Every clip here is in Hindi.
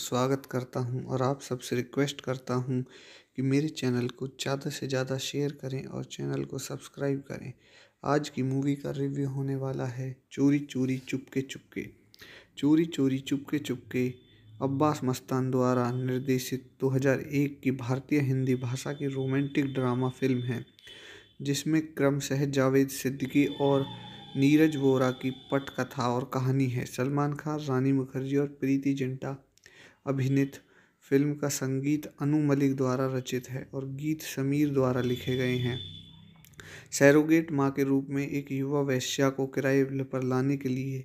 स्वागत करता हूं और आप सबसे रिक्वेस्ट करता हूं कि मेरे चैनल को ज़्यादा से ज़्यादा शेयर करें और चैनल को सब्सक्राइब करें आज की मूवी का रिव्यू होने वाला है चोरी चोरी चुपके चुपके चोरी चोरी चुपके चुपके अब्बास मस्तान द्वारा निर्देशित 2001 की भारतीय हिंदी भाषा की रोमांटिक ड्रामा फिल्म है जिसमें क्रमशः जावेद सिद्दीकी और नीरज वोरा की पटकथा और कहानी है सलमान खान रानी मुखर्जी और प्रीति जिंटा अभिनीत फिल्म का संगीत अनु मलिक द्वारा रचित है और गीत समीर द्वारा लिखे गए हैं सैरोगेट माँ के रूप में एक युवा वैश्या को किराए पर लाने के लिए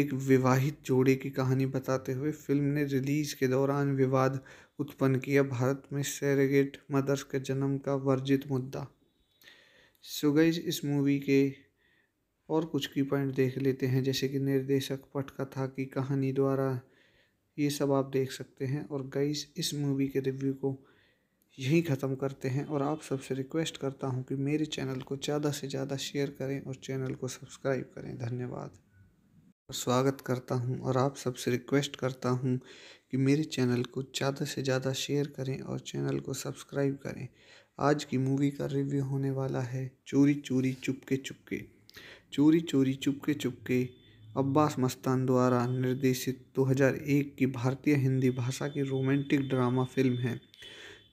एक विवाहित जोड़े की कहानी बताते हुए फिल्म ने रिलीज के दौरान विवाद उत्पन्न किया भारत में सैरेगेट मदर्स के जन्म का वर्जित मुद्दा सुगैज इस मूवी के और कुछ की पॉइंट देख लेते हैं जैसे कि निर्देशक पटकथा की कहानी द्वारा ये सब आप देख सकते हैं और गाइस इस मूवी के रिव्यू को यहीं ख़त्म करते हैं और आप सबसे रिक्वेस्ट करता हूँ कि मेरे चैनल को ज़्यादा से ज़्यादा शेयर करें और चैनल को सब्सक्राइब करें धन्यवाद स्वागत करता हूं और आप सबसे रिक्वेस्ट करता हूं कि मेरे चैनल को ज़्यादा से ज़्यादा शेयर करें और चैनल को सब्सक्राइब करें आज की मूवी का रिव्यू होने वाला है चोरी चोरी चुपके चुपके चोरी चोरी चुपके चुपके अब्बास मस्तान द्वारा निर्देशित 2001 की भारतीय हिंदी भाषा की रोमांटिक ड्रामा फिल्म है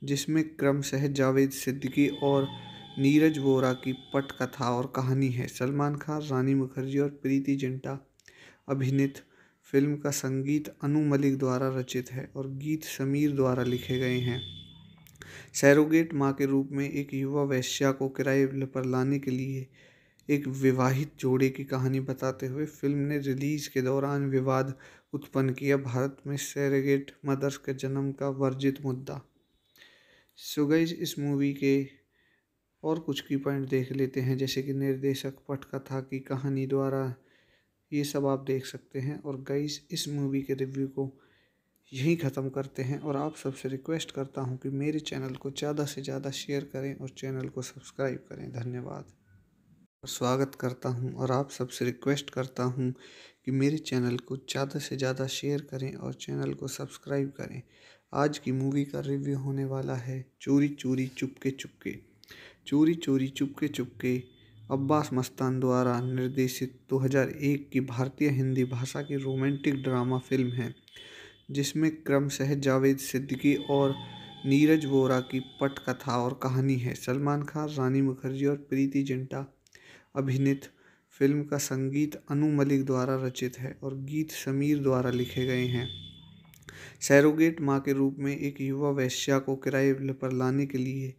जिसमें क्रमशः जावेद सिद्दीकी और नीरज वोरा की पटकथा और कहानी है सलमान खान रानी मुखर्जी और प्रीति जिंटा अभिनीत फिल्म का संगीत अनु मलिक द्वारा रचित है और गीत समीर द्वारा लिखे गए हैं सैरोगेट माँ के रूप में एक युवा वैश्या को किराए पर लाने के लिए एक विवाहित जोड़े की कहानी बताते हुए फिल्म ने रिलीज के दौरान विवाद उत्पन्न किया भारत में सैरगेट मदर्स के जन्म का वर्जित मुद्दा सुगैज इस मूवी के और कुछ की पॉइंट देख लेते हैं जैसे कि निर्देशक पटकथा की कहानी द्वारा ये सब आप देख सकते हैं और गईस इस मूवी के रिव्यू को यहीं ख़त्म करते हैं और आप सबसे रिक्वेस्ट करता हूँ कि मेरे चैनल को ज़्यादा से ज़्यादा शेयर करें और चैनल को सब्सक्राइब करें धन्यवाद स्वागत करता हूं और आप सबसे रिक्वेस्ट करता हूं कि मेरे चैनल को ज़्यादा से ज़्यादा शेयर करें और चैनल को सब्सक्राइब करें आज की मूवी का रिव्यू होने वाला है चोरी चोरी चुपके चुपके चोरी चोरी चुपके चुपके अब्बास मस्तान द्वारा निर्देशित 2001 की भारतीय हिंदी भाषा की रोमांटिक ड्रामा फिल्म है जिसमें क्रमशः जावेद सिद्दीकी और नीरज वोरा की पटकथा और कहानी है सलमान खान रानी मुखर्जी और प्रीति जिंटा अभिनीत फिल्म का संगीत अनु मलिक द्वारा रचित है और गीत समीर द्वारा लिखे गए हैं सैरोगेट माँ के रूप में एक युवा वैश्या को किराए पर लाने के लिए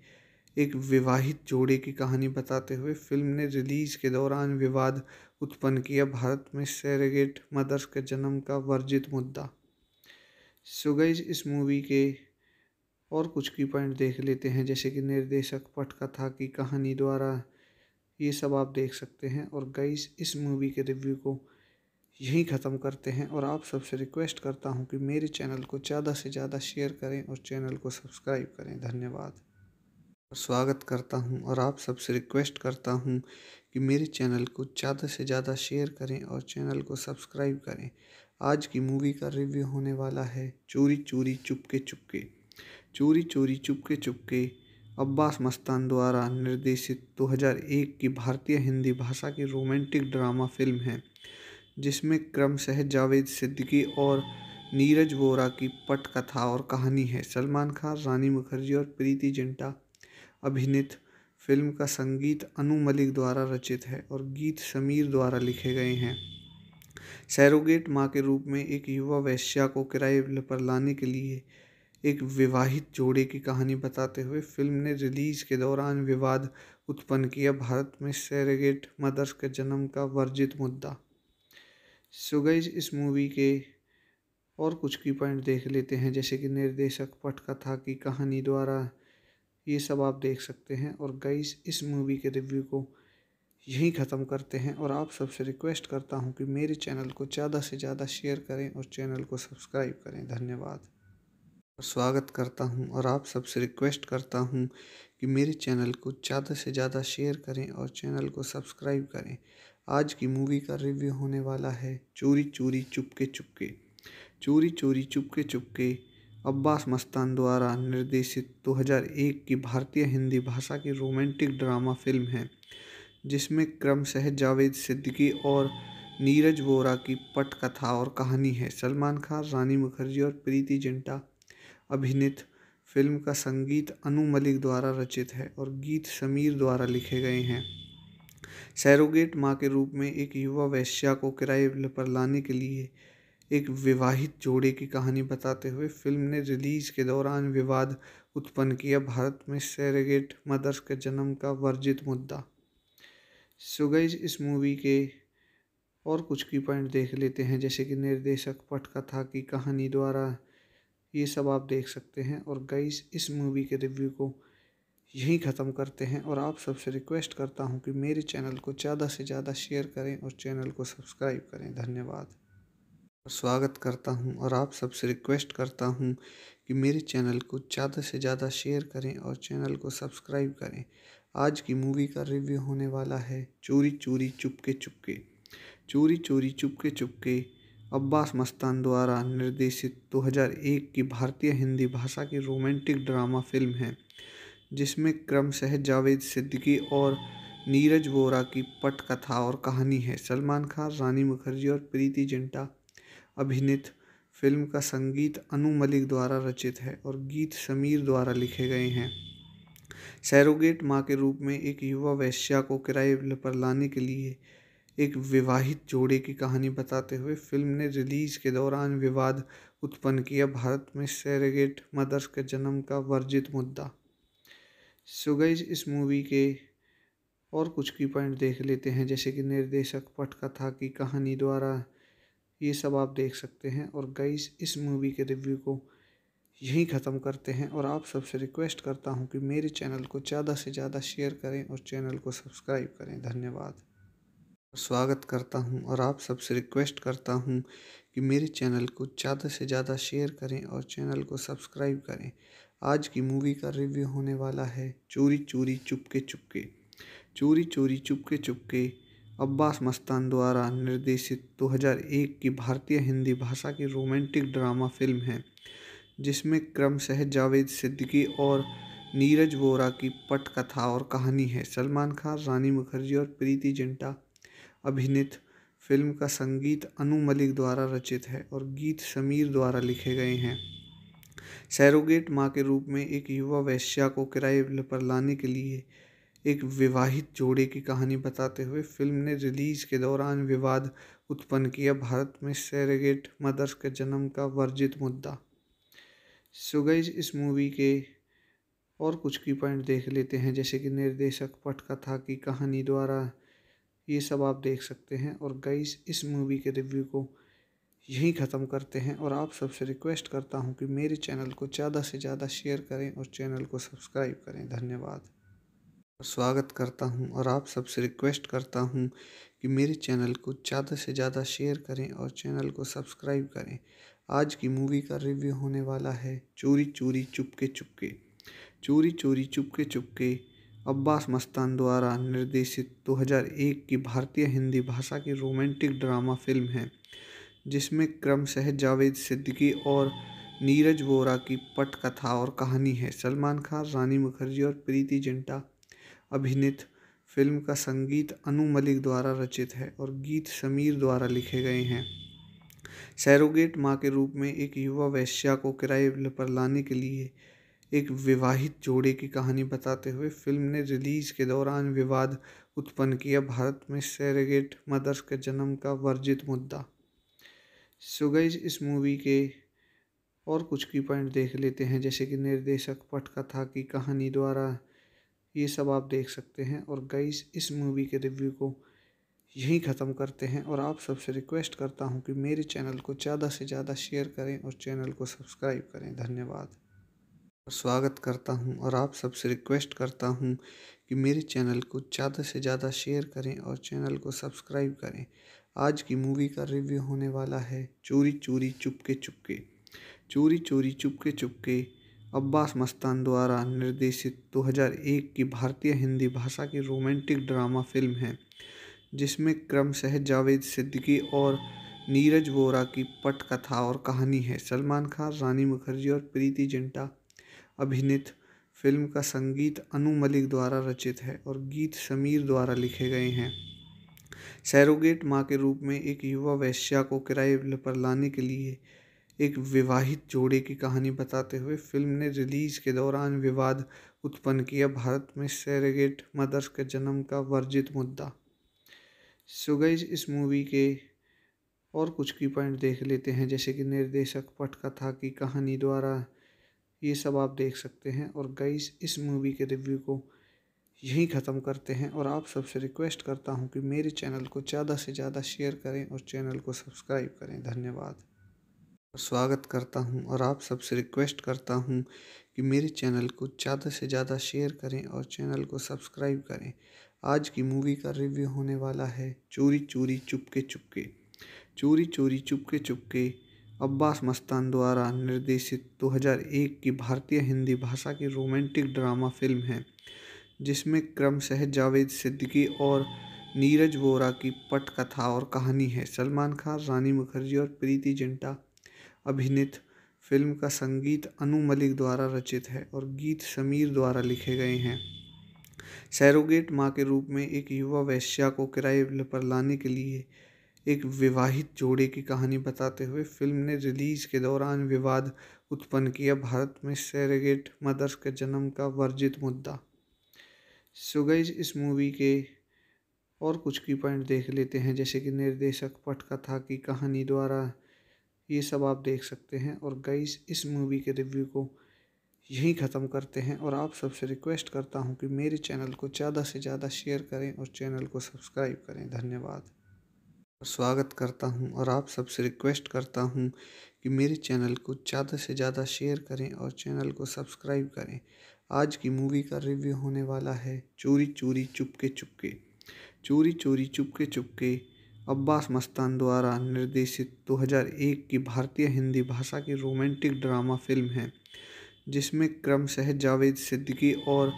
एक विवाहित जोड़े की कहानी बताते हुए फिल्म ने रिलीज के दौरान विवाद उत्पन्न किया भारत में सैरेगेट मदर्स के जन्म का वर्जित मुद्दा सुगैज इस मूवी के और कुछ की पॉइंट देख लेते हैं जैसे कि निर्देशक पटकथा की कहानी द्वारा ये सब आप देख सकते हैं और गाइस इस मूवी के रिव्यू को यहीं ख़त्म करते हैं और आप सबसे रिक्वेस्ट करता हूँ कि मेरे चैनल को ज़्यादा से ज़्यादा शेयर करें और चैनल को सब्सक्राइब करें धन्यवाद स्वागत करता हूँ और आप सबसे रिक्वेस्ट करता हूँ कि मेरे चैनल को ज़्यादा से ज़्यादा शेयर करें और चैनल को सब्सक्राइब करें आज की मूवी का रिव्यू होने वाला है चोरी चोरी चुपके चुपके चोरी चोरी चुपके चुपके अब्बास मस्तान द्वारा निर्देशित 2001 की भारतीय हिंदी भाषा की रोमांटिक ड्रामा फिल्म है जिसमें क्रमशः जावेद सिद्दीकी और नीरज वोरा की पटकथा और कहानी है सलमान खान रानी मुखर्जी और प्रीति जिंटा अभिनीत फिल्म का संगीत अनु मलिक द्वारा रचित है और गीत समीर द्वारा लिखे गए हैं सैरोगेट माँ के रूप में एक युवा वैश्या को किराए पर लाने के लिए एक विवाहित जोड़े की कहानी बताते हुए फिल्म ने रिलीज के दौरान विवाद उत्पन्न किया भारत में सैरगेट मदर्स के जन्म का वर्जित मुद्दा सुगैज इस मूवी के और कुछ की पॉइंट देख लेते हैं जैसे कि निर्देशक पटकथा की कहानी द्वारा ये सब आप देख सकते हैं और गाइज इस मूवी के रिव्यू को यहीं ख़त्म करते हैं और आप सबसे रिक्वेस्ट करता हूँ कि मेरे चैनल को ज़्यादा से ज़्यादा शेयर करें और चैनल को सब्सक्राइब करें धन्यवाद स्वागत करता हूं और आप सबसे रिक्वेस्ट करता हूं कि मेरे चैनल को ज़्यादा से ज़्यादा शेयर करें और चैनल को सब्सक्राइब करें आज की मूवी का रिव्यू होने वाला है चोरी चोरी चुपके चुपके चोरी चोरी चुपके चुपके अब्बास मस्तान द्वारा निर्देशित 2001 की भारतीय हिंदी भाषा की रोमांटिक ड्रामा फिल्म है जिसमें क्रमशः जावेद सिद्दीकी और नीरज वोरा की पटकथा और कहानी है सलमान खान रानी मुखर्जी और प्रीति जिंटा अभिनीत फिल्म का संगीत अनु मलिक द्वारा रचित है और गीत समीर द्वारा लिखे गए हैं सैरोगेट माँ के रूप में एक युवा वैश्या को किराए पर लाने के लिए एक विवाहित जोड़े की कहानी बताते हुए फिल्म ने रिलीज के दौरान विवाद उत्पन्न किया भारत में सैरोगेट मदर्स के जन्म का वर्जित मुद्दा सुगैज इस मूवी के और कुछ की पॉइंट देख लेते हैं जैसे कि निर्देशक पटकथा की कहानी द्वारा ये सब आप देख सकते हैं और गाइस इस मूवी के रिव्यू को यहीं ख़त्म करते हैं और आप सबसे रिक्वेस्ट करता हूँ कि मेरे चैनल को ज़्यादा से ज़्यादा शेयर करें और चैनल को सब्सक्राइब करें धन्यवाद स्वागत करता हूं और आप सबसे रिक्वेस्ट करता हूं कि मेरे चैनल को ज़्यादा से ज़्यादा शेयर करें और चैनल को सब्सक्राइब करें आज की मूवी का रिव्यू होने वाला है चोरी चोरी चुपके चुपके चोरी चोरी चुपके चुपके अब्बास मस्तान द्वारा निर्देशित 2001 की भारतीय हिंदी भाषा की रोमांटिक ड्रामा फिल्म है जिसमें क्रमशः जावेद सिद्दीकी और नीरज वोरा की पटकथा और कहानी है सलमान खान रानी मुखर्जी और प्रीति जिंटा अभिनीत फिल्म का संगीत अनु मलिक द्वारा रचित है और गीत समीर द्वारा लिखे गए हैं सैरोगेट माँ के रूप में एक युवा वैश्या को किराए पर लाने के लिए एक विवाहित जोड़े की कहानी बताते हुए फिल्म ने रिलीज के दौरान विवाद उत्पन्न किया भारत में सैरगेट मदर्स के जन्म का वर्जित मुद्दा सुगैज इस मूवी के और कुछ की पॉइंट देख लेते हैं जैसे कि निर्देशक पटकथा की कहानी द्वारा ये सब आप देख सकते हैं और गाइस इस मूवी के रिव्यू को यहीं ख़त्म करते हैं और आप सबसे रिक्वेस्ट करता हूँ कि मेरे चैनल को ज़्यादा से ज़्यादा शेयर करें और चैनल को सब्सक्राइब करें धन्यवाद स्वागत करता हूं और आप सबसे रिक्वेस्ट करता हूं कि मेरे चैनल को ज़्यादा से ज़्यादा शेयर करें और चैनल को सब्सक्राइब करें आज की मूवी का रिव्यू होने वाला है चोरी चोरी चुपके चुपके चोरी चोरी चुपके चुपके अब्बास मस्तान द्वारा निर्देशित 2001 की भारतीय हिंदी भाषा की रोमांटिक ड्रामा फिल्म है जिसमें क्रमशः जावेद सिद्दीकी और नीरज वोरा की पटकथा और कहानी है सलमान खान रानी मुखर्जी और प्रीति जिंटा अभिनीत फिल्म का संगीत अनु मलिक द्वारा रचित है और गीत समीर द्वारा लिखे गए हैं सैरोगेट माँ के रूप में एक युवा वैश्या को किराए पर लाने के लिए एक विवाहित जोड़े की कहानी बताते हुए फिल्म ने रिलीज के दौरान विवाद उत्पन्न किया भारत में सैरेगेट मदर्स के जन्म का वर्जित मुद्दा सुगैज इस मूवी के और कुछ की पॉइंट देख लेते हैं जैसे कि निर्देशक पटकथा की कहानी द्वारा ये सब आप देख सकते हैं और गाइस इस मूवी के रिव्यू को यहीं ख़त्म करते हैं और आप सबसे रिक्वेस्ट करता हूँ कि मेरे चैनल को ज़्यादा से ज़्यादा शेयर करें और चैनल को सब्सक्राइब करें धन्यवाद स्वागत करता हूं और आप सबसे रिक्वेस्ट करता हूं कि मेरे चैनल को ज़्यादा से ज़्यादा शेयर करें और चैनल को सब्सक्राइब करें आज की मूवी का रिव्यू होने वाला है चोरी चोरी चुपके चुपके चोरी चोरी चुपके चुपके अब्बास मस्तान द्वारा निर्देशित 2001 की भारतीय हिंदी भाषा की रोमांटिक ड्रामा फिल्म है जिसमें क्रमशः जावेद सिद्दीकी और नीरज वोरा की पटकथा और कहानी है सलमान खान रानी मुखर्जी और प्रीति जिंटा अभिनीत फिल्म का संगीत अनु मलिक द्वारा रचित है और गीत समीर द्वारा लिखे गए हैं सैरोगेट माँ के रूप में एक युवा वैश्या को किराए पर लाने के लिए एक विवाहित जोड़े की कहानी बताते हुए फिल्म ने रिलीज के दौरान विवाद उत्पन्न किया भारत में सेरेगेट मदर्स के जन्म का वर्जित मुद्दा सुगैज इस मूवी के और कुछ की पॉइंट देख लेते हैं जैसे कि निर्देशक पटकथा की कहानी द्वारा ये सब आप देख सकते हैं और गाइस इस मूवी के रिव्यू को यहीं ख़त्म करते हैं और आप सबसे रिक्वेस्ट करता हूँ कि मेरे चैनल को ज़्यादा से ज़्यादा शेयर करें और चैनल को सब्सक्राइब करें धन्यवाद स्वागत करता हूं और आप सबसे रिक्वेस्ट करता हूं कि मेरे चैनल को ज़्यादा से ज़्यादा शेयर करें और चैनल को सब्सक्राइब करें आज की मूवी का रिव्यू होने वाला है चोरी चोरी चुपके चुपके चोरी चोरी चुपके चुपके अब्बास मस्तान द्वारा निर्देशित 2001 की भारतीय हिंदी भाषा की रोमांटिक ड्रामा फिल्म है जिसमें क्रमशः जावेद सिद्दीकी और नीरज वोरा की पटकथा और कहानी है सलमान खान रानी मुखर्जी और प्रीति जिंटा अभिनीत फिल्म का संगीत अनु मलिक द्वारा रचित है और गीत समीर द्वारा लिखे गए हैं सैरोगेट माँ के रूप में एक युवा वैश्या को किराए पर लाने के लिए एक विवाहित जोड़े की कहानी बताते हुए फिल्म ने रिलीज के दौरान विवाद उत्पन्न किया भारत में सैरेगेट मदर्स के जन्म का वर्जित मुद्दा सुगैज इस मूवी के और कुछ की पॉइंट देख लेते हैं जैसे कि निर्देशक पटकथा की कहानी द्वारा ये सब आप देख सकते हैं और गाइस इस मूवी के रिव्यू को यहीं ख़त्म करते हैं और आप सबसे रिक्वेस्ट करता हूँ कि मेरे चैनल को ज़्यादा से ज़्यादा शेयर करें और चैनल को सब्सक्राइब करें धन्यवाद और स्वागत करता हूँ और आप सबसे रिक्वेस्ट करता हूँ कि मेरे चैनल को ज़्यादा से ज़्यादा शेयर करें और चैनल को सब्सक्राइब करें आज की मूवी का रिव्यू होने वाला है चोरी चोरी चुपके चुपके चोरी चोरी चुपके चुपके अब्बास मस्तान द्वारा निर्देशित 2001 की भारतीय हिंदी भाषा की रोमांटिक ड्रामा फिल्म है जिसमें क्रमशः जावेद सिद्दीकी और नीरज वोरा की पटकथा और कहानी है सलमान खान रानी मुखर्जी और प्रीति जिंटा अभिनीत फिल्म का संगीत अनु मलिक द्वारा रचित है और गीत समीर द्वारा लिखे गए हैं सैरोगेट माँ के रूप में एक युवा वैश्या को किराए पर लाने के लिए एक विवाहित जोड़े की कहानी बताते हुए फिल्म ने रिलीज के दौरान विवाद उत्पन्न किया भारत में सैरगेट मदर्स के जन्म का वर्जित मुद्दा सुगैज इस मूवी के और कुछ की पॉइंट देख लेते हैं जैसे कि निर्देशक पटकथा की कहानी द्वारा ये सब आप देख सकते हैं और गाइस इस मूवी के रिव्यू को यहीं ख़त्म करते हैं और आप सबसे रिक्वेस्ट करता हूँ कि मेरे चैनल को ज़्यादा से ज़्यादा शेयर करें और चैनल को सब्सक्राइब करें धन्यवाद स्वागत करता हूं और आप सबसे रिक्वेस्ट करता हूं कि मेरे चैनल को ज़्यादा से ज़्यादा शेयर करें और चैनल को सब्सक्राइब करें आज की मूवी का रिव्यू होने वाला है चोरी चोरी चुपके चुपके चोरी चोरी चुपके चुपके अब्बास मस्तान द्वारा निर्देशित 2001 की भारतीय हिंदी भाषा की रोमांटिक ड्रामा फिल्म है जिसमें क्रमशः जावेद सिद्दीकी और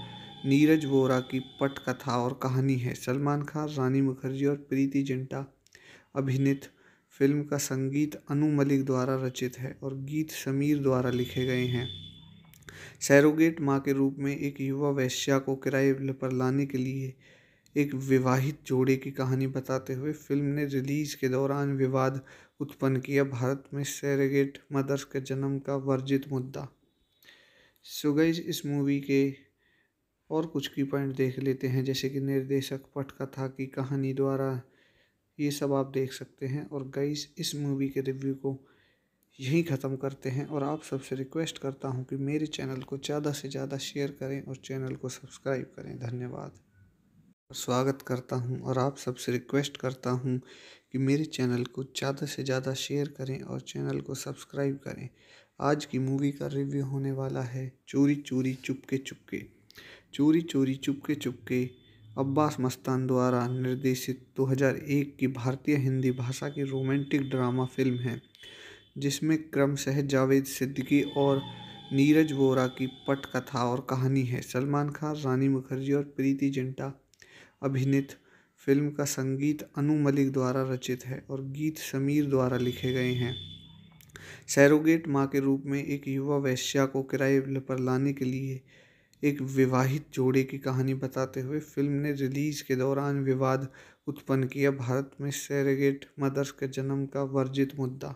नीरज वोरा की पटकथा और कहानी है सलमान खान रानी मुखर्जी और प्रीति जिंटा अभिनीत फिल्म का संगीत अनु मलिक द्वारा रचित है और गीत समीर द्वारा लिखे गए हैं सैरोगेट माँ के रूप में एक युवा वैश्या को किराए पर लाने के लिए एक विवाहित जोड़े की कहानी बताते हुए फिल्म ने रिलीज के दौरान विवाद उत्पन्न किया भारत में सैरोगेट मदर्स के जन्म का वर्जित मुद्दा सुगैज इस मूवी के और कुछ की पॉइंट देख लेते हैं जैसे कि निर्देशक पटकथा की कहानी द्वारा ये सब आप देख सकते हैं और गाइस इस मूवी के रिव्यू को यही ख़त्म करते हैं और आप सबसे रिक्वेस्ट करता हूँ कि मेरे चैनल को ज़्यादा से ज़्यादा शेयर करें और चैनल को सब्सक्राइब करें धन्यवाद स्वागत करता हूँ और आप सबसे रिक्वेस्ट करता हूँ कि मेरे चैनल को ज़्यादा से ज़्यादा शेयर करें और चैनल को सब्सक्राइब करें आज की मूवी का रिव्यू होने वाला है चोरी चोरी चुपके चुपके चोरी चोरी चुपके चुपके अब्बास मस्तान द्वारा निर्देशित 2001 की भारतीय हिंदी भाषा की रोमांटिक ड्रामा फिल्म है जिसमें क्रमशः जावेद सिद्दीकी और नीरज वोरा की पटकथा और कहानी है सलमान खान रानी मुखर्जी और प्रीति जिंटा अभिनीत फिल्म का संगीत अनु मलिक द्वारा रचित है और गीत समीर द्वारा लिखे गए हैं सैरोगेट माँ के रूप में एक युवा वैश्या को किराए पर लाने के लिए एक विवाहित जोड़े की कहानी बताते हुए फिल्म ने रिलीज के दौरान विवाद उत्पन्न किया भारत में सेरेगेट मदर्स के जन्म का वर्जित मुद्दा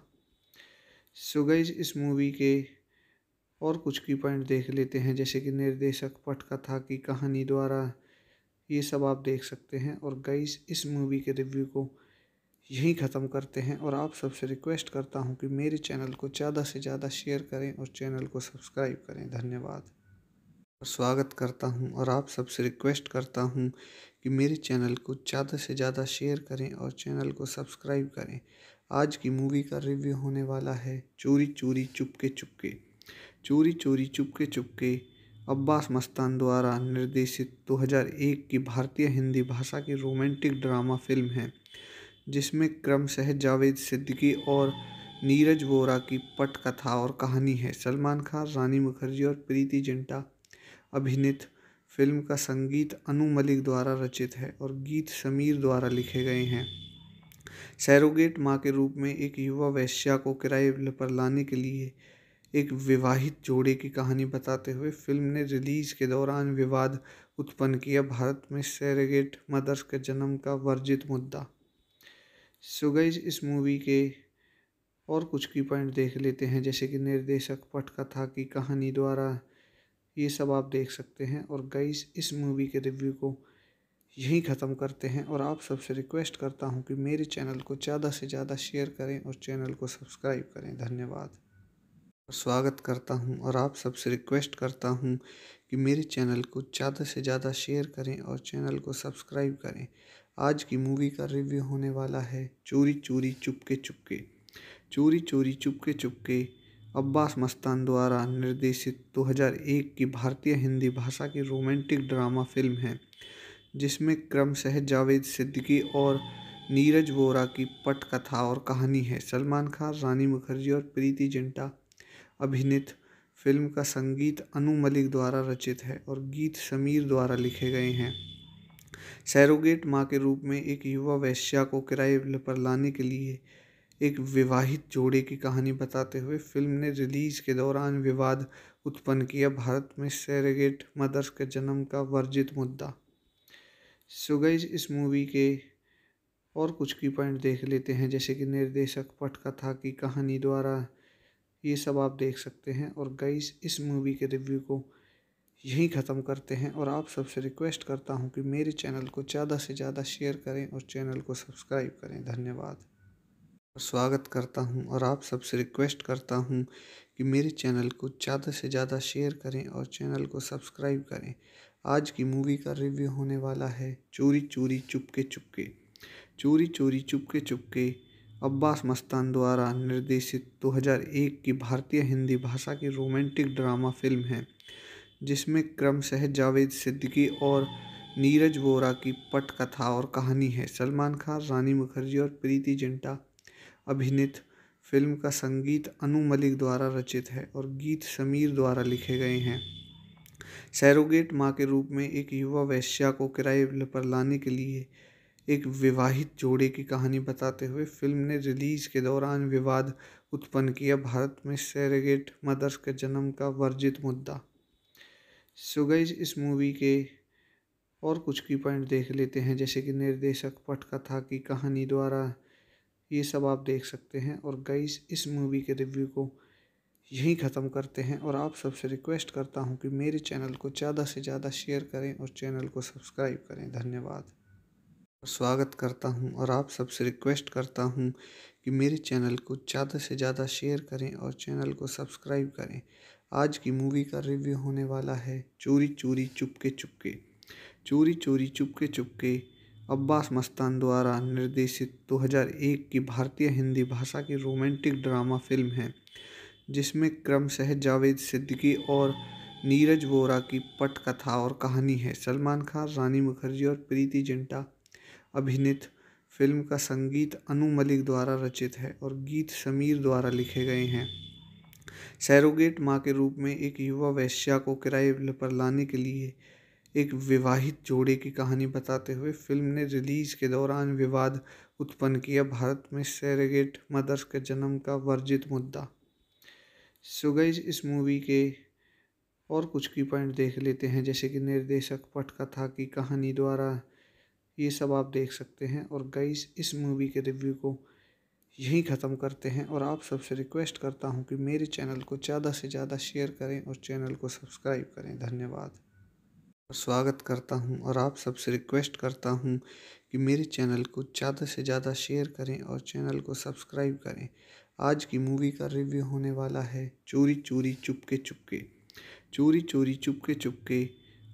सुगैज इस मूवी के और कुछ की पॉइंट देख लेते हैं जैसे कि निर्देशक पटकथा की कहानी द्वारा ये सब आप देख सकते हैं और गाइज इस मूवी के रिव्यू को यहीं ख़त्म करते हैं और आप सबसे रिक्वेस्ट करता हूँ कि मेरे चैनल को ज़्यादा से ज़्यादा शेयर करें और चैनल को सब्सक्राइब करें धन्यवाद स्वागत करता हूं और आप सबसे रिक्वेस्ट करता हूं कि मेरे चैनल को ज़्यादा से ज़्यादा शेयर करें और चैनल को सब्सक्राइब करें आज की मूवी का रिव्यू होने वाला है चोरी चोरी चुपके चुपके चोरी चोरी चुपके चुपके अब्बास मस्तान द्वारा निर्देशित 2001 की भारतीय हिंदी भाषा की रोमांटिक ड्रामा फिल्म है जिसमें क्रमशः जावेद सिद्दीकी और नीरज वोरा की पटकथा और कहानी है सलमान खान रानी मुखर्जी और प्रीति जिंटा अभिनीत फिल्म का संगीत अनु मलिक द्वारा रचित है और गीत समीर द्वारा लिखे गए हैं सैरोगेट माँ के रूप में एक युवा वैश्या को किराए पर लाने के लिए एक विवाहित जोड़े की कहानी बताते हुए फिल्म ने रिलीज के दौरान विवाद उत्पन्न किया भारत में सैरोगेट मदर्स के जन्म का वर्जित मुद्दा सुगैज इस मूवी के और कुछ की पॉइंट देख लेते हैं जैसे कि निर्देशक पटकथा की कहानी द्वारा ये सब आप देख सकते हैं और गाइस इस मूवी के रिव्यू को यहीं ख़त्म करते हैं और आप सबसे रिक्वेस्ट करता हूँ कि मेरे चैनल को ज़्यादा से ज़्यादा शेयर करें और चैनल को सब्सक्राइब करें धन्यवाद स्वागत करता हूँ और आप सबसे रिक्वेस्ट करता हूँ कि मेरे चैनल को ज़्यादा से ज़्यादा शेयर करें और चैनल को सब्सक्राइब करें आज की मूवी का रिव्यू होने वाला है चोरी चोरी चुपके चुपके चोरी चोरी चुपके चुपके अब्बास मस्तान द्वारा निर्देशित 2001 की भारतीय हिंदी भाषा की रोमांटिक ड्रामा फिल्म है जिसमें क्रमशः जावेद सिद्दीकी और नीरज वोरा की पटकथा और कहानी है सलमान खान रानी मुखर्जी और प्रीति जिंटा अभिनीत फिल्म का संगीत अनु मलिक द्वारा रचित है और गीत समीर द्वारा लिखे गए हैं सैरोगेट माँ के रूप में एक युवा वैश्या को किराए पर लाने के लिए एक विवाहित जोड़े की कहानी बताते हुए फिल्म ने रिलीज के दौरान विवाद उत्पन्न किया भारत में सैरगेट मदर्स के जन्म का वर्जित मुद्दा सुगैज इस मूवी के और कुछ की पॉइंट देख लेते हैं जैसे कि निर्देशक पटकथा की कहानी द्वारा ये सब आप देख सकते हैं और गईस इस मूवी के रिव्यू को यहीं ख़त्म करते हैं और आप सबसे रिक्वेस्ट करता हूँ कि मेरे चैनल को ज़्यादा से ज़्यादा शेयर करें और चैनल को सब्सक्राइब करें धन्यवाद स्वागत करता हूं और आप सबसे रिक्वेस्ट करता हूं कि मेरे चैनल को ज़्यादा से ज़्यादा शेयर करें और चैनल को सब्सक्राइब करें आज की मूवी का रिव्यू होने वाला है चोरी चोरी चुपके चुपके चोरी चोरी चुपके चुपके अब्बास मस्तान द्वारा निर्देशित 2001 की भारतीय हिंदी भाषा की रोमांटिक ड्रामा फिल्म है जिसमें क्रमशः जावेद सिद्दीकी और नीरज वोरा की पटकथा और कहानी है सलमान खान रानी मुखर्जी और प्रीति जिंटा अभिनीत फिल्म का संगीत अनु मलिक द्वारा रचित है और गीत समीर द्वारा लिखे गए हैं सैरोगेट माँ के रूप में एक युवा वैश्या को किराए पर लाने के लिए एक विवाहित जोड़े की कहानी बताते हुए फिल्म ने रिलीज के दौरान विवाद उत्पन्न किया भारत में सैरेगेट मदर्स के जन्म का वर्जित मुद्दा सुगैज इस मूवी के और कुछ की पॉइंट देख लेते हैं जैसे कि निर्देशक पटकथा की कहानी द्वारा ये सब आप देख सकते हैं और गाइस इस मूवी के रिव्यू को यहीं ख़त्म करते हैं और आप सबसे रिक्वेस्ट करता हूँ कि मेरे चैनल को ज़्यादा से ज़्यादा शेयर करें और चैनल को सब्सक्राइब करें धन्यवाद स्वागत करता हूं और आप सबसे रिक्वेस्ट करता हूं कि मेरे चैनल को ज़्यादा से ज़्यादा शेयर करें और चैनल को सब्सक्राइब करें आज की मूवी का रिव्यू होने वाला है चोरी चोरी चुपके चुपके चोरी चोरी चुपके चुपके अब्बास मस्तान द्वारा निर्देशित 2001 की भारतीय हिंदी भाषा की रोमांटिक ड्रामा फिल्म है जिसमें क्रमशः जावेद सिद्दीकी और नीरज वोरा की पटकथा और कहानी है सलमान खान रानी मुखर्जी और प्रीति जिंटा अभिनीत फिल्म का संगीत अनु मलिक द्वारा रचित है और गीत समीर द्वारा लिखे गए हैं सैरोगेट माँ के रूप में एक युवा वैश्या को किराए पर लाने के लिए एक विवाहित जोड़े की कहानी बताते हुए फिल्म ने रिलीज के दौरान विवाद उत्पन्न किया भारत में सेरेगेट मदर्स के जन्म का वर्जित मुद्दा सुगैज इस मूवी के और कुछ की पॉइंट देख लेते हैं जैसे कि निर्देशक पटकथा की कहानी द्वारा ये सब आप देख सकते हैं और गाइस इस मूवी के रिव्यू को यहीं ख़त्म करते हैं और आप सबसे रिक्वेस्ट करता हूँ कि मेरे चैनल को ज़्यादा से ज़्यादा शेयर करें और चैनल को सब्सक्राइब करें धन्यवाद स्वागत करता हूं और आप सबसे रिक्वेस्ट करता हूं कि मेरे चैनल को ज़्यादा से ज़्यादा शेयर करें और चैनल को सब्सक्राइब करें आज की मूवी का रिव्यू होने वाला है चोरी चोरी चुपके चुपके चोरी चोरी चुपके चुपके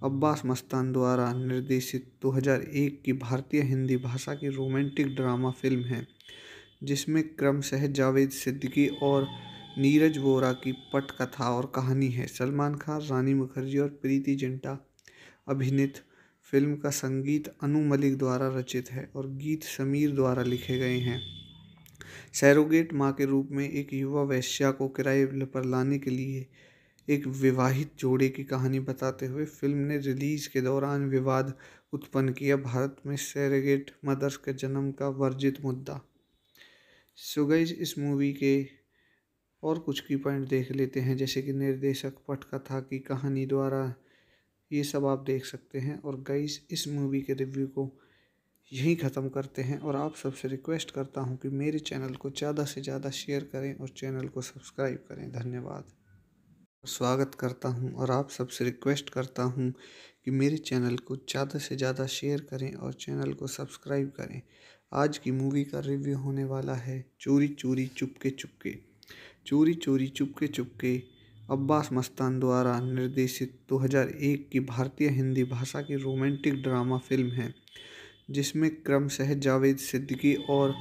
अब्बास मस्तान द्वारा निर्देशित 2001 की भारतीय हिंदी भाषा की रोमांटिक ड्रामा फिल्म है जिसमें क्रमशः जावेद सिद्दीकी और नीरज वोरा की पटकथा और कहानी है सलमान खान रानी मुखर्जी और प्रीति जिंटा अभिनीत फिल्म का संगीत अनु मलिक द्वारा रचित है और गीत समीर द्वारा लिखे गए हैं सैरोगेट माँ के रूप में एक युवा वैश्या को किराए पर लाने के लिए एक विवाहित जोड़े की कहानी बताते हुए फिल्म ने रिलीज के दौरान विवाद उत्पन्न किया भारत में सैरेगेट मदर्स के जन्म का वर्जित मुद्दा सुगैज इस मूवी के और कुछ की पॉइंट देख लेते हैं जैसे कि निर्देशक पटकथा की कहानी द्वारा ये सब आप देख सकते हैं और गई इस मूवी के रिव्यू को यहीं ख़त्म करते हैं और आप सबसे रिक्वेस्ट करता हूँ कि मेरे चैनल को ज़्यादा से ज़्यादा शेयर करें और चैनल को सब्सक्राइब करें धन्यवाद स्वागत करता हूं और आप सबसे रिक्वेस्ट करता हूं कि मेरे चैनल को ज़्यादा से ज़्यादा शेयर करें और चैनल को सब्सक्राइब करें आज की मूवी का रिव्यू होने वाला है चोरी चोरी चुपके चुपके चोरी चोरी चुपके चुपके अब्बास मस्तान द्वारा निर्देशित 2001 की भारतीय हिंदी भाषा की रोमांटिक ड्रामा फिल्म है जिसमें क्रमशः जावेद सिद्दीकी और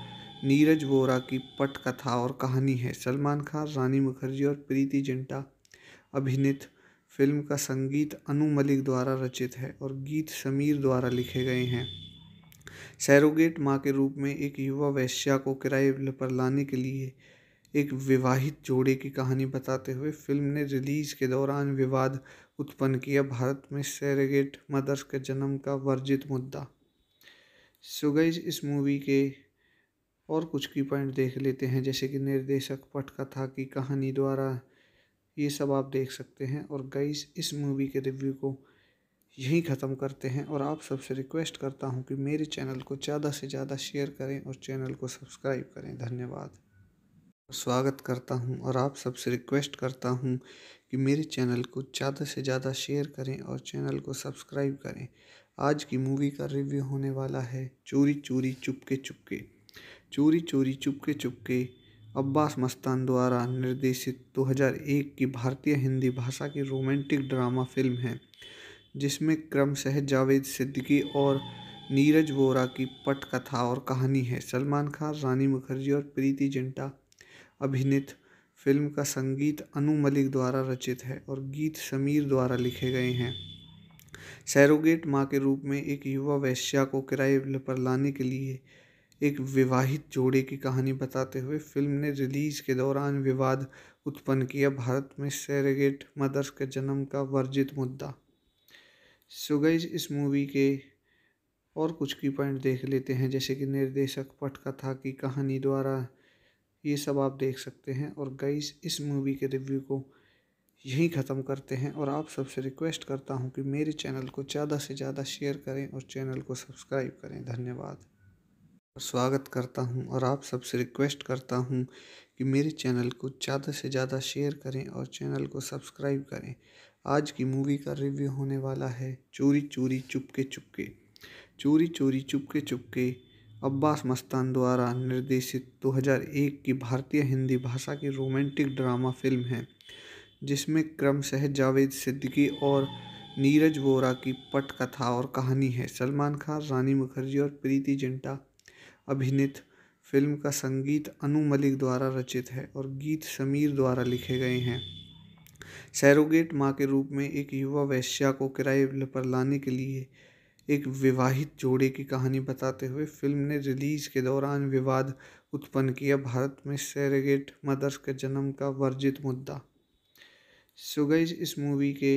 नीरज वोरा की पटकथा और कहानी है सलमान खान रानी मुखर्जी और प्रीति जिंटा अभिनीत फिल्म का संगीत अनु मलिक द्वारा रचित है और गीत समीर द्वारा लिखे गए हैं सैरोगेट माँ के रूप में एक युवा वैश्या को किराए पर लाने के लिए एक विवाहित जोड़े की कहानी बताते हुए फिल्म ने रिलीज के दौरान विवाद उत्पन्न किया भारत में सैरगेट मदर्स के जन्म का वर्जित मुद्दा सुगैज इस मूवी के और कुछ की पॉइंट देख लेते हैं जैसे कि निर्देशक पटकथा की कहानी द्वारा ये सब आप देख सकते हैं और गईज इस मूवी के रिव्यू को यहीं ख़त्म करते हैं और आप सबसे रिक्वेस्ट करता हूँ कि मेरे चैनल को ज़्यादा से ज़्यादा शेयर करें और चैनल को सब्सक्राइब करें धन्यवाद स्वागत करता हूं और आप सबसे रिक्वेस्ट करता हूं कि मेरे चैनल को ज़्यादा से ज़्यादा शेयर करें और चैनल को सब्सक्राइब करें आज की मूवी का रिव्यू होने वाला है चोरी चोरी चुपके चुपके चोरी चोरी चुपके चुपके अब्बास मस्तान द्वारा निर्देशित 2001 की भारतीय हिंदी भाषा की रोमांटिक ड्रामा फिल्म है जिसमें क्रमशः जावेद सिद्दीकी और नीरज वोरा की पटकथा और कहानी है सलमान खान रानी मुखर्जी और प्रीति जिंटा अभिनीत फिल्म का संगीत अनु मलिक द्वारा रचित है और गीत समीर द्वारा लिखे गए हैं सैरोगेट माँ के रूप में एक युवा वैश्या को किराए पर लाने के लिए एक विवाहित जोड़े की कहानी बताते हुए फिल्म ने रिलीज के दौरान विवाद उत्पन्न किया भारत में सैरोगेट मदर्स के जन्म का वर्जित मुद्दा सुगैज इस मूवी के और कुछ की पॉइंट देख लेते हैं जैसे कि निर्देशक पटकथा की कहानी द्वारा ये सब आप देख सकते हैं और गाइस इस मूवी के रिव्यू को यहीं ख़त्म करते हैं और आप सबसे रिक्वेस्ट करता हूँ कि मेरे चैनल को ज़्यादा से ज़्यादा शेयर करें और चैनल को सब्सक्राइब करें धन्यवाद और स्वागत करता हूँ और आप सबसे रिक्वेस्ट करता हूँ कि मेरे चैनल को ज़्यादा से ज़्यादा शेयर करें और चैनल को सब्सक्राइब करें आज की मूवी का रिव्यू होने वाला है चोरी चोरी चुपके चुपके चोरी चोरी चुपके चुपके अब्बास मस्तान द्वारा निर्देशित 2001 की भारतीय हिंदी भाषा की रोमांटिक ड्रामा फिल्म है जिसमें क्रमशः जावेद सिद्दीकी और नीरज वोरा की पटकथा और कहानी है सलमान खान रानी मुखर्जी और प्रीति जिंटा अभिनीत फिल्म का संगीत अनु मलिक द्वारा रचित है और गीत समीर द्वारा लिखे गए हैं सैरोगेट माँ के रूप में एक युवा वैश्या को किराए पर लाने के लिए एक विवाहित जोड़े की कहानी बताते हुए फिल्म ने रिलीज के दौरान विवाद उत्पन्न किया भारत में सैरगेट मदर्स के जन्म का वर्जित मुद्दा सुगैज इस मूवी के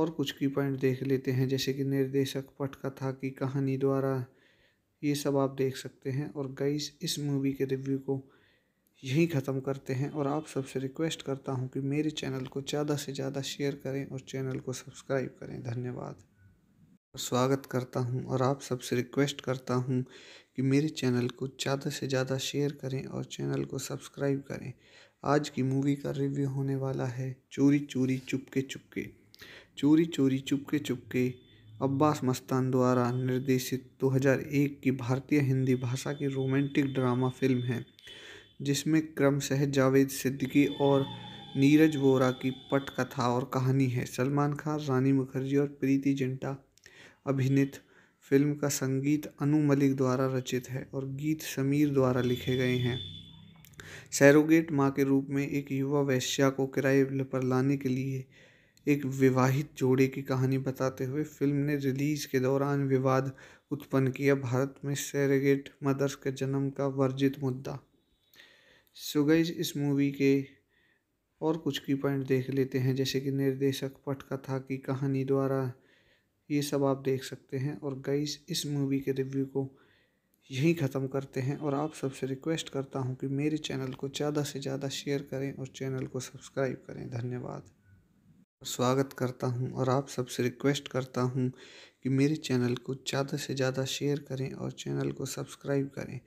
और कुछ की पॉइंट देख लेते हैं जैसे कि निर्देशक पटकथा की कहानी द्वारा ये सब आप देख सकते हैं और गाइस इस मूवी के रिव्यू को यहीं ख़त्म करते हैं और आप सबसे रिक्वेस्ट करता हूँ कि मेरे चैनल को ज़्यादा से ज़्यादा शेयर करें और चैनल को सब्सक्राइब करें धन्यवाद स्वागत करता हूं और आप सबसे रिक्वेस्ट करता हूं कि मेरे चैनल को ज़्यादा से ज़्यादा शेयर करें और चैनल को सब्सक्राइब करें आज की मूवी का रिव्यू होने वाला है चोरी चोरी चुपके चुपके चोरी चोरी चुपके चुपके अब्बास मस्तान द्वारा निर्देशित 2001 की भारतीय हिंदी भाषा की रोमांटिक ड्रामा फिल्म है जिसमें क्रमशः जावेद सिद्दीकी और नीरज वोरा की पटकथा और कहानी है सलमान खान रानी मुखर्जी और प्रीति जिंटा अभिनीत फिल्म का संगीत अनु मलिक द्वारा रचित है और गीत समीर द्वारा लिखे गए हैं सैरोगेट माँ के रूप में एक युवा वैश्या को किराए पर लाने के लिए एक विवाहित जोड़े की कहानी बताते हुए फिल्म ने रिलीज़ के दौरान विवाद उत्पन्न किया भारत में सैरेगेट मदर्स के जन्म का वर्जित मुद्दा सुगैज इस मूवी के और कुछ की पॉइंट देख लेते हैं जैसे कि निर्देशक पटकथा की कहानी द्वारा ये सब आप देख सकते हैं और गाइस इस मूवी के रिव्यू को यहीं ख़त्म करते हैं और आप सबसे रिक्वेस्ट करता हूँ कि मेरे चैनल को ज़्यादा से ज़्यादा शेयर करें और चैनल को सब्सक्राइब करें धन्यवाद स्वागत करता हूं और आप सबसे रिक्वेस्ट करता हूं कि मेरे चैनल को ज़्यादा से ज़्यादा शेयर करें और चैनल को सब्सक्राइब करें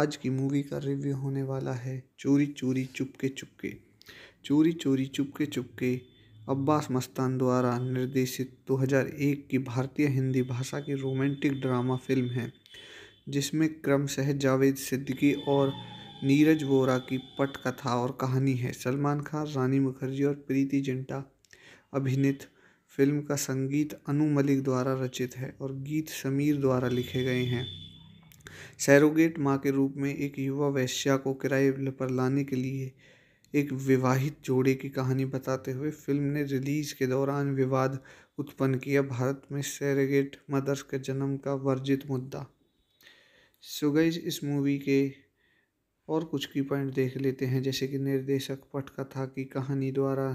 आज की मूवी का रिव्यू होने वाला है चोरी चोरी चुपके चुपके चोरी चोरी चुपके चुपके अब्बास मस्तान द्वारा निर्देशित 2001 की भारतीय हिंदी भाषा की रोमांटिक ड्रामा फिल्म है जिसमें क्रमशः जावेद सिद्दीकी और नीरज वोरा की पटकथा और कहानी है सलमान खान रानी मुखर्जी और प्रीति जिंटा अभिनीत फिल्म का संगीत अनु मलिक द्वारा रचित है और गीत समीर द्वारा लिखे गए हैं सैरोगेट माँ के रूप में एक युवा वैश्या को किराए पर लाने के लिए एक विवाहित जोड़े की कहानी बताते हुए फिल्म ने रिलीज के दौरान विवाद उत्पन्न किया भारत में सैरगेट मदर्स के जन्म का वर्जित मुद्दा सुगैज इस मूवी के और कुछ की पॉइंट देख लेते हैं जैसे कि निर्देशक पटकथा की कहानी द्वारा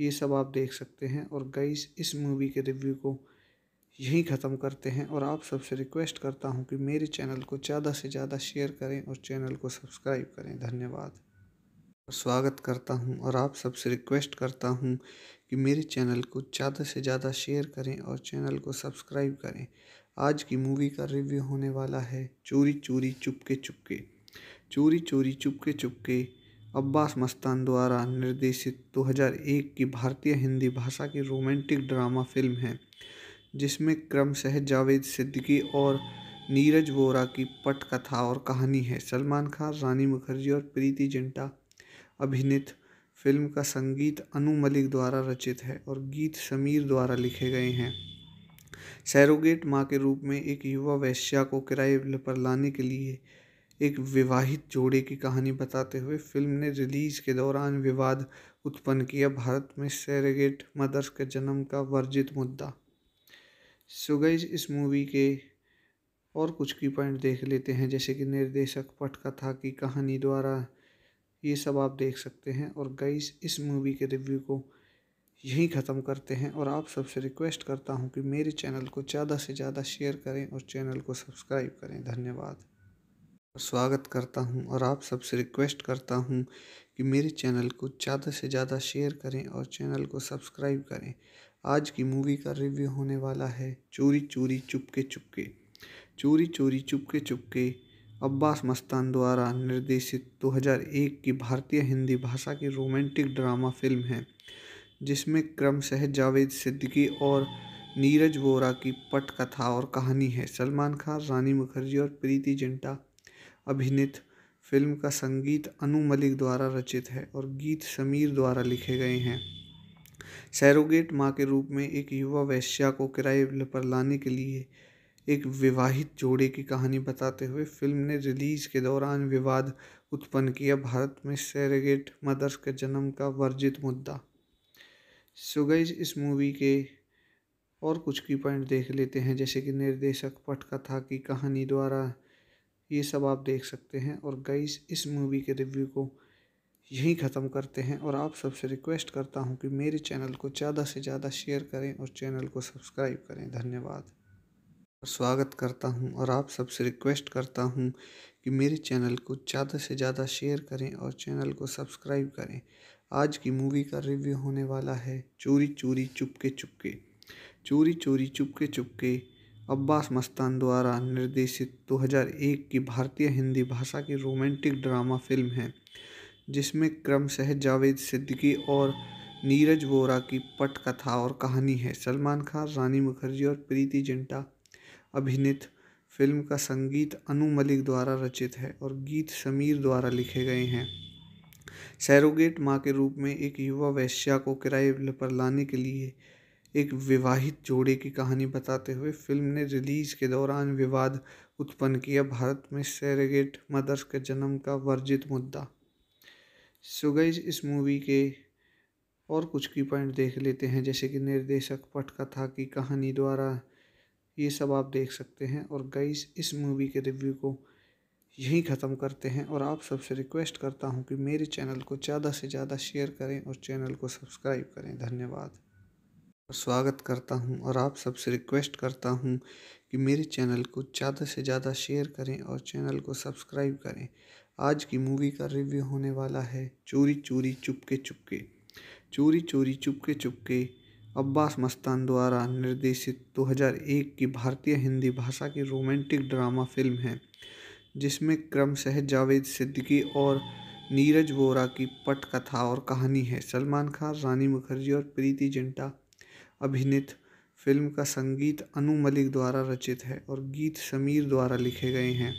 ये सब आप देख सकते हैं और गईस इस मूवी के रिव्यू को यहीं ख़त्म करते हैं और आप सबसे रिक्वेस्ट करता हूँ कि मेरे चैनल को ज़्यादा से ज़्यादा शेयर करें और चैनल को सब्सक्राइब करें धन्यवाद स्वागत करता हूं और आप सबसे रिक्वेस्ट करता हूं कि मेरे चैनल को ज़्यादा से ज़्यादा शेयर करें और चैनल को सब्सक्राइब करें आज की मूवी का रिव्यू होने वाला है चोरी चोरी चुपके चुपके चोरी चोरी चुपके चुपके अब्बास मस्तान द्वारा निर्देशित 2001 की भारतीय हिंदी भाषा की रोमांटिक ड्रामा फिल्म है जिसमें क्रमशः जावेद सिद्दीकी और नीरज वोरा की पटकथा और कहानी है सलमान खान रानी मुखर्जी और प्रीति जिंटा अभिनीत फिल्म का संगीत अनु मलिक द्वारा रचित है और गीत समीर द्वारा लिखे गए हैं सैरोगेट माँ के रूप में एक युवा वैश्या को किराए पर लाने के लिए एक विवाहित जोड़े की कहानी बताते हुए फिल्म ने रिलीज के दौरान विवाद उत्पन्न किया भारत में सैरेगेट मदर्स के जन्म का वर्जित मुद्दा सुगैज इस मूवी के और कुछ की पॉइंट देख लेते हैं जैसे कि निर्देशक पटकथा की कहानी द्वारा ये सब आप देख सकते हैं और गाइस इस मूवी के रिव्यू को यहीं ख़त्म करते हैं और आप सबसे रिक्वेस्ट करता हूँ कि मेरे चैनल को ज़्यादा से ज़्यादा शेयर करें और चैनल को सब्सक्राइब करें धन्यवाद स्वागत करता हूं और आप सबसे रिक्वेस्ट करता हूं कि मेरे चैनल को ज़्यादा से ज़्यादा शेयर करें और चैनल को सब्सक्राइब करें आज की मूवी का रिव्यू होने वाला है चोरी चोरी चुपके चुपके चोरी चोरी चुपके चुपके अब्बास मस्तान द्वारा निर्देशित 2001 की भारतीय हिंदी भाषा की रोमांटिक ड्रामा फिल्म है जिसमें क्रमशः जावेद सिद्दीकी और नीरज वोरा की पटकथा और कहानी है सलमान खान रानी मुखर्जी और प्रीति जिंटा अभिनीत फिल्म का संगीत अनु मलिक द्वारा रचित है और गीत समीर द्वारा लिखे गए हैं सैरोगेट माँ के रूप में एक युवा वैश्या को किराए पर लाने के लिए एक विवाहित जोड़े की कहानी बताते हुए फिल्म ने रिलीज के दौरान विवाद उत्पन्न किया भारत में सैरगेट मदर्स के जन्म का वर्जित मुद्दा सुगैज इस मूवी के और कुछ की पॉइंट देख लेते हैं जैसे कि निर्देशक पटकथा की कहानी द्वारा ये सब आप देख सकते हैं और गईस इस मूवी के रिव्यू को यहीं ख़त्म करते हैं और आप सबसे रिक्वेस्ट करता हूँ कि मेरे चैनल को ज़्यादा से ज़्यादा शेयर करें और चैनल को सब्सक्राइब करें धन्यवाद स्वागत करता हूं और आप सबसे रिक्वेस्ट करता हूं कि मेरे चैनल को ज़्यादा से ज़्यादा शेयर करें और चैनल को सब्सक्राइब करें आज की मूवी का रिव्यू होने वाला है चोरी चोरी चुपके चुपके चोरी चोरी चुपके चुपके अब्बास मस्तान द्वारा निर्देशित 2001 की भारतीय हिंदी भाषा की रोमांटिक ड्रामा फिल्म है जिसमें क्रमशः जावेद सिद्दीकी और नीरज वोरा की पटकथा और कहानी है सलमान खान रानी मुखर्जी और प्रीति जिंटा अभिनीत फिल्म का संगीत अनु मलिक द्वारा रचित है और गीत समीर द्वारा लिखे गए हैं सैरोगेट माँ के रूप में एक युवा वैश्या को किराए पर लाने के लिए एक विवाहित जोड़े की कहानी बताते हुए फिल्म ने रिलीज के दौरान विवाद उत्पन्न किया भारत में सैरेगेट मदर्स के जन्म का वर्जित मुद्दा सुगैज इस मूवी के और कुछ की पॉइंट देख लेते हैं जैसे कि निर्देशक पटकथा की कहानी द्वारा ये सब आप देख सकते हैं और गाइस इस मूवी के रिव्यू को यहीं ख़त्म करते हैं और आप सबसे रिक्वेस्ट करता हूँ कि मेरे चैनल को ज़्यादा से ज़्यादा शेयर करें और चैनल को सब्सक्राइब करें धन्यवाद और स्वागत करता हूँ और आप सबसे रिक्वेस्ट करता हूँ कि मेरे चैनल को ज़्यादा से ज़्यादा शेयर करें और चैनल को सब्सक्राइब करें आज की मूवी का रिव्यू होने वाला है चोरी चोरी चुपके चुपके चोरी चोरी चुपके चुपके अब्बास मस्तान द्वारा निर्देशित 2001 की भारतीय हिंदी भाषा की रोमांटिक ड्रामा फिल्म है जिसमें क्रमशः जावेद सिद्दीकी और नीरज वोरा की पटकथा और कहानी है सलमान खान रानी मुखर्जी और प्रीति जिंटा अभिनीत फिल्म का संगीत अनु मलिक द्वारा रचित है और गीत समीर द्वारा लिखे गए हैं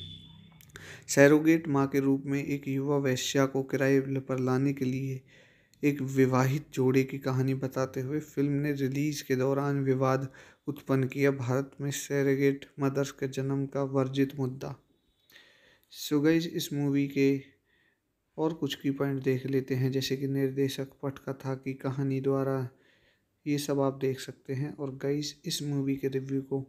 सैरोगेट माँ के रूप में एक युवा वैश्या को किराए पर लाने के लिए एक विवाहित जोड़े की कहानी बताते हुए फिल्म ने रिलीज के दौरान विवाद उत्पन्न किया भारत में सैरगेट मदर्स के जन्म का वर्जित मुद्दा सुगैज इस मूवी के और कुछ की पॉइंट देख लेते हैं जैसे कि निर्देशक पटकथा की कहानी द्वारा ये सब आप देख सकते हैं और गईस इस मूवी के रिव्यू को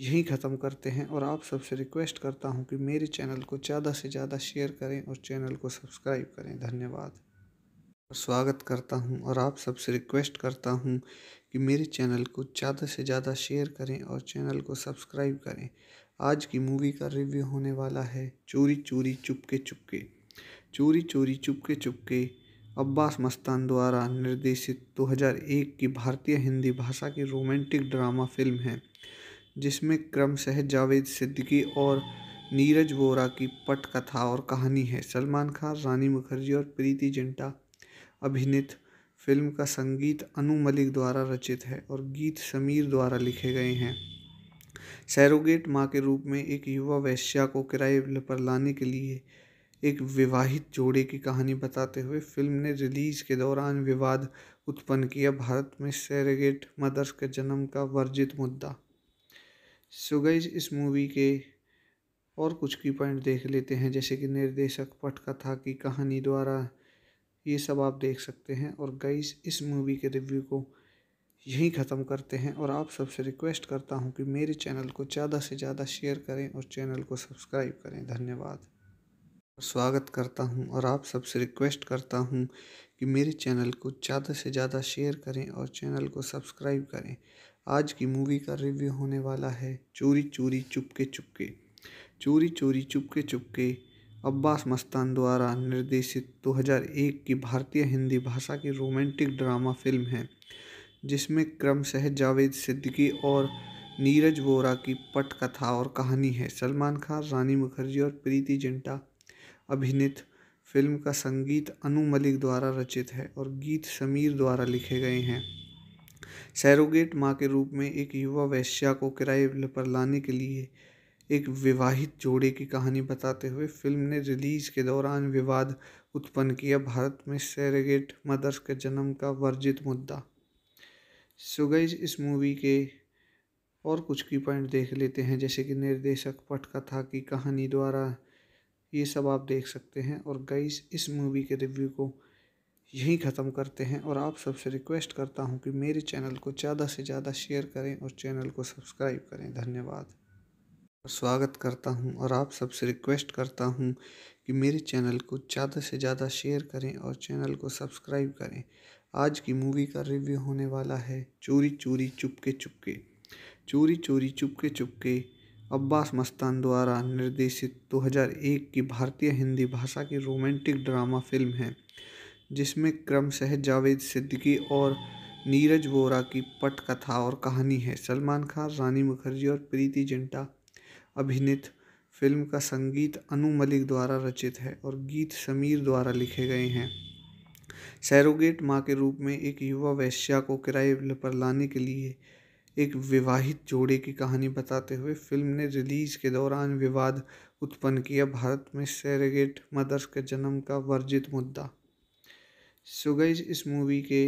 यहीं ख़त्म करते हैं और आप सबसे रिक्वेस्ट करता हूँ कि मेरे चैनल को ज़्यादा से ज़्यादा शेयर करें और चैनल को सब्सक्राइब करें धन्यवाद और स्वागत करता हूं और आप सबसे रिक्वेस्ट करता हूं कि मेरे चैनल को ज़्यादा से ज़्यादा शेयर करें और चैनल को सब्सक्राइब करें आज की मूवी का रिव्यू होने वाला है चोरी चोरी चुपके चुपके चोरी चोरी चुपके चुपके अब्बास मस्तान द्वारा निर्देशित 2001 की भारतीय हिंदी भाषा की रोमांटिक ड्रामा फिल्म है जिसमें क्रमशः जावेद सिद्दीकी और नीरज वोरा की पटकथा और कहानी है सलमान खान रानी मुखर्जी और प्रीति जिंटा अभिनीत फिल्म का संगीत अनु मलिक द्वारा रचित है और गीत समीर द्वारा लिखे गए हैं सैरोगेट माँ के रूप में एक युवा वैश्या को किराए पर लाने के लिए एक विवाहित जोड़े की कहानी बताते हुए फिल्म ने रिलीज के दौरान विवाद उत्पन्न किया भारत में सैरेगेट मदर्स के जन्म का वर्जित मुद्दा सुगैज इस मूवी के और कुछ की पॉइंट देख लेते हैं जैसे कि निर्देशक पटकथा की कहानी द्वारा ये सब आप देख सकते हैं और गाइस इस मूवी के रिव्यू को यहीं ख़त्म करते हैं और आप सबसे रिक्वेस्ट करता हूँ कि मेरे चैनल को ज़्यादा से ज़्यादा शेयर करें और चैनल को सब्सक्राइब करें धन्यवाद स्वागत करता हूं और आप सबसे रिक्वेस्ट करता हूं कि मेरे चैनल को ज़्यादा से ज़्यादा शेयर करें और चैनल को सब्सक्राइब करें आज की मूवी का रिव्यू होने वाला है चोरी चोरी चुपके चुपके चोरी चोरी चुपके चुपके अब्बास मस्तान द्वारा निर्देशित 2001 की भारतीय हिंदी भाषा की रोमांटिक ड्रामा फिल्म है जिसमें क्रमशः जावेद सिद्दीकी और नीरज वोरा की पटकथा और कहानी है सलमान खान रानी मुखर्जी और प्रीति जिंटा अभिनीत फिल्म का संगीत अनु मलिक द्वारा रचित है और गीत समीर द्वारा लिखे गए हैं सैरोगेट माँ के रूप में एक युवा वैश्या को किराए पर लाने के लिए एक विवाहित जोड़े की कहानी बताते हुए फिल्म ने रिलीज के दौरान विवाद उत्पन्न किया भारत में सैरगेट मदर्स के जन्म का वर्जित मुद्दा सुगैज इस मूवी के और कुछ की पॉइंट देख लेते हैं जैसे कि निर्देशक पटकथा की कहानी द्वारा ये सब आप देख सकते हैं और गाइस इस मूवी के रिव्यू को यहीं ख़त्म करते हैं और आप सबसे रिक्वेस्ट करता हूँ कि मेरे चैनल को ज़्यादा से ज़्यादा शेयर करें और चैनल को सब्सक्राइब करें धन्यवाद स्वागत करता हूं और आप सबसे रिक्वेस्ट करता हूं कि मेरे चैनल को ज़्यादा से ज़्यादा शेयर करें और चैनल को सब्सक्राइब करें आज की मूवी का रिव्यू होने वाला है चोरी चोरी चुपके चुपके चोरी चोरी चुपके चुपके अब्बास मस्तान द्वारा निर्देशित 2001 की भारतीय हिंदी भाषा की रोमांटिक ड्रामा फिल्म है जिसमें क्रमशः जावेद सिद्दीकी और नीरज वोरा की पटकथा और कहानी है सलमान खान रानी मुखर्जी और प्रीति जिंटा अभिनीत फिल्म का संगीत अनु मलिक द्वारा रचित है और गीत समीर द्वारा लिखे गए हैं सैरोगेट माँ के रूप में एक युवा वैश्या को किराए पर लाने के लिए एक विवाहित जोड़े की कहानी बताते हुए फिल्म ने रिलीज के दौरान विवाद उत्पन्न किया भारत में सैरेगेट मदर्स के जन्म का वर्जित मुद्दा सुगैज इस मूवी के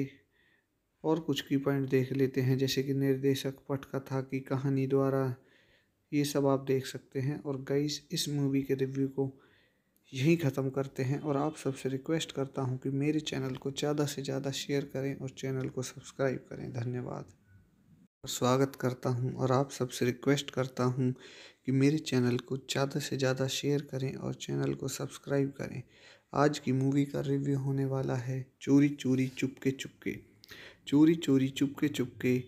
और कुछ की पॉइंट देख लेते हैं जैसे कि निर्देशक पटकथा की कहानी द्वारा ये सब आप देख सकते हैं और गाइस इस मूवी के रिव्यू को यहीं ख़त्म करते हैं और आप सबसे रिक्वेस्ट करता हूँ कि मेरे चैनल को ज़्यादा से ज़्यादा शेयर करें और चैनल को सब्सक्राइब करें धन्यवाद और स्वागत करता हूँ और आप सबसे रिक्वेस्ट करता हूँ कि मेरे चैनल को ज़्यादा से ज़्यादा शेयर करें और चैनल को सब्सक्राइब करें आज की मूवी का रिव्यू होने वाला है चोरी चोरी चुपके चुपके चोरी चोरी चुपके चुपके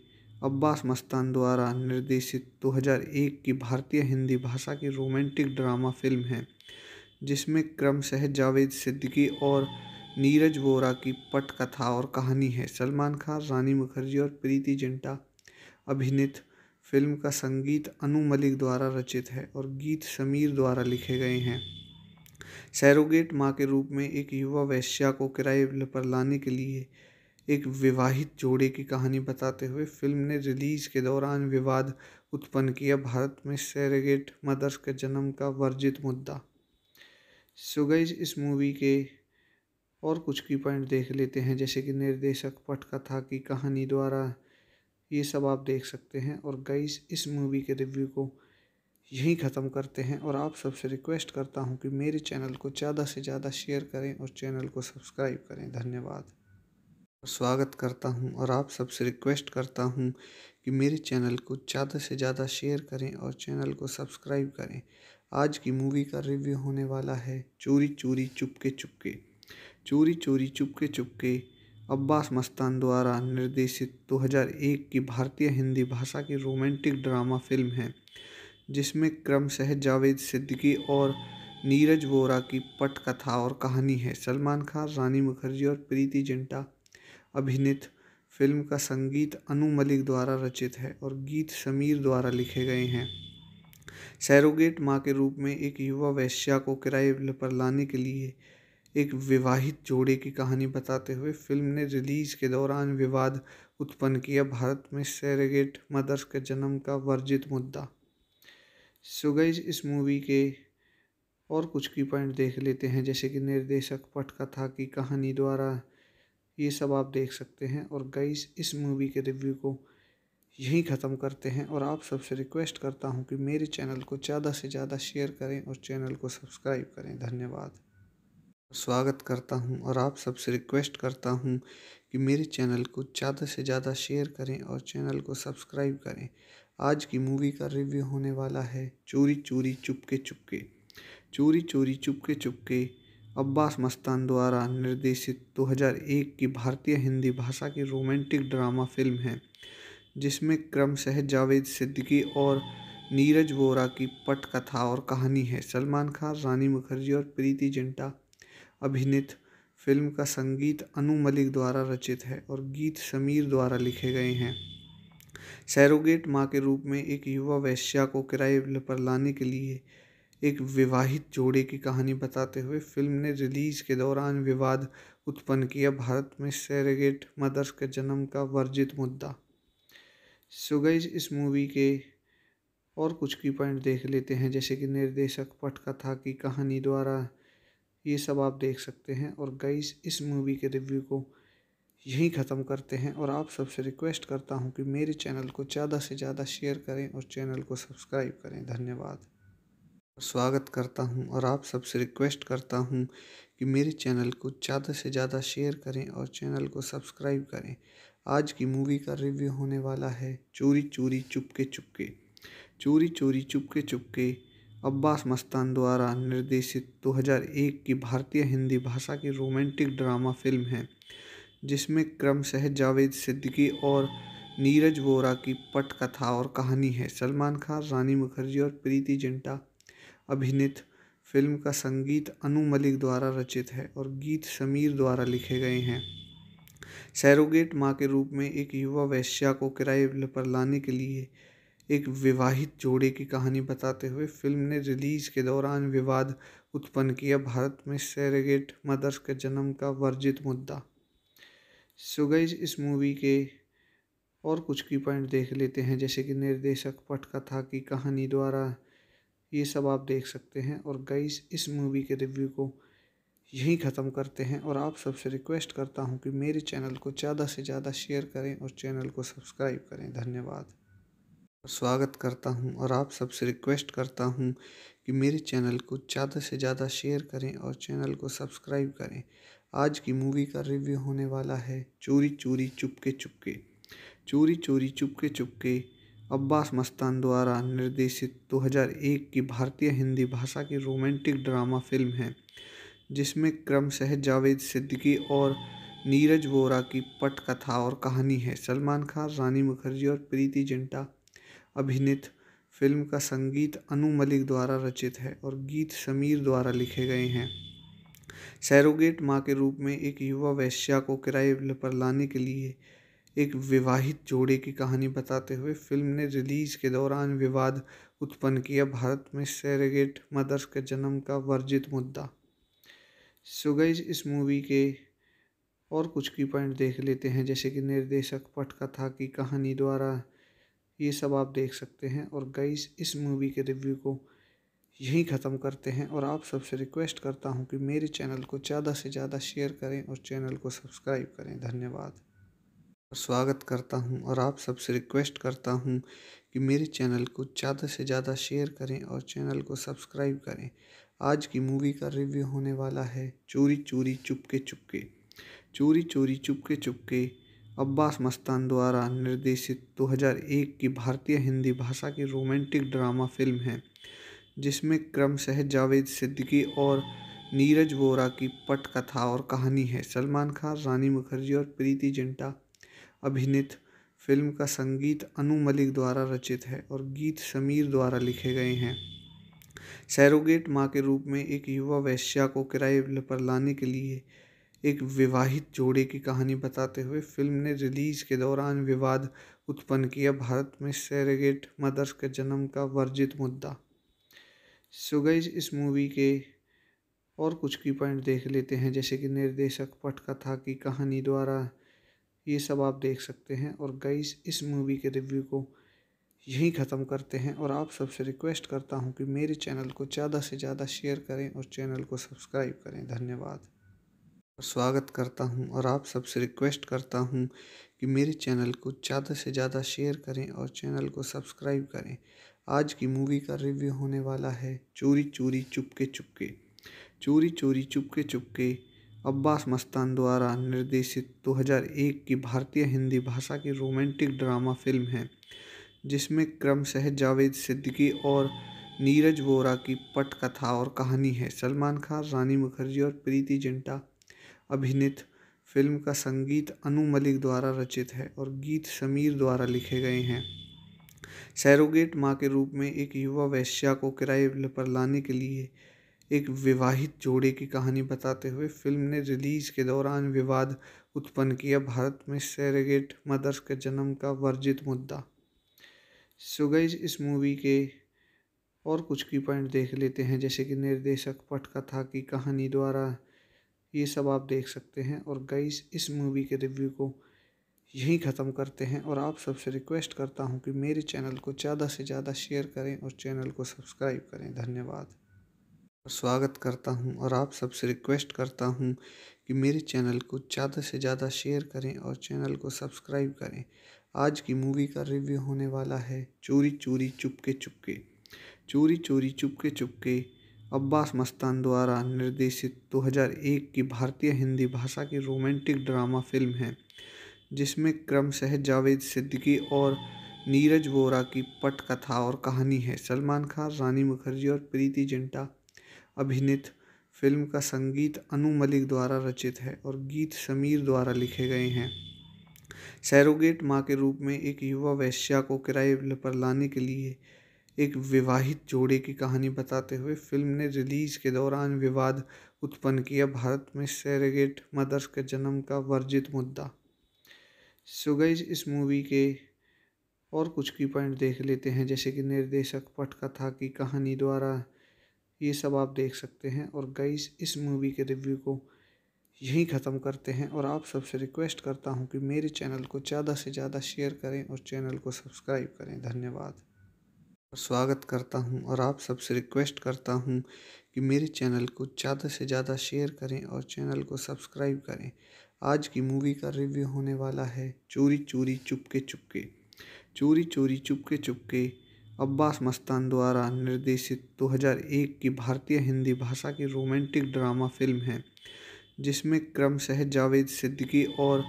अब्बास मस्तान द्वारा निर्देशित 2001 की भारतीय हिंदी भाषा की रोमांटिक ड्रामा फिल्म है जिसमें क्रमशः जावेद सिद्दीकी और नीरज वोरा की पटकथा और कहानी है सलमान खान रानी मुखर्जी और प्रीति जिंटा अभिनीत फिल्म का संगीत अनु मलिक द्वारा रचित है और गीत समीर द्वारा लिखे गए हैं सैरोगेट माँ के रूप में एक युवा वैश्या को किराए पर लाने के लिए एक विवाहित जोड़े की कहानी बताते हुए फिल्म ने रिलीज के दौरान विवाद उत्पन्न किया भारत में सैरगेट मदर्स के जन्म का वर्जित मुद्दा सुगैज इस मूवी के और कुछ की पॉइंट देख लेते हैं जैसे कि निर्देशक पटकथा की कहानी द्वारा ये सब आप देख सकते हैं और गाइस इस मूवी के रिव्यू को यहीं ख़त्म करते हैं और आप सबसे रिक्वेस्ट करता हूँ कि मेरे चैनल को ज़्यादा से ज़्यादा शेयर करें और चैनल को सब्सक्राइब करें धन्यवाद स्वागत करता हूँ और आप सबसे रिक्वेस्ट करता हूँ कि मेरे चैनल को ज़्यादा से ज़्यादा शेयर करें और चैनल को सब्सक्राइब करें आज की मूवी का रिव्यू होने वाला है चोरी चोरी चुपके चुपके चोरी चोरी चुपके चुपके अब्बास मस्तान द्वारा निर्देशित 2001 की भारतीय हिंदी भाषा की रोमांटिक ड्रामा फिल्म है जिसमें क्रमशः जावेद सिद्दीकी और नीरज वोरा की पटकथा और कहानी है सलमान खान रानी मुखर्जी और प्रीति जिंटा अभिनीत फिल्म का संगीत अनु मलिक द्वारा रचित है और गीत समीर द्वारा लिखे गए हैं सैरोगेट माँ के रूप में एक युवा वैश्या को किराए पर लाने के लिए एक विवाहित जोड़े की कहानी बताते हुए फिल्म ने रिलीज के दौरान विवाद उत्पन्न किया भारत में सैरेगेट मदर्स के जन्म का वर्जित मुद्दा सुगैज इस मूवी के और कुछ की पॉइंट देख लेते हैं जैसे कि निर्देशक पटकथा की कहानी द्वारा ये सब आप देख सकते हैं और गाइस इस मूवी के रिव्यू को यही ख़त्म करते हैं और आप सबसे रिक्वेस्ट करता हूँ कि मेरे चैनल को ज़्यादा से ज़्यादा शेयर करें और चैनल को सब्सक्राइब करें धन्यवाद स्वागत करता हूँ और आप सबसे रिक्वेस्ट करता हूँ कि मेरे चैनल को ज़्यादा से ज़्यादा शेयर करें और चैनल को सब्सक्राइब करें आज की मूवी का रिव्यू होने वाला है चोरी चोरी चुपके चुपके चोरी चोरी चुपके चुपके अब्बास मस्तान द्वारा निर्देशित 2001 की भारतीय हिंदी भाषा की रोमांटिक ड्रामा फिल्म है जिसमें क्रमशः जावेद सिद्दीकी और नीरज वोरा की पटकथा और कहानी है सलमान खान रानी मुखर्जी और प्रीति जिंटा अभिनीत फिल्म का संगीत अनु मलिक द्वारा रचित है और गीत समीर द्वारा लिखे गए हैं सैरोगेट माँ के रूप में एक युवा वैश्या को किराए पर लाने के लिए एक विवाहित जोड़े की कहानी बताते हुए फिल्म ने रिलीज के दौरान विवाद उत्पन्न किया भारत में सेरेगेट मदर्स के जन्म का वर्जित मुद्दा सुगैज इस मूवी के और कुछ की पॉइंट देख लेते हैं जैसे कि निर्देशक पटकथा की कहानी द्वारा ये सब आप देख सकते हैं और गईस इस मूवी के रिव्यू को यहीं ख़त्म करते हैं और आप सबसे रिक्वेस्ट करता हूँ कि मेरे चैनल को ज़्यादा से ज़्यादा शेयर करें और चैनल को सब्सक्राइब करें धन्यवाद स्वागत करता हूं और आप सबसे रिक्वेस्ट करता हूं कि मेरे चैनल को ज़्यादा से ज़्यादा शेयर करें और चैनल को सब्सक्राइब करें आज की मूवी का रिव्यू होने वाला है चोरी चोरी चुपके चुपके चोरी चोरी चुपके चुपके अब्बास मस्तान द्वारा निर्देशित 2001 की भारतीय हिंदी भाषा की रोमांटिक ड्रामा फिल्म है जिसमें क्रमशः जावेद सिद्दीकी और नीरज वोरा की पटकथा और कहानी है सलमान खान रानी मुखर्जी और प्रीति जिंटा अभिनीत फिल्म का संगीत अनु मलिक द्वारा रचित है और गीत समीर द्वारा लिखे गए हैं सैरोगेट माँ के रूप में एक युवा वैश्या को किराए पर लाने के लिए एक विवाहित जोड़े की कहानी बताते हुए फिल्म ने रिलीज के दौरान विवाद उत्पन्न किया भारत में सैरोगेट मदर्स के जन्म का वर्जित मुद्दा सुगैज इस मूवी के और कुछ की पॉइंट देख लेते हैं जैसे कि निर्देशक पटकथा की कहानी द्वारा ये सब आप देख सकते हैं और गाइस इस मूवी के रिव्यू को यहीं ख़त्म करते हैं और आप सबसे रिक्वेस्ट करता हूँ कि मेरे चैनल को ज़्यादा से ज़्यादा शेयर करें और चैनल को सब्सक्राइब करें धन्यवाद स्वागत करता हूं और आप सबसे रिक्वेस्ट करता हूं कि मेरे चैनल को ज़्यादा से ज़्यादा शेयर करें और चैनल को सब्सक्राइब करें आज की मूवी का रिव्यू होने वाला है चोरी चोरी चुपके चुपके चोरी चोरी चुपके चुपके अब्बास मस्तान द्वारा निर्देशित 2001 की भारतीय हिंदी भाषा की रोमांटिक ड्रामा फिल्म है जिसमें क्रमशः जावेद सिद्दीकी और नीरज वोरा की पटकथा और कहानी है सलमान खान रानी मुखर्जी और प्रीति जिंटा अभिनीत फिल्म का संगीत अनु मलिक द्वारा रचित है और गीत समीर द्वारा लिखे गए हैं सैरोगेट माँ के रूप में एक युवा वैश्या को किराए पर लाने के लिए एक विवाहित जोड़े की कहानी बताते हुए फिल्म ने रिलीज़ के दौरान विवाद उत्पन्न किया भारत में सैरगेट मदर्स के जन्म का वर्जित मुद्दा सुगैज इस मूवी के और कुछ की पॉइंट देख लेते हैं जैसे कि निर्देशक पटकथा की कहानी द्वारा ये सब आप देख सकते हैं और गईस इस मूवी के रिव्यू को यहीं ख़त्म करते हैं और आप सबसे रिक्वेस्ट करता हूँ कि मेरे चैनल को ज़्यादा से ज़्यादा शेयर करें और चैनल को सब्सक्राइब करें धन्यवाद स्वागत करता हूं और आप सबसे रिक्वेस्ट करता हूं कि मेरे चैनल को ज़्यादा से ज़्यादा शेयर करें और चैनल को सब्सक्राइब करें आज की मूवी का रिव्यू होने वाला है चोरी चोरी चुपके चुपके चोरी चोरी चुपके चुपके अब्बास मस्तान द्वारा निर्देशित 2001 की भारतीय हिंदी भाषा की रोमांटिक ड्रामा फिल्म है जिसमें क्रमशः जावेद सिद्दीकी और नीरज वोरा की पटकथा और कहानी है सलमान खान रानी मुखर्जी और प्रीति जिंटा अभिनीत फिल्म का संगीत अनु मलिक द्वारा रचित है और गीत समीर द्वारा लिखे गए हैं सैरोगेट माँ के रूप में एक युवा वैश्या को किराए पर लाने के लिए एक विवाहित जोड़े की कहानी बताते हुए फिल्म ने रिलीज के दौरान विवाद उत्पन्न किया भारत में सैरेगेट मदर्स के जन्म का वर्जित मुद्दा सुगैज इस मूवी के और कुछ की पॉइंट देख लेते हैं जैसे कि निर्देशक पटकथा की कहानी द्वारा ये सब आप देख सकते हैं और गाइस इस मूवी के रिव्यू को यहीं ख़त्म करते हैं और आप सबसे रिक्वेस्ट करता हूँ कि मेरे चैनल को ज़्यादा से ज़्यादा शेयर करें और चैनल को सब्सक्राइब करें धन्यवाद स्वागत करता हूं और आप सबसे रिक्वेस्ट करता हूं कि मेरे चैनल को ज़्यादा से ज़्यादा शेयर करें और चैनल को सब्सक्राइब करें आज की मूवी का रिव्यू होने वाला है चोरी चोरी चुपके चुपके चोरी चोरी चुपके चुपके अब्बास मस्तान द्वारा निर्देशित 2001 की भारतीय हिंदी भाषा की रोमांटिक ड्रामा फिल्म है जिसमें क्रमशः जावेद सिद्दीकी और नीरज वोरा की पटकथा और कहानी है सलमान खान रानी मुखर्जी और प्रीति जिंटा अभिनीत फिल्म का संगीत अनु मलिक द्वारा रचित है और गीत समीर द्वारा लिखे गए हैं सैरोगेट माँ के रूप में एक युवा वैश्या को किराए पर लाने के लिए एक विवाहित जोड़े की कहानी बताते हुए फिल्म ने रिलीज के दौरान विवाद उत्पन्न किया भारत में सैरगेट मदर्स के जन्म का वर्जित मुद्दा सुगैज इस मूवी के और कुछ की पॉइंट देख लेते हैं जैसे कि निर्देशक पटकथा की कहानी द्वारा ये सब आप देख सकते हैं और गईस इस मूवी के रिव्यू को यहीं ख़त्म करते हैं और आप सबसे रिक्वेस्ट करता हूँ कि मेरे चैनल को ज़्यादा से ज़्यादा शेयर करें और चैनल को सब्सक्राइब करें धन्यवाद स्वागत करता हूं और आप सबसे रिक्वेस्ट करता हूं कि मेरे चैनल को ज़्यादा से ज़्यादा शेयर करें और चैनल को सब्सक्राइब करें आज की मूवी का रिव्यू होने वाला है चोरी चोरी चुपके चुपके चोरी चोरी चुपके चुपके अब्बास मस्तान द्वारा निर्देशित 2001 की भारतीय हिंदी भाषा की रोमांटिक ड्रामा फिल्म है जिसमें क्रमशः जावेद सिद्दीकी और नीरज वोरा की पटकथा और कहानी है सलमान खान रानी मुखर्जी और प्रीति जिंटा अभिनीत फिल्म का संगीत अनु मलिक द्वारा रचित है और गीत समीर द्वारा लिखे गए हैं सैरोगेट माँ के रूप में एक युवा वैश्या को किराए पर लाने के लिए एक विवाहित जोड़े की कहानी बताते हुए फिल्म ने रिलीज के दौरान विवाद उत्पन्न किया भारत में सैरेगेट मदर्स के जन्म का वर्जित मुद्दा सुगैज इस मूवी के और कुछ की पॉइंट देख लेते हैं जैसे कि निर्देशक पटकथा की कहानी द्वारा ये सब आप देख सकते हैं और गाइस इस मूवी के रिव्यू को यहीं ख़त्म करते हैं और आप सबसे रिक्वेस्ट करता हूँ कि मेरे चैनल को ज़्यादा से ज़्यादा शेयर करें और चैनल को सब्सक्राइब करें धन्यवाद स्वागत करता हूँ और आप सबसे रिक्वेस्ट करता हूँ कि मेरे चैनल को ज़्यादा से ज़्यादा शेयर करें और चैनल को सब्सक्राइब करें आज की मूवी का रिव्यू होने वाला है चोरी चोरी चुपके चुपके चोरी चोरी चुपके चुपके अब्बास मस्तान द्वारा निर्देशित 2001 की भारतीय हिंदी भाषा की रोमांटिक ड्रामा फिल्म है जिसमें क्रमशः जावेद सिद्दीकी और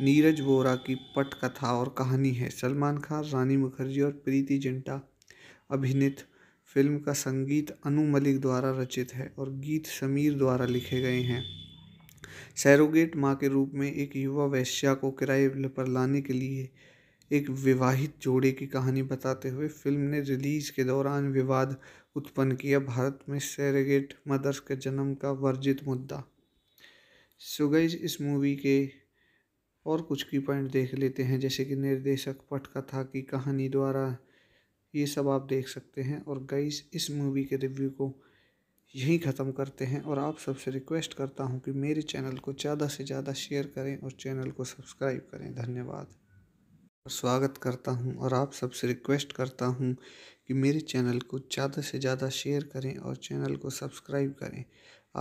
नीरज वोरा की पटकथा और कहानी है सलमान खान रानी मुखर्जी और प्रीति जिंटा अभिनीत फिल्म का संगीत अनु मलिक द्वारा रचित है और गीत समीर द्वारा लिखे गए हैं सैरोगेट माँ के रूप में एक युवा वैश्या को किराए पर लाने के लिए एक विवाहित जोड़े की कहानी बताते हुए फिल्म ने रिलीज के दौरान विवाद उत्पन्न किया भारत में सैरगेट मदर्स के जन्म का वर्जित मुद्दा सुगैज इस मूवी के और कुछ की पॉइंट देख लेते हैं जैसे कि निर्देशक पटकथा की कहानी द्वारा ये सब आप देख सकते हैं और गाइस इस मूवी के रिव्यू को यहीं ख़त्म करते हैं और आप सबसे रिक्वेस्ट करता हूँ कि मेरे चैनल को ज़्यादा से ज़्यादा शेयर करें और चैनल को सब्सक्राइब करें धन्यवाद स्वागत करता हूं और आप सबसे रिक्वेस्ट करता हूं कि मेरे चैनल को ज़्यादा से ज़्यादा शेयर करें और चैनल को सब्सक्राइब करें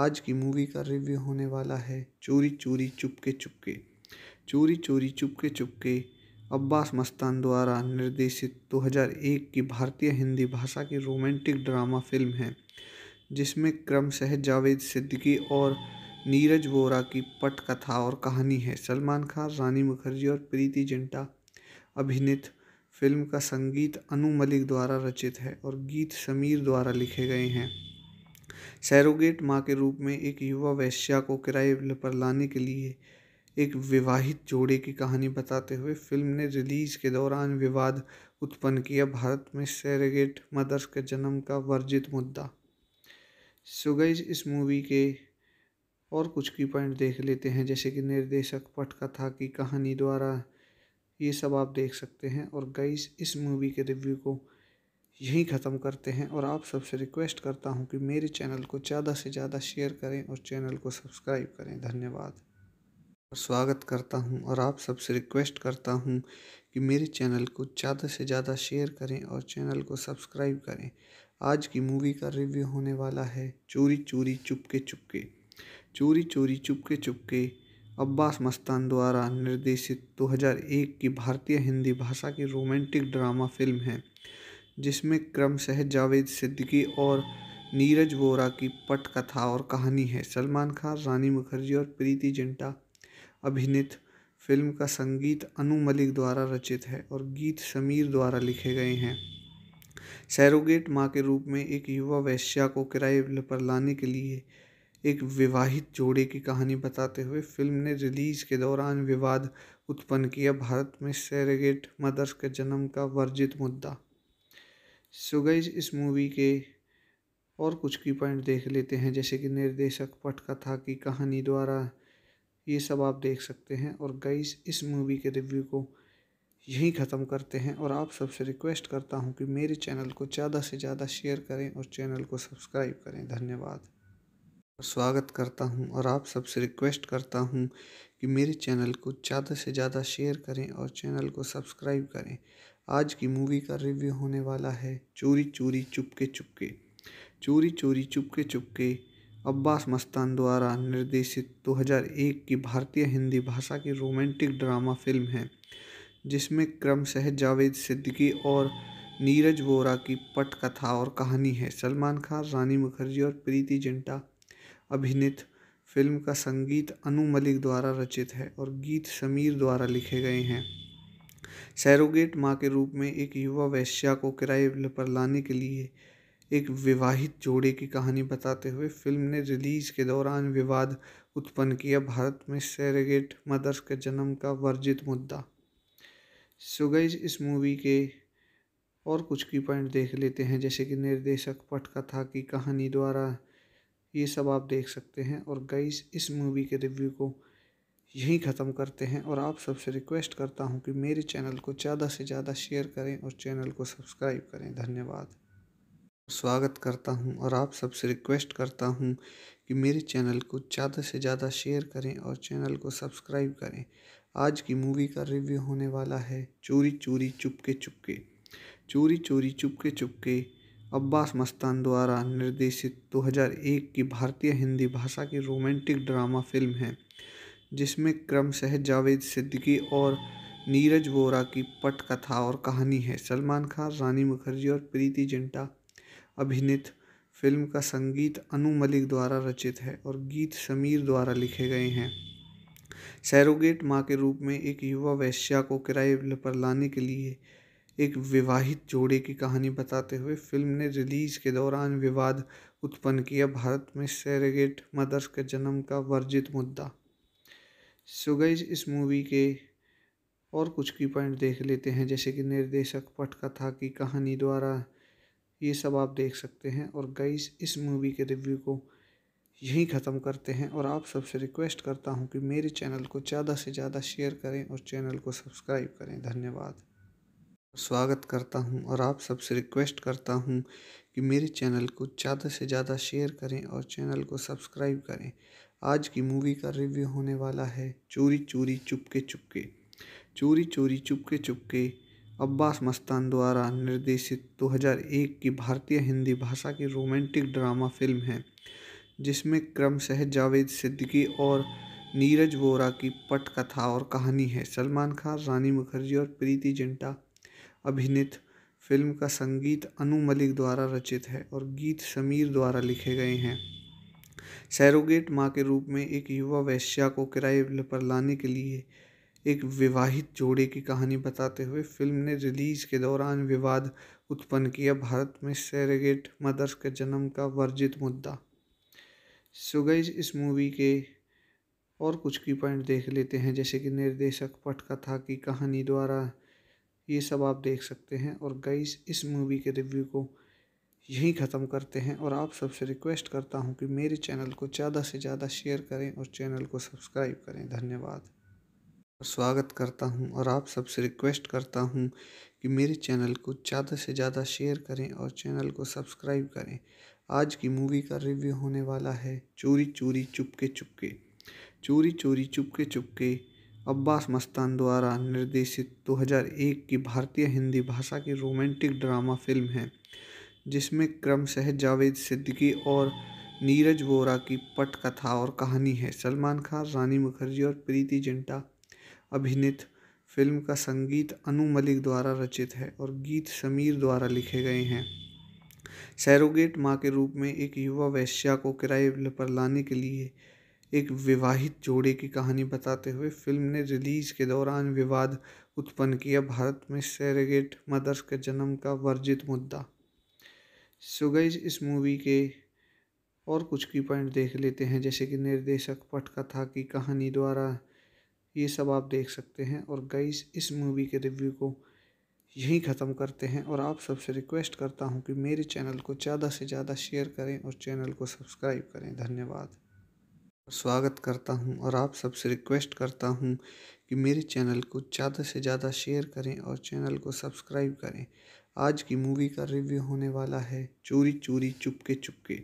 आज की मूवी का रिव्यू होने वाला है चोरी चोरी चुपके चुपके चोरी चोरी चुपके चुपके अब्बास मस्तान द्वारा निर्देशित 2001 की भारतीय हिंदी भाषा की रोमांटिक ड्रामा फिल्म है जिसमें क्रमशः जावेद सिद्दीकी और नीरज वोरा की पटकथा और कहानी है सलमान खान रानी मुखर्जी और प्रीति जिंटा अभिनीत फिल्म का संगीत अनु मलिक द्वारा रचित है और गीत समीर द्वारा लिखे गए हैं सैरोगेट माँ के रूप में एक युवा वैश्या को किराए पर लाने के लिए एक विवाहित जोड़े की कहानी बताते हुए फिल्म ने रिलीज के दौरान विवाद उत्पन्न किया भारत में सैरेगेट मदर्स के जन्म का वर्जित मुद्दा सुगैज इस मूवी के और कुछ की पॉइंट देख लेते हैं जैसे कि निर्देशक पटकथा की कहानी द्वारा ये सब आप देख सकते हैं और गाइस इस मूवी के रिव्यू को यहीं ख़त्म करते हैं और आप सबसे रिक्वेस्ट करता हूँ कि मेरे चैनल को ज़्यादा से ज़्यादा शेयर करें और चैनल को सब्सक्राइब करें धन्यवाद और स्वागत करता हूँ और आप सबसे रिक्वेस्ट करता हूँ कि मेरे चैनल को ज़्यादा से ज़्यादा शेयर करें और चैनल को सब्सक्राइब करें आज की मूवी का रिव्यू होने वाला है चोरी चोरी चुपके चुपके चोरी चोरी चुपके चुपके अब्बास मस्तान द्वारा निर्देशित 2001 की भारतीय हिंदी भाषा की रोमांटिक ड्रामा फिल्म है जिसमें क्रमशः जावेद सिद्दीकी और नीरज वोरा की पटकथा और कहानी है सलमान खान रानी मुखर्जी और प्रीति जिंटा अभिनीत फिल्म का संगीत अनु मलिक द्वारा रचित है और गीत समीर द्वारा लिखे गए हैं सैरोगेट माँ के रूप में एक युवा वैश्या को किराए पर लाने के लिए एक विवाहित जोड़े की कहानी बताते हुए फिल्म ने रिलीज के दौरान विवाद उत्पन्न किया भारत में सैरगेट मदर्स के जन्म का वर्जित मुद्दा सो इस मूवी के और कुछ की पॉइंट देख लेते हैं जैसे कि निर्देशक पटकथा की कहानी द्वारा ये सब आप देख सकते हैं और गाइज इस मूवी के रिव्यू को यहीं ख़त्म करते हैं और आप सबसे रिक्वेस्ट करता हूँ कि मेरे चैनल को ज़्यादा से ज़्यादा शेयर करें और चैनल को सब्सक्राइब करें धन्यवाद स्वागत करता हूं और आप सबसे रिक्वेस्ट करता हूं कि मेरे चैनल को ज़्यादा से ज़्यादा शेयर करें और चैनल को सब्सक्राइब करें आज की मूवी का रिव्यू होने वाला है चोरी चोरी चुपके चुपके चोरी चोरी चुपके चुपके अब्बास मस्तान द्वारा निर्देशित 2001 की भारतीय हिंदी भाषा की रोमांटिक ड्रामा फिल्म है जिसमें क्रमशः जावेद सिद्दीकी और नीरज वोरा की पटकथा और कहानी है सलमान खान रानी मुखर्जी और प्रीति जिंटा अभिनीत फिल्म का संगीत अनु मलिक द्वारा रचित है और गीत समीर द्वारा लिखे गए हैं सैरोगेट माँ के रूप में एक युवा वैश्या को किराए पर लाने के लिए एक विवाहित जोड़े की कहानी बताते हुए फिल्म ने रिलीज़ के दौरान विवाद उत्पन्न किया भारत में सैरेगेट मदर्स के जन्म का वर्जित मुद्दा सुगैज इस मूवी के और कुछ की पॉइंट देख लेते हैं जैसे कि निर्देशक पटकथा की कहानी द्वारा ये सब आप देख सकते हैं और गाइस इस मूवी के रिव्यू को यहीं ख़त्म करते हैं और आप सबसे रिक्वेस्ट करता हूँ कि मेरे चैनल को ज़्यादा से ज़्यादा शेयर करें और चैनल को सब्सक्राइब करें धन्यवाद स्वागत करता हूँ और आप सबसे रिक्वेस्ट करता हूँ कि मेरे चैनल को ज़्यादा से ज़्यादा शेयर करें और चैनल को सब्सक्राइब करें आज की मूवी का रिव्यू होने वाला है चोरी चोरी चुपके चुपके चोरी चोरी चुपके चुपके अब्बास मस्तान द्वारा निर्देशित 2001 की भारतीय हिंदी भाषा की रोमांटिक ड्रामा फिल्म है जिसमें क्रमशः जावेद सिद्दीकी और नीरज वोरा की पटकथा और कहानी है सलमान खान रानी मुखर्जी और प्रीति जिंटा अभिनीत फिल्म का संगीत अनु मलिक द्वारा रचित है और गीत समीर द्वारा लिखे गए हैं सैरोगेट माँ के रूप में एक युवा वैश्या को किराए पर लाने के लिए एक विवाहित जोड़े की कहानी बताते हुए फिल्म ने रिलीज के दौरान विवाद उत्पन्न किया भारत में सैरगेट मदर्स के जन्म का वर्जित मुद्दा सो इस मूवी के और कुछ की पॉइंट देख लेते हैं जैसे कि निर्देशक पटकथा की कहानी द्वारा ये सब आप देख सकते हैं और गईस इस मूवी के रिव्यू को यहीं ख़त्म करते हैं और आप सबसे रिक्वेस्ट करता हूँ कि मेरे चैनल को ज़्यादा से ज़्यादा शेयर करें और चैनल को सब्सक्राइब करें धन्यवाद स्वागत करता हूं और आप सबसे रिक्वेस्ट करता हूं कि मेरे चैनल को ज़्यादा से ज़्यादा शेयर करें और चैनल को सब्सक्राइब करें आज की मूवी का रिव्यू होने वाला है चोरी चोरी चुपके चुपके चोरी चोरी चुपके चुपके अब्बास मस्तान द्वारा निर्देशित 2001 की भारतीय हिंदी भाषा की रोमांटिक ड्रामा फिल्म है जिसमें क्रमशः जावेद सिद्दीकी और नीरज वोरा की पटकथा और कहानी है सलमान खान रानी मुखर्जी और प्रीति जिंटा अभिनीत फिल्म का संगीत अनु मलिक द्वारा रचित है और गीत समीर द्वारा लिखे गए हैं सैरोगेट माँ के रूप में एक युवा वैश्या को किराए पर लाने के लिए एक विवाहित जोड़े की कहानी बताते हुए फिल्म ने रिलीज के दौरान विवाद उत्पन्न किया भारत में सैरोगेट मदर्स के जन्म का वर्जित मुद्दा सुगैज इस मूवी के और कुछ की पॉइंट देख लेते हैं जैसे कि निर्देशक पटकथा की कहानी द्वारा ये सब आप देख सकते हैं और गाइस इस मूवी के रिव्यू को यहीं ख़त्म करते हैं और आप सबसे रिक्वेस्ट करता हूँ कि मेरे चैनल को ज़्यादा से ज़्यादा शेयर करें और चैनल को सब्सक्राइब करें धन्यवाद स्वागत करता हूँ और आप सबसे रिक्वेस्ट करता हूँ कि मेरे चैनल को ज़्यादा से ज़्यादा शेयर करें और चैनल को सब्सक्राइब करें आज की मूवी का रिव्यू होने वाला है चोरी चोरी चुपके चुपके चोरी चोरी चुपके चुपके अब्बास मस्तान द्वारा निर्देशित 2001 की भारतीय हिंदी भाषा की रोमांटिक ड्रामा फिल्म है जिसमें क्रमशः जावेद सिद्दीकी और नीरज वोरा की पटकथा और कहानी है सलमान खान रानी मुखर्जी और प्रीति जिंटा अभिनीत फिल्म का संगीत अनु मलिक द्वारा रचित है और गीत समीर द्वारा लिखे गए हैं सैरोगेट माँ के रूप में एक युवा वैश्या को किराए पर लाने के लिए एक विवाहित जोड़े की कहानी बताते हुए फिल्म ने रिलीज के दौरान विवाद उत्पन्न किया भारत में सैरेगेट मदर्स के जन्म का वर्जित मुद्दा सुगैज इस मूवी के और कुछ की पॉइंट देख लेते हैं जैसे कि निर्देशक पटकथा की कहानी द्वारा ये सब आप देख सकते हैं और गईस इस मूवी के रिव्यू को यहीं ख़त्म करते हैं और आप सबसे रिक्वेस्ट करता हूँ कि मेरे चैनल को ज़्यादा से ज़्यादा शेयर करें और चैनल को सब्सक्राइब करें धन्यवाद स्वागत करता हूं और आप सबसे रिक्वेस्ट करता हूं कि मेरे चैनल को ज़्यादा से ज़्यादा शेयर करें और चैनल को सब्सक्राइब करें आज की मूवी का रिव्यू होने वाला है चोरी चोरी चुपके चुपके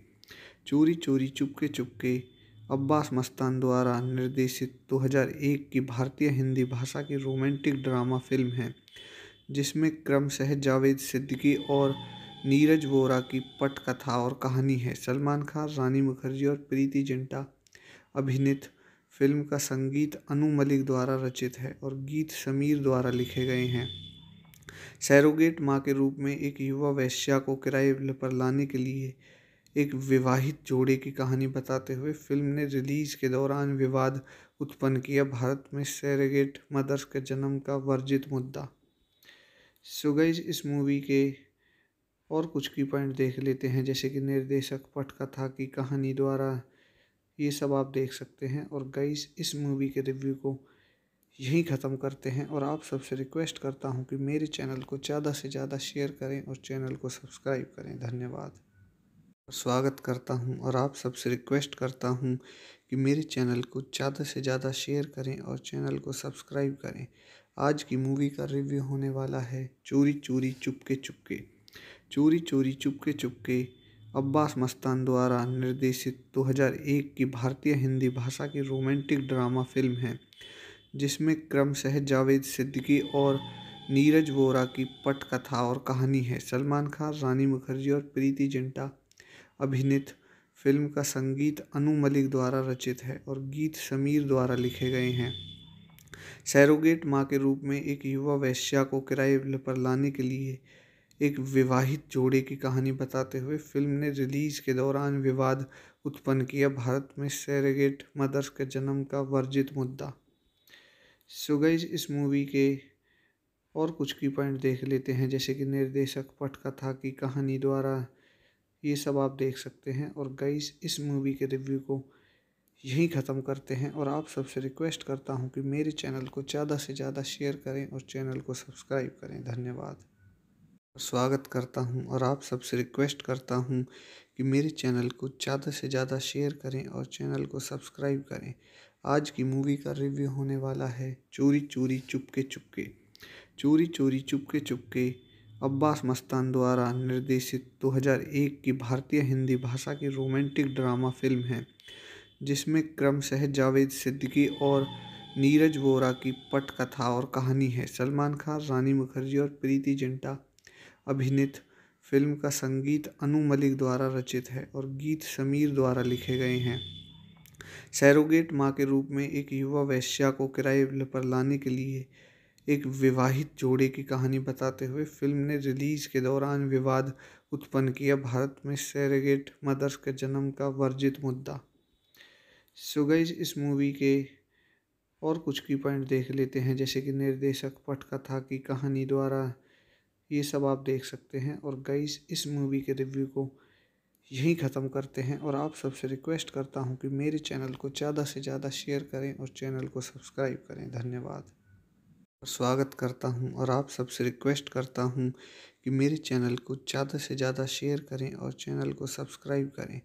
चोरी चोरी चुपके चुपके अब्बास मस्तान द्वारा निर्देशित 2001 की भारतीय हिंदी भाषा की रोमांटिक ड्रामा फिल्म है जिसमें क्रमशः जावेद सिद्दीकी और नीरज वोरा की पटकथा और कहानी है सलमान खान रानी मुखर्जी और प्रीति जिंटा अभिनीत फिल्म का संगीत अनु मलिक द्वारा रचित है और गीत समीर द्वारा लिखे गए हैं सैरोगेट माँ के रूप में एक युवा वैश्या को किराए पर लाने के लिए एक विवाहित जोड़े की कहानी बताते हुए फिल्म ने रिलीज के दौरान विवाद उत्पन्न किया भारत में सैरेगेट मदर्स के जन्म का वर्जित मुद्दा सुगैज इस मूवी के और कुछ की पॉइंट देख लेते हैं जैसे कि निर्देशक पटकथा की कहानी द्वारा ये सब आप देख सकते हैं और गाइस इस मूवी के रिव्यू को यहीं ख़त्म करते हैं और आप सबसे रिक्वेस्ट करता हूँ कि मेरे चैनल को ज़्यादा से ज़्यादा शेयर करें और चैनल को सब्सक्राइब करें धन्यवाद स्वागत करता हूं और आप सबसे रिक्वेस्ट करता हूं कि मेरे चैनल को ज़्यादा से ज़्यादा शेयर करें और चैनल को सब्सक्राइब करें आज की मूवी का रिव्यू होने वाला है चोरी चोरी चुपके चुपके चोरी चोरी चुपके चुपके अब्बास मस्तान द्वारा निर्देशित 2001 की भारतीय हिंदी भाषा की रोमांटिक ड्रामा फिल्म है जिसमें क्रमशः जावेद सिद्दीकी और नीरज वोरा की पटकथा और कहानी है सलमान खान रानी मुखर्जी और प्रीति जिंटा अभिनीत फिल्म का संगीत अनु मलिक द्वारा रचित है और गीत समीर द्वारा लिखे गए हैं सैरोगेट माँ के रूप में एक युवा वैश्या को किराए पर लाने के लिए एक विवाहित जोड़े की कहानी बताते हुए फिल्म ने रिलीज के दौरान विवाद उत्पन्न किया भारत में सैरगेट मदर्स के जन्म का वर्जित मुद्दा सुगैज इस मूवी के और कुछ की पॉइंट देख लेते हैं जैसे कि निर्देशक पटकथा की कहानी द्वारा ये सब आप देख सकते हैं और गईस इस मूवी के रिव्यू को यहीं ख़त्म करते हैं और आप सबसे रिक्वेस्ट करता हूँ कि मेरे चैनल को ज़्यादा से ज़्यादा शेयर करें और चैनल को सब्सक्राइब करें धन्यवाद स्वागत करता हूं और आप सबसे रिक्वेस्ट करता हूं कि मेरे चैनल को ज़्यादा से ज़्यादा शेयर करें और चैनल को सब्सक्राइब करें आज की मूवी का रिव्यू होने वाला है चोरी चोरी चुपके चुपके चोरी चोरी चुपके चुपके अब्बास मस्तान द्वारा निर्देशित 2001 की भारतीय हिंदी भाषा की रोमांटिक ड्रामा फिल्म है जिसमें क्रमशः जावेद सिद्दीकी और नीरज वोरा की पटकथा और कहानी है सलमान खान रानी मुखर्जी और प्रीति जिंटा अभिनीत फिल्म का संगीत अनु मलिक द्वारा रचित है और गीत समीर द्वारा लिखे गए हैं सैरोगेट माँ के रूप में एक युवा वैश्या को किराए पर लाने के लिए एक विवाहित जोड़े की कहानी बताते हुए फिल्म ने रिलीज़ के दौरान विवाद उत्पन्न किया भारत में सैरेगेट मदर्स के जन्म का वर्जित मुद्दा सुगैज इस मूवी के और कुछ की पॉइंट देख लेते हैं जैसे कि निर्देशक पटकथा की कहानी द्वारा ये सब आप देख सकते हैं और गाइस इस मूवी के रिव्यू को यहीं ख़त्म करते हैं और आप सबसे रिक्वेस्ट करता हूँ कि मेरे चैनल को ज़्यादा से ज़्यादा शेयर करें और चैनल को सब्सक्राइब करें धन्यवाद स्वागत करता हूं और आप सबसे रिक्वेस्ट करता हूं कि मेरे चैनल को ज़्यादा से ज़्यादा शेयर करें और चैनल को सब्सक्राइब करें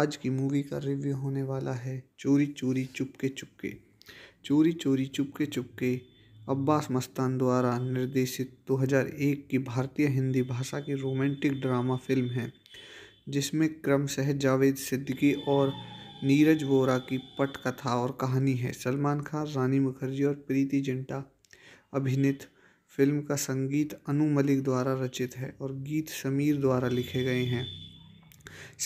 आज की मूवी का रिव्यू होने वाला है चोरी चोरी चुपके चुपके चोरी चोरी चुपके चुपके अब्बास मस्तान द्वारा निर्देशित 2001 की भारतीय हिंदी भाषा की रोमांटिक ड्रामा फिल्म है जिसमें क्रमशः जावेद सिद्दीकी और नीरज वोरा की पटकथा और कहानी है सलमान खान रानी मुखर्जी और प्रीति जिंटा अभिनीत फिल्म का संगीत अनु मलिक द्वारा रचित है और गीत समीर द्वारा लिखे गए हैं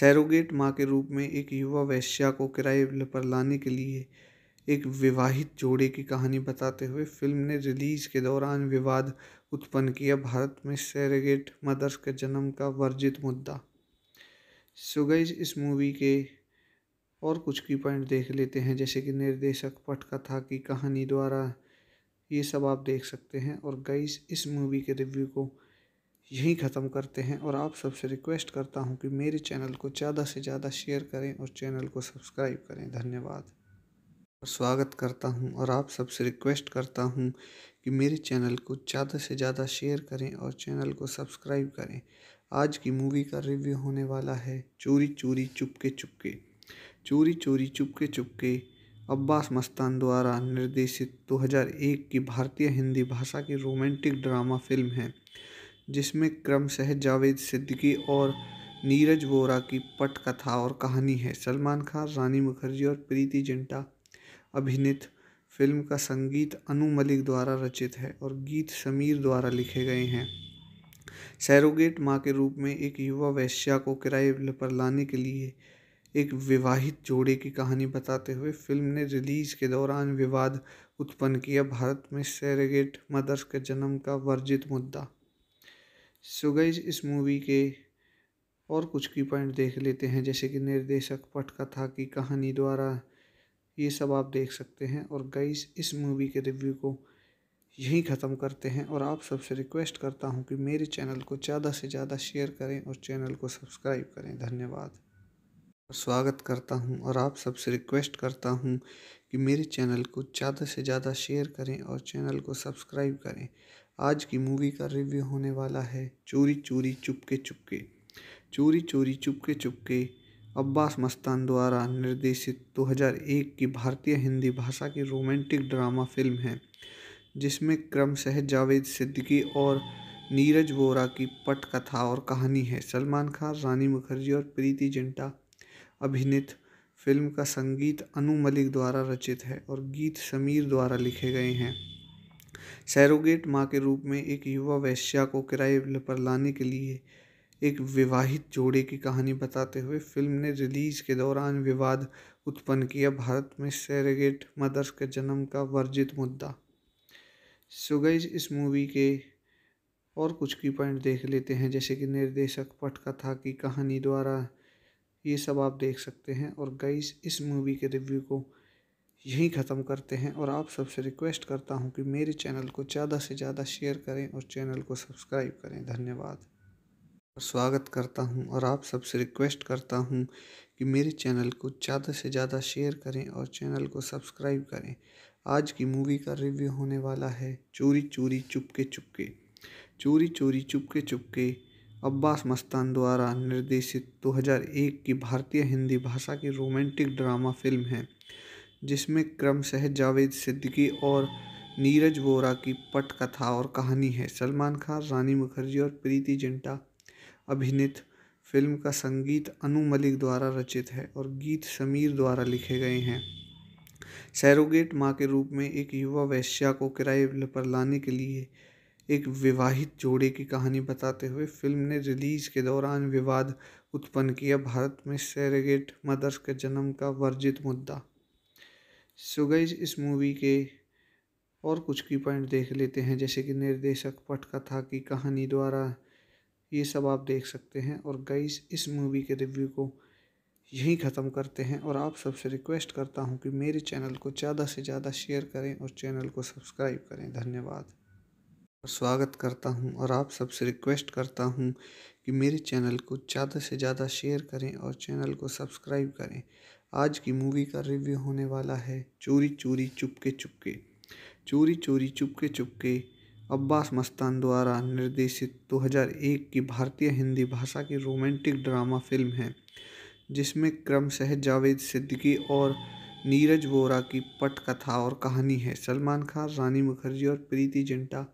सैरोगेट माँ के रूप में एक युवा वैश्या को किराए पर लाने के लिए एक विवाहित जोड़े की कहानी बताते हुए फिल्म ने रिलीज के दौरान विवाद उत्पन्न किया भारत में सैरगेट मदर्स के जन्म का वर्जित मुद्दा सुगैज इस मूवी के और कुछ की पॉइंट देख लेते हैं जैसे कि निर्देशक पटकथा की कहानी द्वारा ये सब आप देख सकते हैं और गईस इस मूवी के रिव्यू को यहीं ख़त्म करते हैं और आप सबसे रिक्वेस्ट करता हूँ कि मेरे चैनल को ज़्यादा से ज़्यादा शेयर करें और चैनल को सब्सक्राइब करें धन्यवाद स्वागत करता हूं और आप सबसे रिक्वेस्ट करता हूं कि मेरे चैनल को ज़्यादा से ज़्यादा शेयर करें और चैनल को सब्सक्राइब करें आज की मूवी का रिव्यू होने वाला है चोरी चोरी चुपके चुपके चोरी चोरी चुपके चुपके अब्बास मस्तान द्वारा निर्देशित 2001 की भारतीय हिंदी भाषा की रोमांटिक ड्रामा फिल्म है जिसमें क्रमशः जावेद सिद्दीकी और नीरज वोरा की पटकथा और कहानी है सलमान खान रानी मुखर्जी और प्रीति जिंटा अभिनीत फिल्म का संगीत अनु मलिक द्वारा रचित है और गीत समीर द्वारा लिखे गए हैं सैरोगेट माँ के रूप में एक युवा वैश्या को किराए पर लाने के लिए एक विवाहित जोड़े की कहानी बताते हुए फिल्म ने रिलीज के दौरान विवाद उत्पन्न किया भारत में सैरोगेट मदर्स के जन्म का वर्जित मुद्दा सुगैज इस मूवी के और कुछ की पॉइंट देख लेते हैं जैसे कि निर्देशक पटकथा की कहानी द्वारा ये सब आप देख सकते हैं और गाइस इस मूवी के रिव्यू को यहीं ख़त्म करते हैं और आप सबसे रिक्वेस्ट करता हूँ कि मेरे चैनल को ज़्यादा से ज़्यादा शेयर करें और चैनल को सब्सक्राइब करें धन्यवाद स्वागत करता हूँ और आप सबसे रिक्वेस्ट करता हूँ कि मेरे चैनल को ज़्यादा से ज़्यादा शेयर करें और चैनल को सब्सक्राइब करें आज की मूवी का रिव्यू होने वाला है चोरी चोरी चुपके चुपके चोरी चोरी चुपके चुपके अब्बास मस्तान द्वारा निर्देशित 2001 की भारतीय हिंदी भाषा की रोमांटिक ड्रामा फिल्म है जिसमें क्रमशः जावेद सिद्दीकी और नीरज वोरा की पटकथा और कहानी है सलमान खान रानी मुखर्जी और प्रीति जिंटा अभिनीत फिल्म का संगीत अनु मलिक द्वारा रचित है और गीत समीर द्वारा लिखे गए हैं सैरोगेट माँ के रूप में एक युवा वैश्या को किराए पर लाने के लिए एक विवाहित जोड़े की कहानी बताते हुए फिल्म ने रिलीज के दौरान विवाद उत्पन्न किया भारत में सैरेगेट मदर्स के जन्म का वर्जित मुद्दा सो इस मूवी के और कुछ की पॉइंट देख लेते हैं जैसे कि निर्देशक पटकथा की कहानी द्वारा ये सब आप देख सकते हैं और गाइज इस मूवी के रिव्यू को यहीं ख़त्म करते हैं और आप सबसे रिक्वेस्ट करता हूँ कि मेरे चैनल को ज़्यादा से ज़्यादा शेयर करें और चैनल को सब्सक्राइब करें धन्यवाद स्वागत करता हूं और आप सबसे रिक्वेस्ट करता हूं कि मेरे चैनल को ज़्यादा से ज़्यादा शेयर करें और चैनल को सब्सक्राइब करें आज की मूवी का रिव्यू होने वाला है चोरी चोरी चुपके चुपके चोरी चोरी चुपके चुपके अब्बास मस्तान द्वारा निर्देशित 2001 की भारतीय हिंदी भाषा की रोमांटिक ड्रामा फिल्म है जिसमें क्रमशः जावेद सिद्दीकी और नीरज वोरा की पटकथा और कहानी है सलमान खान रानी मुखर्जी और प्रीति जिंटा अभिनीत फिल्म का संगीत अनु मलिक द्वारा रचित है और गीत समीर द्वारा लिखे गए हैं सैरोगेट माँ के रूप में एक युवा वैश्या को किराए पर लाने के लिए एक विवाहित जोड़े की कहानी बताते हुए फिल्म ने रिलीज के दौरान विवाद उत्पन्न किया भारत में सैरेगेट मदर्स के जन्म का वर्जित मुद्दा सुगैज इस मूवी के और कुछ की पॉइंट देख लेते हैं जैसे कि निर्देशक पटकथा की कहानी द्वारा ये सब आप देख सकते हैं और गाइस इस मूवी के रिव्यू को यहीं ख़त्म करते हैं और आप सबसे रिक्वेस्ट करता हूँ कि मेरे चैनल को ज़्यादा से ज़्यादा शेयर करें और चैनल को सब्सक्राइब करें धन्यवाद स्वागत करता हूं और आप सबसे रिक्वेस्ट करता हूं कि मेरे चैनल को ज़्यादा से ज़्यादा शेयर करें और चैनल को सब्सक्राइब करें आज की मूवी का रिव्यू होने वाला है चोरी चोरी चुपके चुपके चोरी चोरी चुपके चुपके अब्बास मस्तान द्वारा निर्देशित 2001 की भारतीय हिंदी भाषा की रोमांटिक ड्रामा फिल्म है जिसमें क्रमशः जावेद सिद्दीकी और नीरज वोरा की पटकथा और कहानी है सलमान खान रानी मुखर्जी और प्रीति जिंटा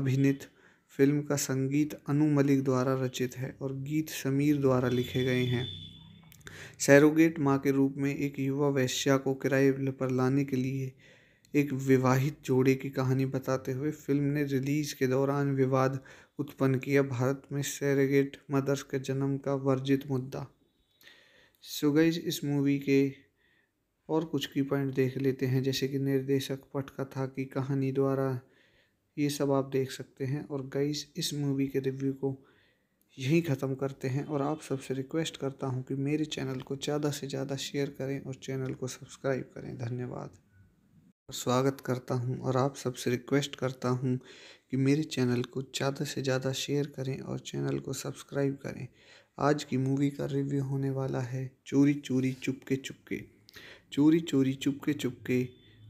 अभिनीत फिल्म का संगीत अनु मलिक द्वारा रचित है और गीत समीर द्वारा लिखे गए हैं सैरोगेट माँ के रूप में एक युवा वैश्या को किराए पर लाने के लिए एक विवाहित जोड़े की कहानी बताते हुए फिल्म ने रिलीज के दौरान विवाद उत्पन्न किया भारत में सेरेगेट मदर्स के जन्म का वर्जित मुद्दा सुगैज इस मूवी के और कुछ की पॉइंट देख लेते हैं जैसे कि निर्देशक पटकथा की कहानी द्वारा ये सब आप देख सकते हैं और गईस इस मूवी के रिव्यू को यहीं ख़त्म करते हैं और आप सबसे रिक्वेस्ट करता हूँ कि मेरे चैनल को ज़्यादा से ज़्यादा शेयर करें और चैनल को सब्सक्राइब करें धन्यवाद स्वागत करता हूं और आप सबसे रिक्वेस्ट करता हूं कि मेरे चैनल को ज़्यादा से ज़्यादा शेयर करें और चैनल को सब्सक्राइब करें आज की मूवी का रिव्यू होने वाला है चोरी चोरी चुपके चुपके चोरी चोरी चुपके चुपके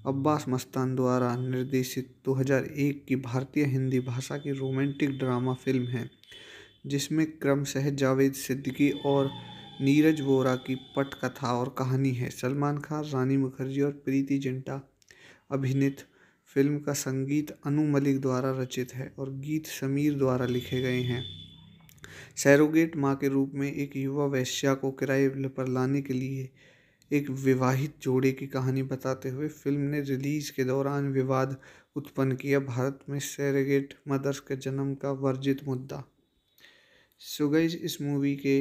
अब्बास मस्तान द्वारा निर्देशित 2001 की भारतीय हिंदी भाषा की रोमांटिक ड्रामा फिल्म है जिसमें क्रमशः जावेद सिद्दीकी और नीरज वोरा की पटकथा और कहानी है सलमान खान रानी मुखर्जी और प्रीति जिंटा अभिनीत फिल्म का संगीत अनु मलिक द्वारा रचित है और गीत समीर द्वारा लिखे गए हैं सैरोगेट माँ के रूप में एक युवा वैश्या को किराए पर लाने के लिए एक विवाहित जोड़े की कहानी बताते हुए फिल्म ने रिलीज के दौरान विवाद उत्पन्न किया भारत में सैरोगेट मदर्स के जन्म का वर्जित मुद्दा सुगैज इस मूवी के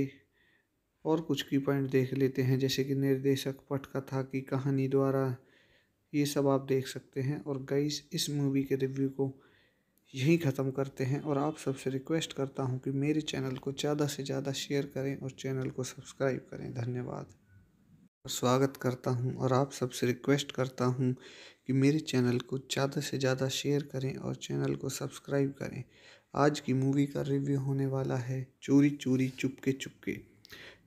और कुछ की पॉइंट देख लेते हैं जैसे कि निर्देशक पटकथा की कहानी द्वारा ये सब आप देख सकते हैं और गाइस इस मूवी के रिव्यू को यहीं ख़त्म करते हैं और आप सबसे रिक्वेस्ट करता हूँ कि मेरे चैनल को ज़्यादा से ज़्यादा शेयर करें और चैनल को सब्सक्राइब करें धन्यवाद और स्वागत करता हूँ और आप सबसे रिक्वेस्ट करता हूँ कि मेरे चैनल को ज़्यादा से ज़्यादा शेयर करें और चैनल को सब्सक्राइब करें आज की मूवी का रिव्यू होने वाला है चोरी चोरी चुपके चुपके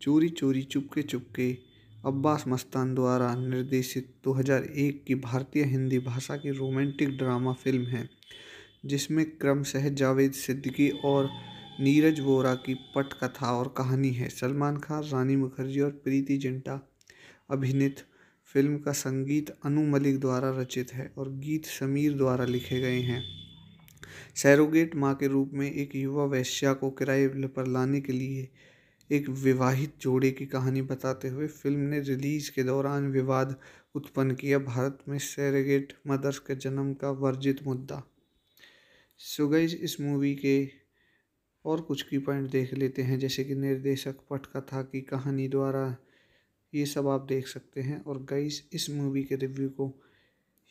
चोरी चोरी चुपके चुपके अब्बास मस्तान द्वारा निर्देशित 2001 की भारतीय हिंदी भाषा की रोमांटिक ड्रामा फिल्म है जिसमें क्रमशः जावेद सिद्दीकी और नीरज वोरा की पटकथा और कहानी है सलमान खान रानी मुखर्जी और प्रीति जिंटा अभिनीत फिल्म का संगीत अनु मलिक द्वारा रचित है और गीत समीर द्वारा लिखे गए हैं सैरोगेट माँ के रूप में एक युवा वैश्या को किराए पर लाने के लिए एक विवाहित जोड़े की कहानी बताते हुए फिल्म ने रिलीज के दौरान विवाद उत्पन्न किया भारत में सैरगेट मदर्स के जन्म का वर्जित मुद्दा सुगैज इस मूवी के और कुछ की पॉइंट देख लेते हैं जैसे कि निर्देशक पटकथा की कहानी द्वारा ये सब आप देख सकते हैं और गईस इस मूवी के रिव्यू को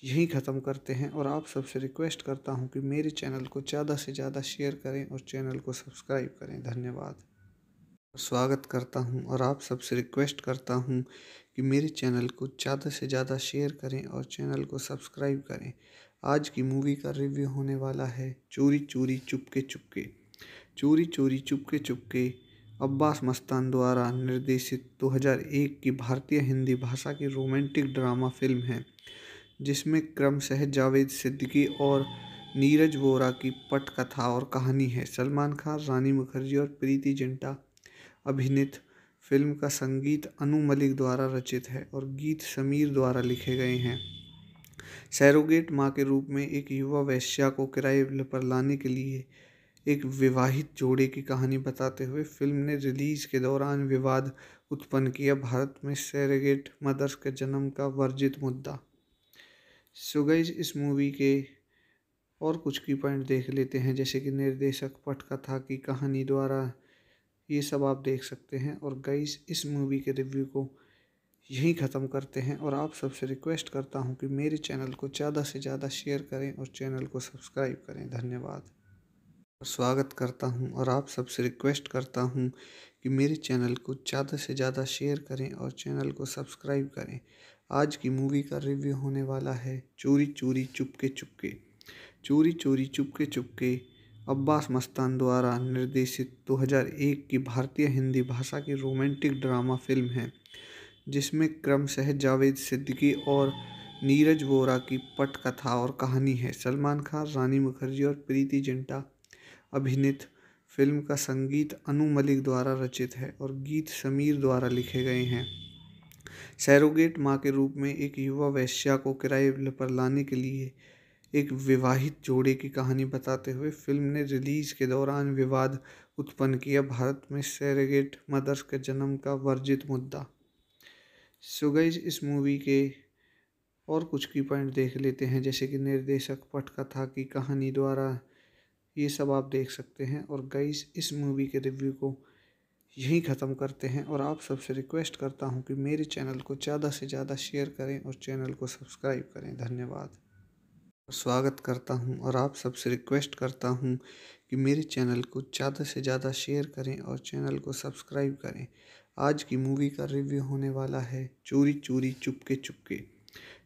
यहीं ख़त्म करते हैं और आप सबसे रिक्वेस्ट करता हूँ कि मेरे चैनल को ज़्यादा से ज़्यादा शेयर करें और चैनल को सब्सक्राइब करें धन्यवाद स्वागत करता हूं और आप सबसे रिक्वेस्ट करता हूं कि मेरे चैनल को ज़्यादा से ज़्यादा शेयर करें और चैनल को सब्सक्राइब करें आज की मूवी का रिव्यू होने वाला है चोरी चोरी चुपके चुपके चोरी चोरी चुपके चुपके अब्बास मस्तान द्वारा निर्देशित 2001 की भारतीय हिंदी भाषा की रोमांटिक ड्रामा फिल्म है जिसमें क्रमशः जावेद सिद्दीकी और नीरज वोरा की पटकथा और कहानी है सलमान खान रानी मुखर्जी और प्रीति जिंटा अभिनीत फिल्म का संगीत अनु मलिक द्वारा रचित है और गीत समीर द्वारा लिखे गए हैं सैरोगेट माँ के रूप में एक युवा वैश्या को किराए पर लाने के लिए एक विवाहित जोड़े की कहानी बताते हुए फिल्म ने रिलीज के दौरान विवाद उत्पन्न किया भारत में सैरेगेट मदर्स के जन्म का वर्जित मुद्दा सुगैज इस मूवी के और कुछ की पॉइंट देख लेते हैं जैसे कि निर्देशक पटकथा की कहानी द्वारा ये सब आप देख सकते हैं और गाइस इस मूवी के रिव्यू को यहीं ख़त्म करते हैं और आप सबसे रिक्वेस्ट करता हूँ कि मेरे चैनल को ज़्यादा से ज़्यादा शेयर करें और चैनल को सब्सक्राइब करें धन्यवाद स्वागत करता हूं और आप सबसे रिक्वेस्ट करता हूं कि मेरे चैनल को ज़्यादा से ज़्यादा शेयर करें और चैनल को सब्सक्राइब करें आज की मूवी का रिव्यू होने वाला है चोरी चोरी चुपके चुपके चोरी चोरी चुपके चुपके अब्बास मस्तान द्वारा निर्देशित 2001 की भारतीय हिंदी भाषा की रोमांटिक ड्रामा फिल्म है जिसमें क्रमशः जावेद सिद्दीकी और नीरज वोरा की पटकथा और कहानी है सलमान खान रानी मुखर्जी और प्रीति जिंटा अभिनीत फिल्म का संगीत अनु मलिक द्वारा रचित है और गीत समीर द्वारा लिखे गए हैं सैरोगेट माँ के रूप में एक युवा वैश्या को किराए पर लाने के लिए एक विवाहित जोड़े की कहानी बताते हुए फिल्म ने रिलीज के दौरान विवाद उत्पन्न किया भारत में सैरगेट मदर्स के जन्म का वर्जित मुद्दा सुगैज इस मूवी के और कुछ की पॉइंट देख लेते हैं जैसे कि निर्देशक पटकथा की कहानी द्वारा ये सब आप देख सकते हैं और गईस इस मूवी के रिव्यू को यहीं ख़त्म करते हैं और आप सबसे रिक्वेस्ट करता हूँ कि मेरे चैनल को ज़्यादा से ज़्यादा शेयर करें और चैनल को सब्सक्राइब करें धन्यवाद स्वागत करता हूं और आप सबसे रिक्वेस्ट करता हूं कि मेरे चैनल को ज़्यादा से ज़्यादा शेयर करें और चैनल को सब्सक्राइब करें आज की मूवी का रिव्यू होने वाला है चोरी चोरी चुपके चुपके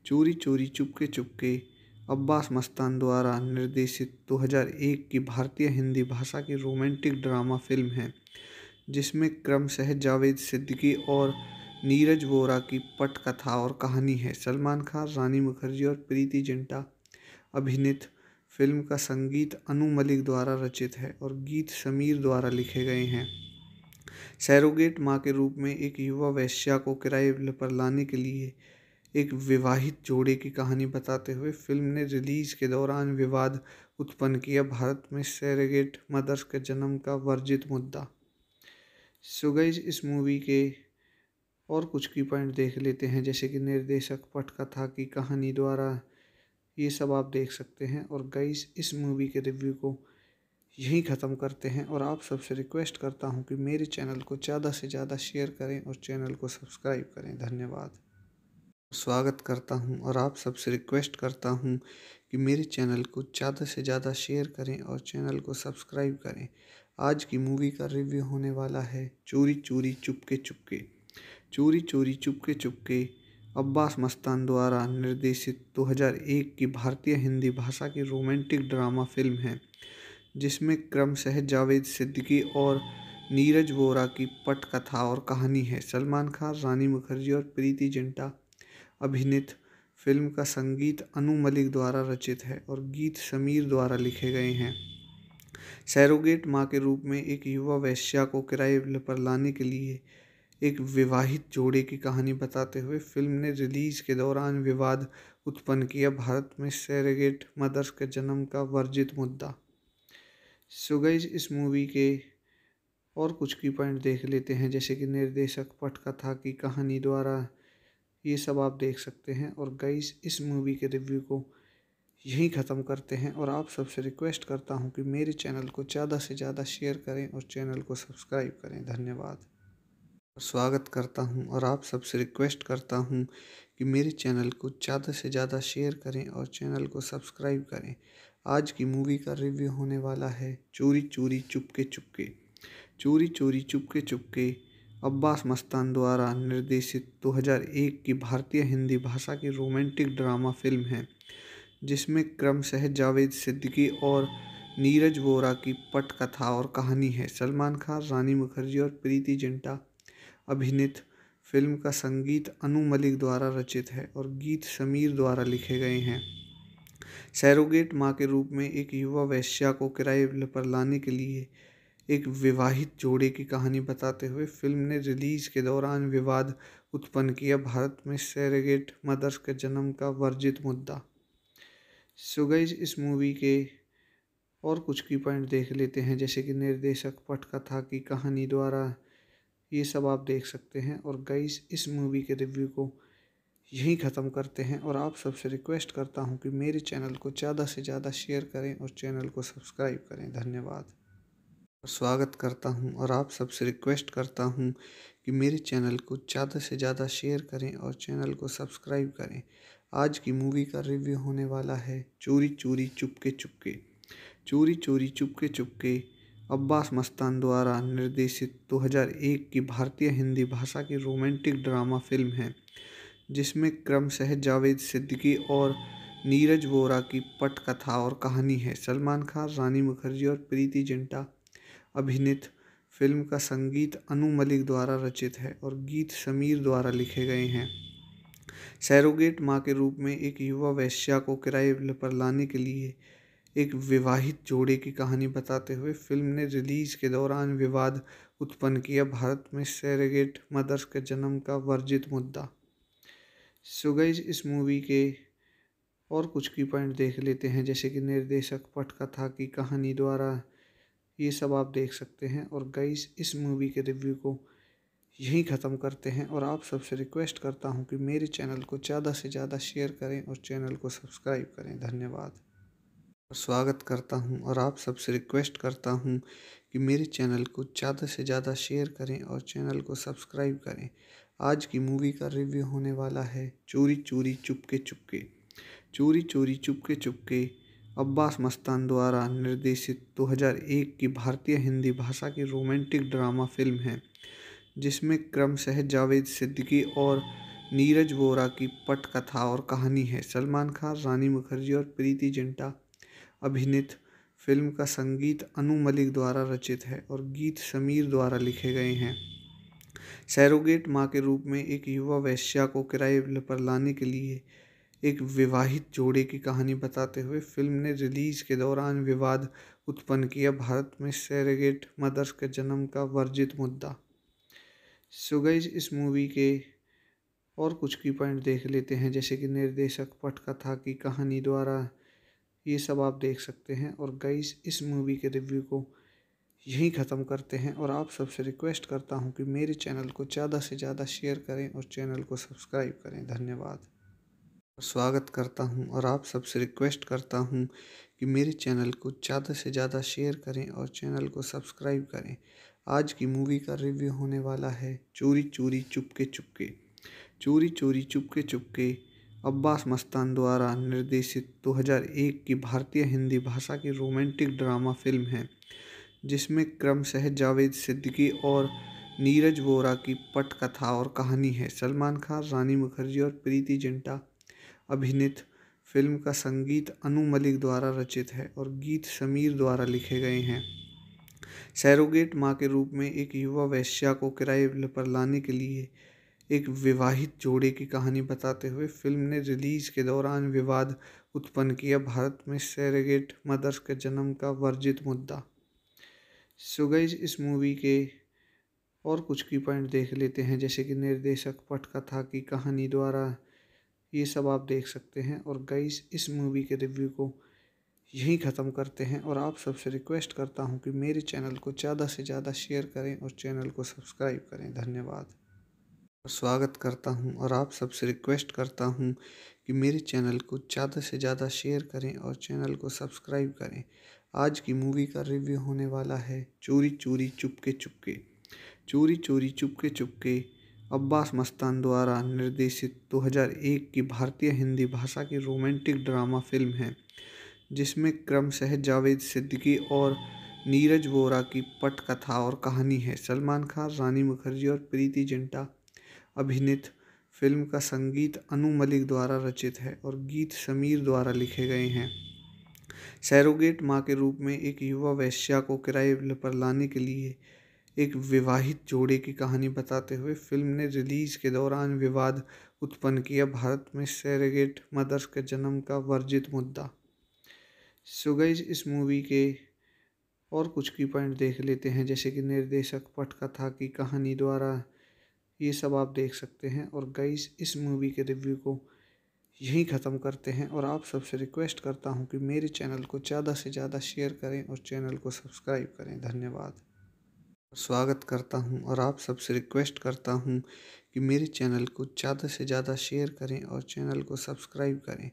चोरी चोरी चुपके चुपके अब्बास मस्तान द्वारा निर्देशित 2001 की भारतीय हिंदी भाषा की रोमांटिक ड्रामा फिल्म है जिसमें क्रमशः जावेद सिद्दीकी और नीरज वोरा की पटकथा और कहानी है सलमान खान रानी मुखर्जी और प्रीति जिंटा अभिनीत फिल्म का संगीत अनु मलिक द्वारा रचित है और गीत समीर द्वारा लिखे गए हैं सैरोगेट माँ के रूप में एक युवा वैश्या को किराए पर लाने के लिए एक विवाहित जोड़े की कहानी बताते हुए फिल्म ने रिलीज के दौरान विवाद उत्पन्न किया भारत में सैरेगेट मदर्स के जन्म का वर्जित मुद्दा सुगैज इस मूवी के और कुछ की पॉइंट देख लेते हैं जैसे कि निर्देशक पटकथा की कहानी द्वारा ये सब आप देख सकते हैं और गाइस इस मूवी के रिव्यू को यहीं ख़त्म करते हैं और आप सबसे रिक्वेस्ट करता हूँ कि मेरे चैनल को ज़्यादा से ज़्यादा शेयर करें और चैनल को सब्सक्राइब करें धन्यवाद स्वागत करता हूं और आप सबसे रिक्वेस्ट करता हूं कि मेरे चैनल को ज़्यादा से ज़्यादा शेयर करें और चैनल को सब्सक्राइब करें आज की मूवी का रिव्यू होने वाला है चोरी चोरी चुपके चुपके चोरी चोरी चुपके चुपके अब्बास मस्तान द्वारा निर्देशित 2001 की भारतीय हिंदी भाषा की रोमांटिक ड्रामा फिल्म है जिसमें क्रमशः जावेद सिद्दीकी और नीरज वोरा की पटकथा और कहानी है सलमान खान रानी मुखर्जी और प्रीति जिंटा अभिनीत फिल्म का संगीत अनु मलिक द्वारा रचित है और गीत समीर द्वारा लिखे गए हैं सैरोगेट माँ के रूप में एक युवा वैश्या को किराए पर लाने के लिए एक विवाहित जोड़े की कहानी बताते हुए फिल्म ने रिलीज के दौरान विवाद उत्पन्न किया भारत में सैरगेट मदर्स के जन्म का वर्जित मुद्दा सुगैज इस मूवी के और कुछ की पॉइंट देख लेते हैं जैसे कि निर्देशक पटकथा की कहानी द्वारा ये सब आप देख सकते हैं और गईस इस मूवी के रिव्यू को यहीं ख़त्म करते हैं और आप सबसे रिक्वेस्ट करता हूँ कि मेरे चैनल को ज़्यादा से ज़्यादा शेयर करें और चैनल को सब्सक्राइब करें धन्यवाद स्वागत करता हूं और आप सबसे रिक्वेस्ट करता हूं कि मेरे चैनल को ज़्यादा से ज़्यादा शेयर करें और चैनल को सब्सक्राइब करें आज की मूवी का रिव्यू होने वाला है चोरी चोरी चुपके चुपके चोरी चोरी चुपके चुपके अब्बास मस्तान द्वारा निर्देशित 2001 की भारतीय हिंदी भाषा की रोमांटिक ड्रामा फिल्म है जिसमें क्रमशः जावेद सिद्दीकी और नीरज वोरा की पटकथा और कहानी है सलमान खान रानी मुखर्जी और प्रीति जिंटा अभिनीत फिल्म का संगीत अनु मलिक द्वारा रचित है और गीत समीर द्वारा लिखे गए हैं सैरोगेट माँ के रूप में एक युवा वैश्या को किराए पर लाने के लिए एक विवाहित जोड़े की कहानी बताते हुए फिल्म ने रिलीज के दौरान विवाद उत्पन्न किया भारत में सैरेगेट मदर्स के जन्म का वर्जित मुद्दा सुगैज इस मूवी के और कुछ की पॉइंट देख लेते हैं जैसे कि निर्देशक पटकथा की कहानी द्वारा ये सब आप देख सकते हैं और गाइस इस मूवी के रिव्यू को यहीं ख़त्म करते हैं और आप सबसे रिक्वेस्ट करता हूँ कि मेरे चैनल को ज़्यादा से ज़्यादा शेयर करें और चैनल को सब्सक्राइब करें धन्यवाद और स्वागत करता हूँ और आप सबसे रिक्वेस्ट करता हूँ कि मेरे चैनल को ज़्यादा से ज़्यादा शेयर करें और चैनल को सब्सक्राइब करें आज की मूवी का रिव्यू होने वाला है चोरी चोरी चुपके चुपके चोरी चोरी चुपके चुपके अब्बास मस्तान द्वारा निर्देशित 2001 की भारतीय हिंदी भाषा की रोमांटिक ड्रामा फिल्म है जिसमें क्रमशः जावेद सिद्दीकी और नीरज वोरा की पटकथा और कहानी है सलमान खान रानी मुखर्जी और प्रीति जिंटा अभिनीत फिल्म का संगीत अनु मलिक द्वारा रचित है और गीत समीर द्वारा लिखे गए हैं सैरोगेट माँ के रूप में एक युवा वैश्या को किराए पर लाने के लिए एक विवाहित जोड़े की कहानी बताते हुए फिल्म ने रिलीज के दौरान विवाद उत्पन्न किया भारत में सैरगेट मदर्स के जन्म का वर्जित मुद्दा सुगैज इस मूवी के और कुछ की पॉइंट देख लेते हैं जैसे कि निर्देशक पटकथा की कहानी द्वारा ये सब आप देख सकते हैं और गाइस इस मूवी के रिव्यू को यहीं ख़त्म करते हैं और आप सबसे रिक्वेस्ट करता हूँ कि मेरे चैनल को ज़्यादा से ज़्यादा शेयर करें और चैनल को सब्सक्राइब करें धन्यवाद और स्वागत करता हूँ और आप सबसे रिक्वेस्ट करता हूँ कि मेरे चैनल को ज़्यादा से ज़्यादा शेयर करें और चैनल को सब्सक्राइब करें आज की मूवी का रिव्यू होने वाला है चोरी चोरी चुपके चुपके चोरी चोरी चुपके चुपके अब्बास मस्तान द्वारा निर्देशित 2001 की भारतीय हिंदी भाषा की रोमांटिक ड्रामा फिल्म है जिसमें क्रमशः जावेद सिद्दीकी और नीरज वोरा की पटकथा और कहानी है सलमान खान रानी मुखर्जी और प्रीति जिंटा अभिनीत फिल्म का संगीत अनु मलिक द्वारा रचित है और गीत समीर द्वारा लिखे गए हैं सैरोगेट माँ के रूप में एक युवा वैश्या को किराए पर लाने के लिए एक विवाहित जोड़े की कहानी बताते हुए फिल्म ने रिलीज के दौरान विवाद उत्पन्न किया भारत में सैरेगेट मदर्स के जन्म का वर्जित मुद्दा सुगैज इस मूवी के और कुछ की पॉइंट देख लेते हैं जैसे कि निर्देशक पटकथा की कहानी द्वारा ये सब आप देख सकते हैं और गाइस इस मूवी के रिव्यू को यहीं ख़त्म करते हैं और आप सबसे रिक्वेस्ट करता हूँ कि मेरे चैनल को ज़्यादा से ज़्यादा शेयर करें और चैनल को सब्सक्राइब करें धन्यवाद स्वागत करता हूं और आप सबसे रिक्वेस्ट करता हूं कि मेरे चैनल को ज़्यादा से ज़्यादा शेयर करें और चैनल को सब्सक्राइब करें आज की मूवी का रिव्यू होने वाला है चोरी चोरी चुपके चुपके चोरी चोरी चुपके चुपके अब्बास मस्तान द्वारा निर्देशित 2001 की भारतीय हिंदी भाषा की रोमांटिक ड्रामा फिल्म है जिसमें क्रमशः जावेद सिद्दीकी और नीरज वोरा की पटकथा और कहानी है सलमान खान रानी मुखर्जी और प्रीति जिंटा अभिनीत फिल्म का संगीत अनु मलिक द्वारा रचित है और गीत समीर द्वारा लिखे गए हैं सैरोगेट माँ के रूप में एक युवा वैश्या को किराए पर लाने के लिए एक विवाहित जोड़े की कहानी बताते हुए फिल्म ने रिलीज के दौरान विवाद उत्पन्न किया भारत में सेरेगेट मदर्स के जन्म का वर्जित मुद्दा सुगैज इस मूवी के और कुछ की पॉइंट देख लेते हैं जैसे कि निर्देशक पटकथा की कहानी द्वारा ये सब आप देख सकते हैं और गईज इस मूवी के रिव्यू को यहीं ख़त्म करते हैं और आप सबसे रिक्वेस्ट करता हूँ कि मेरे चैनल को ज़्यादा से ज़्यादा शेयर करें और चैनल को सब्सक्राइब करें धन्यवाद स्वागत करता हूं और आप सबसे रिक्वेस्ट करता हूं कि मेरे चैनल को ज़्यादा से ज़्यादा शेयर करें और चैनल को सब्सक्राइब करें आज की मूवी का रिव्यू होने वाला है चोरी चोरी चुपके चुपके चोरी चोरी चुपके चुपके अब्बास मस्तान द्वारा निर्देशित 2001 की भारतीय हिंदी भाषा की रोमांटिक ड्रामा फिल्म है जिसमें क्रमशः जावेद सिद्दीकी और नीरज वोरा की पटकथा और कहानी है सलमान खान रानी मुखर्जी और प्रीति जिंटा अभिनीत फिल्म का संगीत अनु मलिक द्वारा रचित है और गीत समीर द्वारा लिखे गए हैं सैरोगेट माँ के रूप में एक युवा वैश्या को किराए पर लाने के लिए एक विवाहित जोड़े की कहानी बताते हुए फिल्म ने रिलीज के दौरान विवाद उत्पन्न किया भारत में सैरोगेट मदर्स के जन्म का वर्जित मुद्दा सुगैज इस मूवी के और कुछ की पॉइंट देख लेते हैं जैसे कि निर्देशक पटकथा की कहानी द्वारा ये सब आप देख सकते हैं और गाइस इस मूवी के रिव्यू को यहीं ख़त्म करते हैं और आप सबसे रिक्वेस्ट करता हूँ कि मेरे चैनल को ज़्यादा से ज़्यादा शेयर करें और चैनल को सब्सक्राइब करें धन्यवाद स्वागत करता हूँ और आप सबसे रिक्वेस्ट करता हूँ कि मेरे चैनल को ज़्यादा से ज़्यादा शेयर करें और चैनल को सब्सक्राइब करें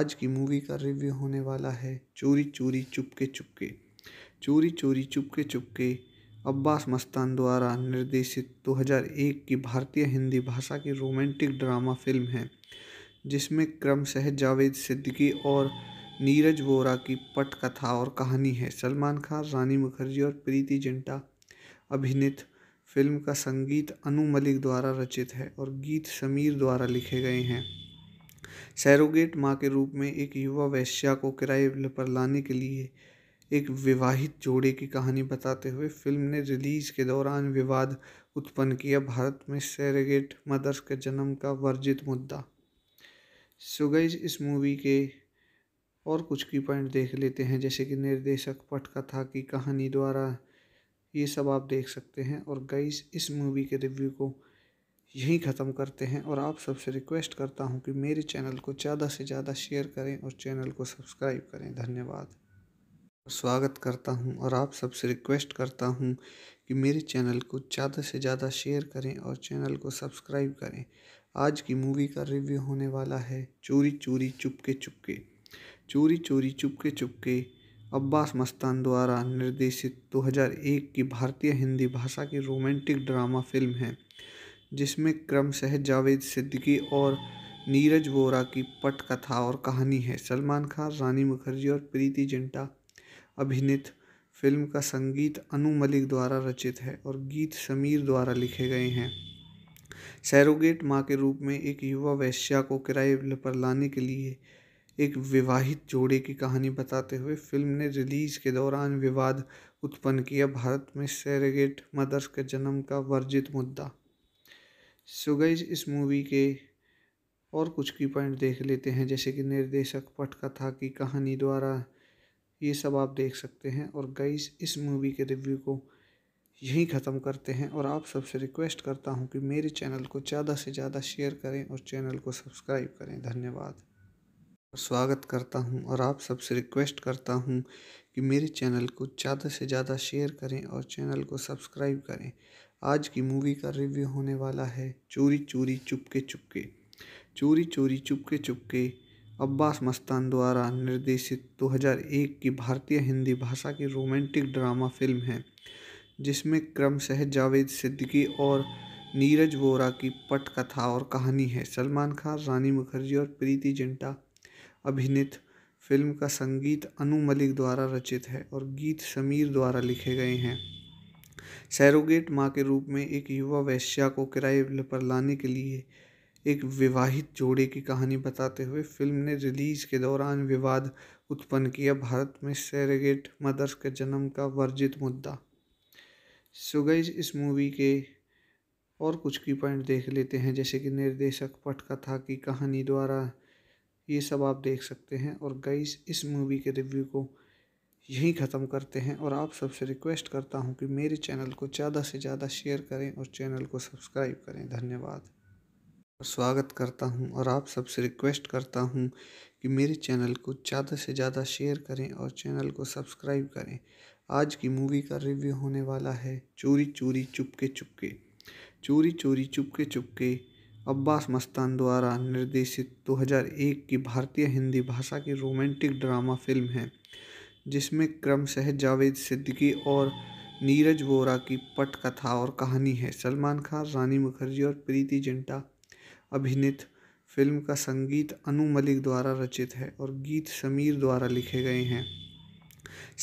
आज की मूवी का रिव्यू होने वाला है चोरी चोरी चुपके चुपके चोरी चोरी चुपके चुपके अब्बास मस्तान द्वारा निर्देशित 2001 की भारतीय हिंदी भाषा की रोमांटिक ड्रामा फिल्म है जिसमें क्रमशः जावेद सिद्दीकी और नीरज वोरा की पटकथा और कहानी है सलमान खान रानी मुखर्जी और प्रीति जिंटा अभिनीत फिल्म का संगीत अनु मलिक द्वारा रचित है और गीत समीर द्वारा लिखे गए हैं सैरोगेट माँ के रूप में एक युवा वैश्या को किराए पर लाने के लिए एक विवाहित जोड़े की कहानी बताते हुए फिल्म ने रिलीज के दौरान विवाद उत्पन्न किया भारत में सैरगेट मदर्स के जन्म का वर्जित मुद्दा सो इस मूवी के और कुछ की पॉइंट देख लेते हैं जैसे कि निर्देशक पटकथा की कहानी द्वारा ये सब आप देख सकते हैं और गाइज इस मूवी के रिव्यू को यहीं ख़त्म करते हैं और आप सबसे रिक्वेस्ट करता हूँ कि मेरे चैनल को ज़्यादा से ज़्यादा शेयर करें और चैनल को सब्सक्राइब करें धन्यवाद स्वागत करता हूं और आप सबसे रिक्वेस्ट करता हूं कि मेरे चैनल को ज़्यादा से ज़्यादा शेयर करें और चैनल को सब्सक्राइब करें आज की मूवी का रिव्यू होने वाला है चोरी चोरी चुपके चुपके चोरी चोरी चुपके चुपके अब्बास मस्तान द्वारा निर्देशित 2001 की भारतीय हिंदी भाषा की रोमांटिक ड्रामा फिल्म है जिसमें क्रमशः जावेद सिद्दीकी और नीरज वोरा की पटकथा और कहानी है सलमान खान रानी मुखर्जी और प्रीति जिंटा अभिनीत फिल्म का संगीत अनु मलिक द्वारा रचित है और गीत समीर द्वारा लिखे गए हैं सैरोगेट माँ के रूप में एक युवा वैश्या को किराए पर लाने के लिए एक विवाहित जोड़े की कहानी बताते हुए फिल्म ने रिलीज के दौरान विवाद उत्पन्न किया भारत में सैरोगेट मदर्स के जन्म का वर्जित मुद्दा सुगैज इस मूवी के और कुछ की पॉइंट देख लेते हैं जैसे कि निर्देशक पटकथा की कहानी द्वारा ये सब आप देख सकते हैं और गाइस इस मूवी के रिव्यू को यहीं ख़त्म करते हैं और आप सबसे रिक्वेस्ट करता हूँ कि मेरे चैनल को ज़्यादा से ज़्यादा शेयर करें और चैनल को सब्सक्राइब करें धन्यवाद स्वागत करता हूं और आप सबसे रिक्वेस्ट करता हूं कि मेरे चैनल को ज़्यादा से ज़्यादा शेयर करें और चैनल को सब्सक्राइब करें आज की मूवी का रिव्यू होने वाला है चोरी चोरी चुपके चुपके चोरी चोरी चुपके चुपके अब्बास मस्तान द्वारा निर्देशित 2001 की भारतीय हिंदी भाषा की रोमांटिक ड्रामा फिल्म है जिसमें क्रमशः जावेद सिद्दीकी और नीरज वोरा की पटकथा और कहानी है सलमान खान रानी मुखर्जी और प्रीति जिंटा अभिनीत फिल्म का संगीत अनु मलिक द्वारा रचित है और गीत समीर द्वारा लिखे गए हैं सैरोगेट माँ के रूप में एक युवा वैश्या को किराए पर लाने के लिए एक विवाहित जोड़े की कहानी बताते हुए फिल्म ने रिलीज के दौरान विवाद उत्पन्न किया भारत में सैरगेट मदर्स के जन्म का वर्जित मुद्दा सुगैज इस मूवी के और कुछ की पॉइंट देख लेते हैं जैसे कि निर्देशक पटकथा की कहानी द्वारा ये सब आप देख सकते हैं और गईज इस मूवी के रिव्यू को यहीं ख़त्म करते हैं और आप सबसे रिक्वेस्ट करता हूँ कि मेरे चैनल को ज़्यादा से ज़्यादा शेयर करें और चैनल को सब्सक्राइब करें धन्यवाद स्वागत करता हूं और आप सबसे रिक्वेस्ट करता हूं कि मेरे चैनल को ज़्यादा से ज़्यादा शेयर करें और चैनल को सब्सक्राइब करें आज की मूवी का रिव्यू होने वाला है चोरी चोरी चुपके चुपके चोरी चोरी चुपके चुपके अब्बास मस्तान द्वारा निर्देशित 2001 की भारतीय हिंदी भाषा की रोमांटिक ड्रामा फिल्म है जिसमें क्रमशः जावेद सिद्दीकी और नीरज वोरा की पटकथा और कहानी है सलमान खान रानी मुखर्जी और प्रीति जिंटा अभिनीत फिल्म का संगीत अनु मलिक द्वारा रचित है और गीत समीर द्वारा लिखे गए हैं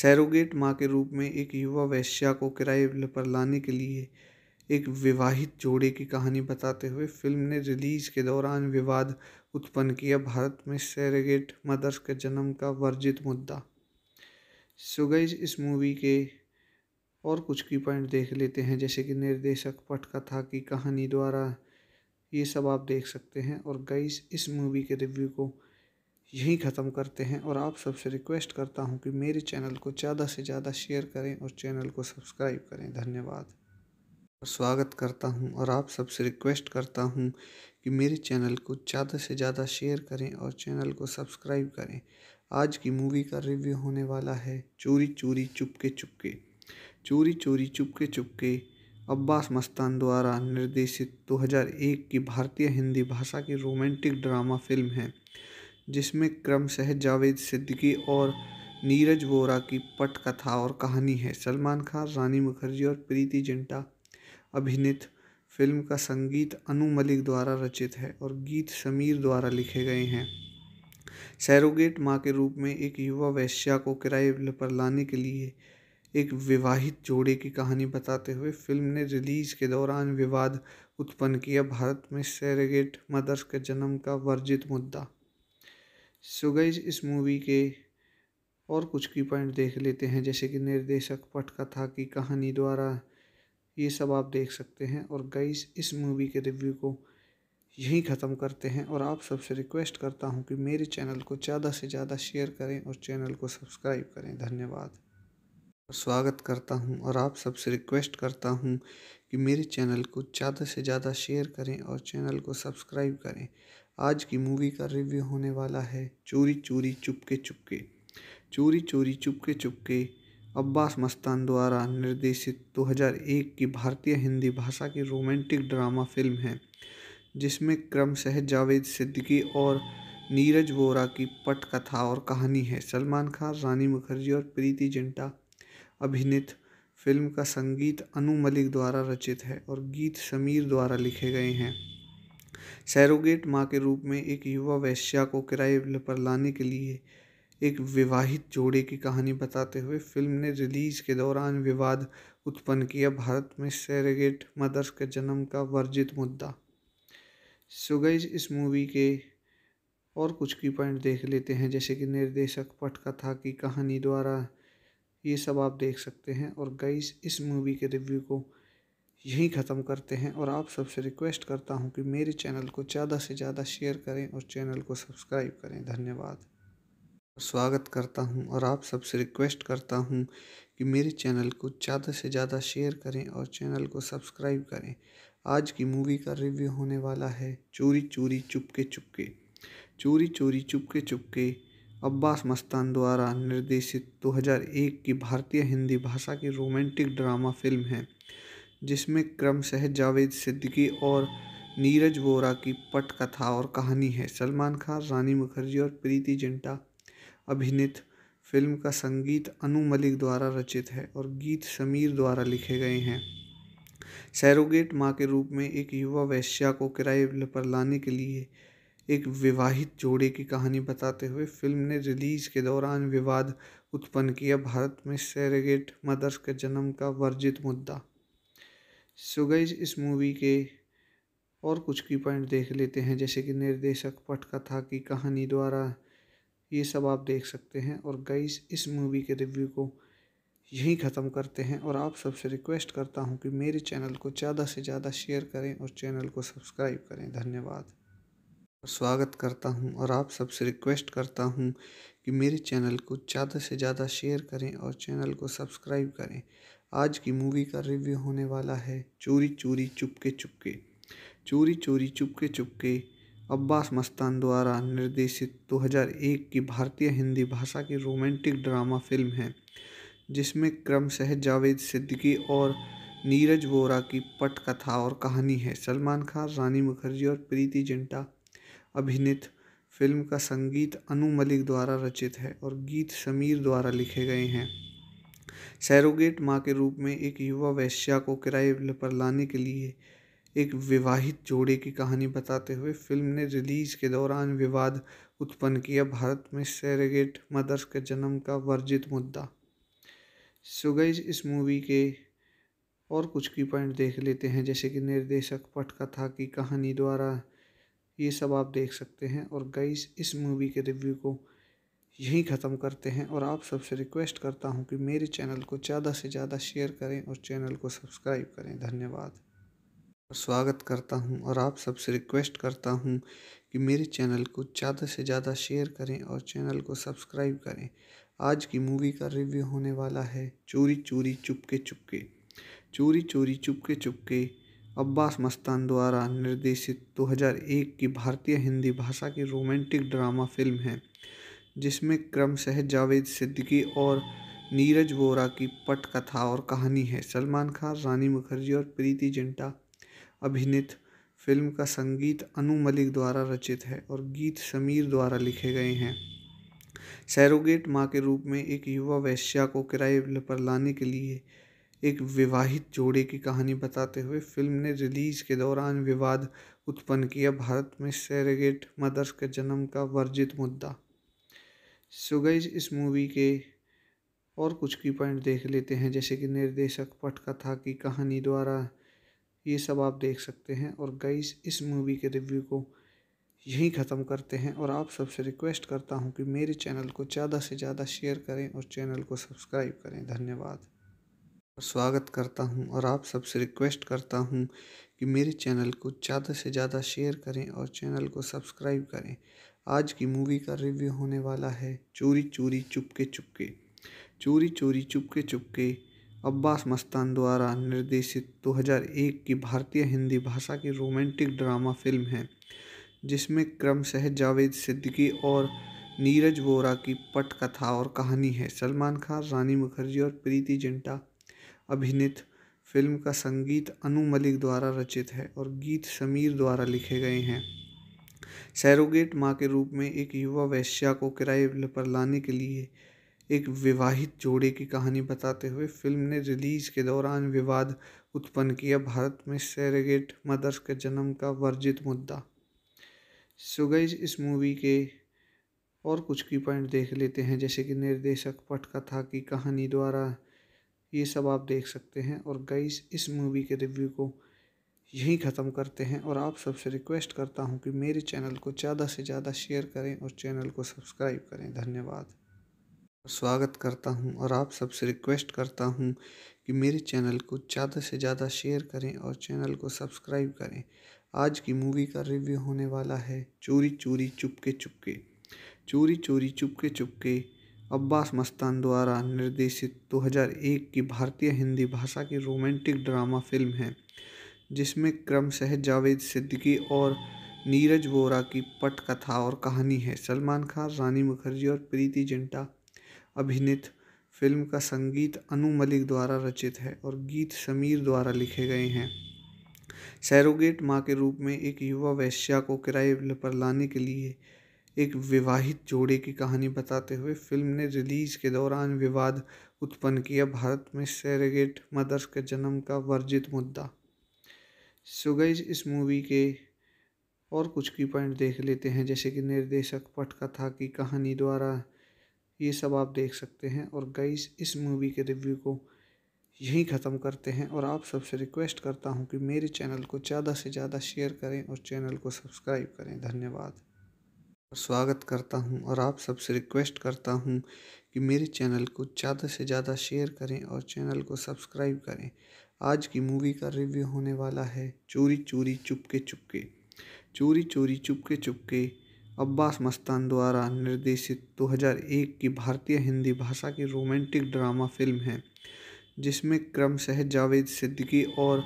सैरोगेट माँ के रूप में एक युवा वैश्या को किराए पर लाने के लिए एक विवाहित जोड़े की कहानी बताते हुए फिल्म ने रिलीज के दौरान विवाद उत्पन्न किया भारत में सैरेगेट मदर्स के जन्म का वर्जित मुद्दा सुगैज इस मूवी के और कुछ की पॉइंट देख लेते हैं जैसे कि निर्देशक पटकथा की कहानी द्वारा ये सब आप देख सकते हैं और गाइस इस मूवी के रिव्यू को यहीं ख़त्म करते हैं और आप सबसे रिक्वेस्ट करता हूँ कि मेरे चैनल को ज़्यादा से ज़्यादा शेयर करें और चैनल को सब्सक्राइब करें धन्यवाद और स्वागत करता हूँ और आप सबसे रिक्वेस्ट करता हूँ कि मेरे चैनल को ज़्यादा से ज़्यादा शेयर करें और चैनल को सब्सक्राइब करें आज की मूवी का रिव्यू होने वाला है चोरी चोरी चुपके चुपके चोरी चोरी चुपके चुपके अब्बास मस्तान द्वारा निर्देशित 2001 की भारतीय हिंदी भाषा की रोमांटिक ड्रामा फिल्म है जिसमें क्रमशः जावेद सिद्दीकी और नीरज वोरा की पटकथा और कहानी है सलमान खान रानी मुखर्जी और प्रीति जिंटा अभिनीत फिल्म का संगीत अनु मलिक द्वारा रचित है और गीत समीर द्वारा लिखे गए हैं सैरोगेट माँ के रूप में एक युवा वैश्या को किराए पर लाने के लिए एक विवाहित जोड़े की कहानी बताते हुए फिल्म ने रिलीज के दौरान विवाद उत्पन्न किया भारत में सैरगेट मदर्स के जन्म का वर्जित मुद्दा सुगैज इस मूवी के और कुछ की पॉइंट देख लेते हैं जैसे कि निर्देशक पटकथा की कहानी द्वारा ये सब आप देख सकते हैं और गईस इस मूवी के रिव्यू को यहीं ख़त्म करते हैं और आप सबसे रिक्वेस्ट करता हूँ कि मेरे चैनल को ज़्यादा से ज़्यादा शेयर करें और चैनल को सब्सक्राइब करें धन्यवाद स्वागत करता हूं और आप सबसे रिक्वेस्ट करता हूं कि मेरे चैनल को ज़्यादा से ज़्यादा शेयर करें और चैनल को सब्सक्राइब करें आज की मूवी का रिव्यू होने वाला है चोरी चोरी चुपके चुपके चोरी चोरी चुपके चुपके अब्बास मस्तान द्वारा निर्देशित 2001 की भारतीय हिंदी भाषा की रोमांटिक ड्रामा फिल्म है जिसमें क्रमशः जावेद सिद्दीकी और नीरज वोरा की पटकथा और कहानी है सलमान खान रानी मुखर्जी और प्रीति जिंटा अभिनीत फिल्म का संगीत अनु मलिक द्वारा रचित है और गीत समीर द्वारा लिखे गए हैं सैरोगेट माँ के रूप में एक युवा वैश्या को किराए पर लाने के लिए एक विवाहित जोड़े की कहानी बताते हुए फिल्म ने रिलीज के दौरान विवाद उत्पन्न किया भारत में सैरोगेट मदर्स के जन्म का वर्जित मुद्दा सुगैज इस मूवी के और कुछ की पॉइंट देख लेते हैं जैसे कि निर्देशक पटकथा की कहानी द्वारा ये सब आप देख सकते हैं और गाइस इस मूवी के रिव्यू को यहीं ख़त्म करते हैं और आप सबसे रिक्वेस्ट करता हूँ कि मेरे चैनल को ज़्यादा से ज़्यादा शेयर करें और चैनल को सब्सक्राइब करें धन्यवाद स्वागत करता हूं और आप सबसे रिक्वेस्ट करता हूं कि मेरे चैनल को ज़्यादा से ज़्यादा शेयर करें और चैनल को सब्सक्राइब करें आज की मूवी का रिव्यू होने वाला है चोरी चोरी चुपके चुपके चोरी चोरी चुपके चुपके अब्बास मस्तान द्वारा निर्देशित 2001 की भारतीय हिंदी भाषा की रोमांटिक ड्रामा फिल्म है जिसमें क्रमशः जावेद सिद्दीकी और नीरज वोरा की पटकथा और कहानी है सलमान खान रानी मुखर्जी और प्रीति जिंटा अभिनीत फिल्म का संगीत अनु मलिक द्वारा रचित है और गीत समीर द्वारा लिखे गए हैं सैरोगेट माँ के रूप में एक युवा वैश्या को किराए पर लाने के लिए एक विवाहित जोड़े की कहानी बताते हुए फिल्म ने रिलीज के दौरान विवाद उत्पन्न किया भारत में सैरेगेट मदर्स के जन्म का वर्जित मुद्दा सुगैज इस मूवी के और कुछ की पॉइंट देख लेते हैं जैसे कि निर्देशक पटकथा की कहानी द्वारा ये सब आप देख सकते हैं और गईस इस मूवी के रिव्यू को यहीं ख़त्म करते हैं और आप सबसे रिक्वेस्ट करता हूँ कि मेरे चैनल को ज़्यादा से ज़्यादा शेयर करें और चैनल को सब्सक्राइब करें धन्यवाद स्वागत करता हूँ और आप सबसे रिक्वेस्ट करता हूँ कि मेरे चैनल को ज़्यादा से ज़्यादा शेयर करें और चैनल को सब्सक्राइब करें आज की मूवी का रिव्यू होने वाला है चोरी चोरी चुपके चुपके चोरी चोरी चुपके चुपके अब्बास मस्तान द्वारा निर्देशित 2001 की भारतीय हिंदी भाषा की रोमांटिक ड्रामा फिल्म है जिसमें क्रमशः जावेद सिद्दीकी और नीरज वोरा की पटकथा और कहानी है सलमान खान रानी मुखर्जी और प्रीति जिंटा अभिनीत फिल्म का संगीत अनु मलिक द्वारा रचित है और गीत समीर द्वारा लिखे गए हैं सैरोगेट माँ के रूप में एक युवा वैश्या को किराए पर लाने के लिए एक विवाहित जोड़े की कहानी बताते हुए फिल्म ने रिलीज के दौरान विवाद उत्पन्न किया भारत में सैरेगेट मदर्स के जन्म का वर्जित मुद्दा सुगैज इस मूवी के और कुछ की पॉइंट देख लेते हैं जैसे कि निर्देशक पटकथा की कहानी द्वारा ये सब आप देख सकते हैं और गाइस इस मूवी के रिव्यू को यहीं ख़त्म करते हैं और आप सबसे रिक्वेस्ट करता हूँ कि मेरे चैनल को ज़्यादा से ज़्यादा शेयर करें और चैनल को सब्सक्राइब करें धन्यवाद स्वागत करता हूं और आप सबसे रिक्वेस्ट करता हूं कि मेरे चैनल को ज़्यादा से ज़्यादा शेयर करें और चैनल को सब्सक्राइब करें आज की मूवी का रिव्यू होने वाला है चोरी चोरी चुपके चुपके चोरी चोरी चुपके चुपके अब्बास मस्तान द्वारा निर्देशित 2001 की भारतीय हिंदी भाषा की रोमांटिक ड्रामा फिल्म है जिसमें क्रमशः जावेद सिद्दीकी और नीरज वोरा की पटकथा और कहानी है सलमान खान रानी मुखर्जी और प्रीति जिंटा अभिनीत फिल्म का संगीत अनु मलिक द्वारा रचित है और गीत समीर द्वारा लिखे गए हैं सैरोगेट माँ के रूप में एक युवा वैश्या को किराए पर लाने के लिए एक विवाहित जोड़े की कहानी बताते हुए फिल्म ने रिलीज के दौरान विवाद उत्पन्न किया भारत में सैरगेट मदर्स के जन्म का वर्जित मुद्दा सुगैज इस मूवी के और कुछ की पॉइंट देख लेते हैं जैसे कि निर्देशक पटकथा की कहानी द्वारा ये सब आप देख सकते हैं और गईस इस मूवी के रिव्यू को यहीं ख़त्म करते हैं और आप सबसे रिक्वेस्ट करता हूँ कि मेरे चैनल को ज़्यादा से ज़्यादा शेयर करें और चैनल को सब्सक्राइब करें धन्यवाद स्वागत करता हूं और आप सबसे रिक्वेस्ट करता हूं कि मेरे चैनल को ज़्यादा से ज़्यादा शेयर करें और चैनल को सब्सक्राइब करें आज की मूवी का रिव्यू होने वाला है चोरी चोरी चुपके चुपके चोरी चोरी चुपके चुपके अब्बास मस्तान द्वारा निर्देशित 2001 की भारतीय हिंदी भाषा की रोमांटिक ड्रामा फिल्म है जिसमें क्रमशः जावेद सिद्दीकी और नीरज वोरा की पटकथा और कहानी है सलमान खान रानी मुखर्जी और प्रीति जिंटा अभिनीत फिल्म का संगीत अनु मलिक द्वारा रचित है और गीत समीर द्वारा लिखे गए हैं सैरोगेट माँ के रूप में एक युवा वैश्या को किराए पर लाने के लिए एक विवाहित जोड़े की कहानी बताते हुए फिल्म ने रिलीज के दौरान विवाद उत्पन्न किया भारत में सैरेगेट मदर्स के जन्म का वर्जित मुद्दा सुगैज इस मूवी के और कुछ की पॉइंट देख लेते हैं जैसे कि निर्देशक पटकथा की कहानी द्वारा ये सब आप देख सकते हैं और गाइस इस मूवी के रिव्यू को यहीं ख़त्म करते हैं और आप सबसे रिक्वेस्ट करता हूँ कि मेरे चैनल को ज़्यादा से ज़्यादा शेयर करें और चैनल को सब्सक्राइब करें धन्यवाद स्वागत करता हूँ और आप सबसे रिक्वेस्ट करता हूँ कि मेरे चैनल को ज़्यादा से ज़्यादा शेयर करें और चैनल को सब्सक्राइब करें आज की मूवी का रिव्यू होने वाला है चोरी चोरी चुपके चुपके चोरी चोरी चुपके चुपके अब्बास मस्तान द्वारा निर्देशित 2001 की भारतीय हिंदी भाषा की रोमांटिक ड्रामा फिल्म है जिसमें क्रमशः जावेद सिद्दीकी और नीरज वोरा की पटकथा और कहानी है सलमान खान रानी मुखर्जी और प्रीति जिंटा अभिनीत फिल्म का संगीत अनु मलिक द्वारा रचित है और गीत समीर द्वारा लिखे गए हैं सैरोगेट माँ के रूप में एक युवा वैश्या को किराए पर लाने के लिए एक विवाहित जोड़े की कहानी बताते हुए फिल्म ने रिलीज के दौरान विवाद उत्पन्न किया भारत में सैरगेट मदर्स के जन्म का वर्जित मुद्दा सो इस मूवी के और कुछ की पॉइंट देख लेते हैं जैसे कि निर्देशक पटकथा की कहानी द्वारा ये सब आप देख सकते हैं और गाइज इस मूवी के रिव्यू को यहीं ख़त्म करते हैं और आप सबसे रिक्वेस्ट करता हूँ कि मेरे चैनल को ज़्यादा से ज़्यादा शेयर करें और चैनल को सब्सक्राइब करें धन्यवाद स्वागत करता हूं और आप सबसे रिक्वेस्ट करता हूं कि मेरे चैनल को ज़्यादा से ज़्यादा शेयर करें और चैनल को सब्सक्राइब करें आज की मूवी का रिव्यू होने वाला है चोरी चोरी चुपके चुपके चोरी चोरी चुपके चुपके अब्बास मस्तान द्वारा निर्देशित 2001 की भारतीय हिंदी भाषा की रोमांटिक ड्रामा फिल्म है जिसमें क्रमशः जावेद सिद्दीकी और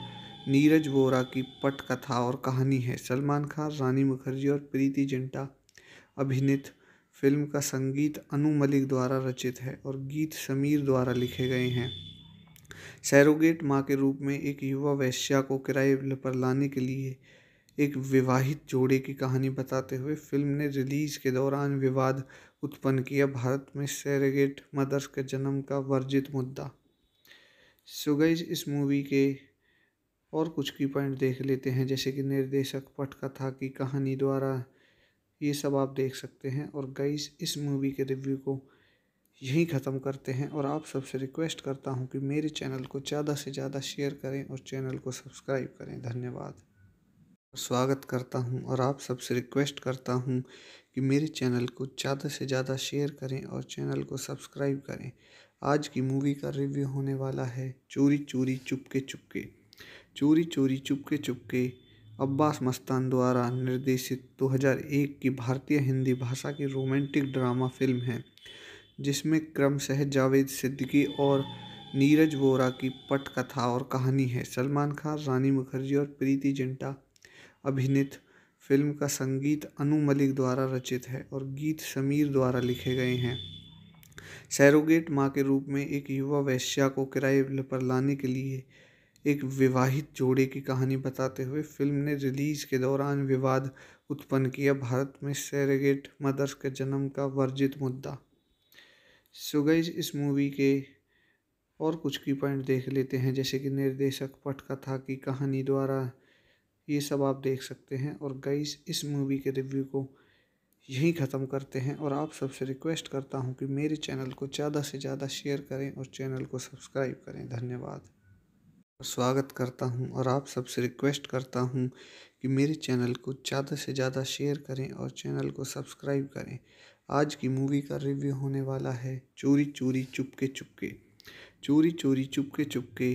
नीरज वोरा की पटकथा और कहानी है सलमान खान रानी मुखर्जी और प्रीति जिंटा अभिनीत फिल्म का संगीत अनु मलिक द्वारा रचित है और गीत समीर द्वारा लिखे गए हैं सैरोगेट माँ के रूप में एक युवा वैश्या को किराए पर लाने के लिए एक विवाहित जोड़े की कहानी बताते हुए फिल्म ने रिलीज के दौरान विवाद उत्पन्न किया भारत में सैरेगेट मदर्स के जन्म का वर्जित मुद्दा सुगैज इस मूवी के और कुछ की पॉइंट देख लेते हैं जैसे कि निर्देशक पटकथा की कहानी द्वारा ये सब आप देख सकते हैं और गाइस इस मूवी के रिव्यू को यहीं ख़त्म करते हैं और आप सबसे रिक्वेस्ट करता हूँ कि मेरे चैनल को ज़्यादा से ज़्यादा शेयर करें और चैनल को सब्सक्राइब करें धन्यवाद स्वागत करता हूं और आप सबसे रिक्वेस्ट करता हूं कि मेरे चैनल को ज़्यादा से ज़्यादा शेयर करें और चैनल को सब्सक्राइब करें आज की मूवी का रिव्यू होने वाला है चोरी चोरी चुपके चुपके चोरी चोरी चुपके चुपके अब्बास मस्तान द्वारा निर्देशित 2001 की भारतीय हिंदी भाषा की रोमांटिक ड्रामा फिल्म है जिसमें क्रमशः जावेद सिद्दीकी और नीरज वोरा की पटकथा और कहानी है सलमान खान रानी मुखर्जी और प्रीति जिंटा अभिनीत फिल्म का संगीत अनु मलिक द्वारा रचित है और गीत समीर द्वारा लिखे गए हैं सैरोगेट माँ के रूप में एक युवा वैश्या को किराए पर लाने के लिए एक विवाहित जोड़े की कहानी बताते हुए फिल्म ने रिलीज के दौरान विवाद उत्पन्न किया भारत में सैरगेट मदर्स के जन्म का वर्जित मुद्दा सुगैज इस मूवी के और कुछ की पॉइंट देख लेते हैं जैसे कि निर्देशक पटकथा की कहानी द्वारा ये सब आप देख सकते हैं और गईस इस मूवी के रिव्यू को यहीं ख़त्म करते हैं और आप सबसे रिक्वेस्ट करता हूँ कि मेरे चैनल को ज़्यादा से ज़्यादा शेयर करें और चैनल को सब्सक्राइब करें धन्यवाद स्वागत करता हूं और आप सबसे रिक्वेस्ट करता हूं कि मेरे चैनल को ज़्यादा से ज़्यादा शेयर करें और चैनल को सब्सक्राइब करें आज की मूवी का रिव्यू होने वाला है चोरी चोरी चुपके चुपके चोरी चोरी चुपके चुपके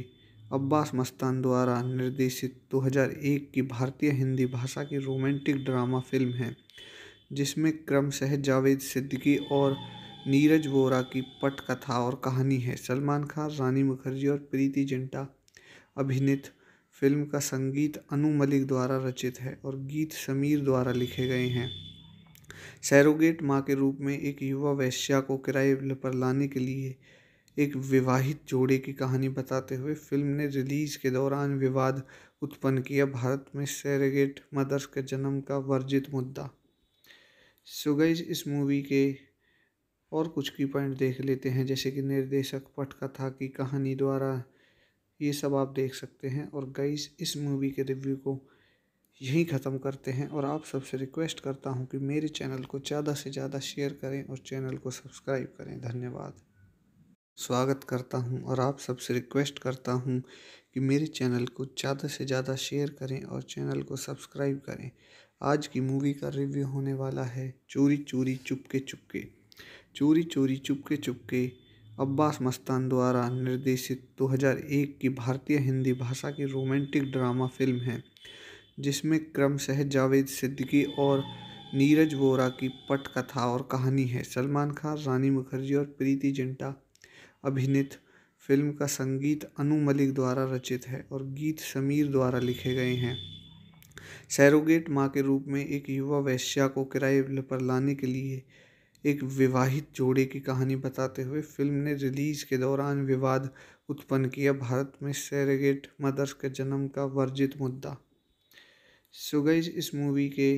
अब्बास मस्तान द्वारा निर्देशित 2001 की भारतीय हिंदी भाषा की रोमांटिक ड्रामा फिल्म है जिसमें क्रमशः जावेद सिद्दीकी और नीरज वोरा की पटकथा और कहानी है सलमान खान रानी मुखर्जी और प्रीति जिंटा अभिनीत फिल्म का संगीत अनु मलिक द्वारा रचित है और गीत समीर द्वारा लिखे गए हैं सैरोगेट माँ के रूप में एक युवा वैश्या को किराए पर लाने के लिए एक विवाहित जोड़े की कहानी बताते हुए फिल्म ने रिलीज के दौरान विवाद उत्पन्न किया भारत में सैरोगेट मदर्स के जन्म का वर्जित मुद्दा सुगैज इस मूवी के और कुछ की पॉइंट देख लेते हैं जैसे कि निर्देशक पटकथा की कहानी द्वारा ये सब आप देख सकते हैं और गाइस इस मूवी के रिव्यू को यहीं ख़त्म करते हैं और आप सबसे रिक्वेस्ट करता हूँ कि मेरे चैनल को ज़्यादा से ज़्यादा शेयर करें और चैनल को सब्सक्राइब करें धन्यवाद स्वागत करता हूं और आप सबसे रिक्वेस्ट करता हूं कि मेरे चैनल को ज़्यादा से ज़्यादा शेयर करें और चैनल को सब्सक्राइब करें आज की मूवी का रिव्यू होने वाला है चोरी चोरी चुपके चुपके चोरी चोरी चुपके चुपके अब्बास मस्तान द्वारा निर्देशित 2001 की भारतीय हिंदी भाषा की रोमांटिक ड्रामा फिल्म है जिसमें क्रमशः जावेद सिद्दीकी और नीरज वोरा की पटकथा और कहानी है सलमान खान रानी मुखर्जी और प्रीति जिंटा अभिनीत फिल्म का संगीत अनु मलिक द्वारा रचित है और गीत समीर द्वारा लिखे गए हैं सैरोगेट माँ के रूप में एक युवा वैश्या को किराए पर लाने के लिए एक विवाहित जोड़े की कहानी बताते हुए फिल्म ने रिलीज के दौरान विवाद उत्पन्न किया भारत में सैरगेट मदर्स के जन्म का वर्जित मुद्दा सो इस मूवी के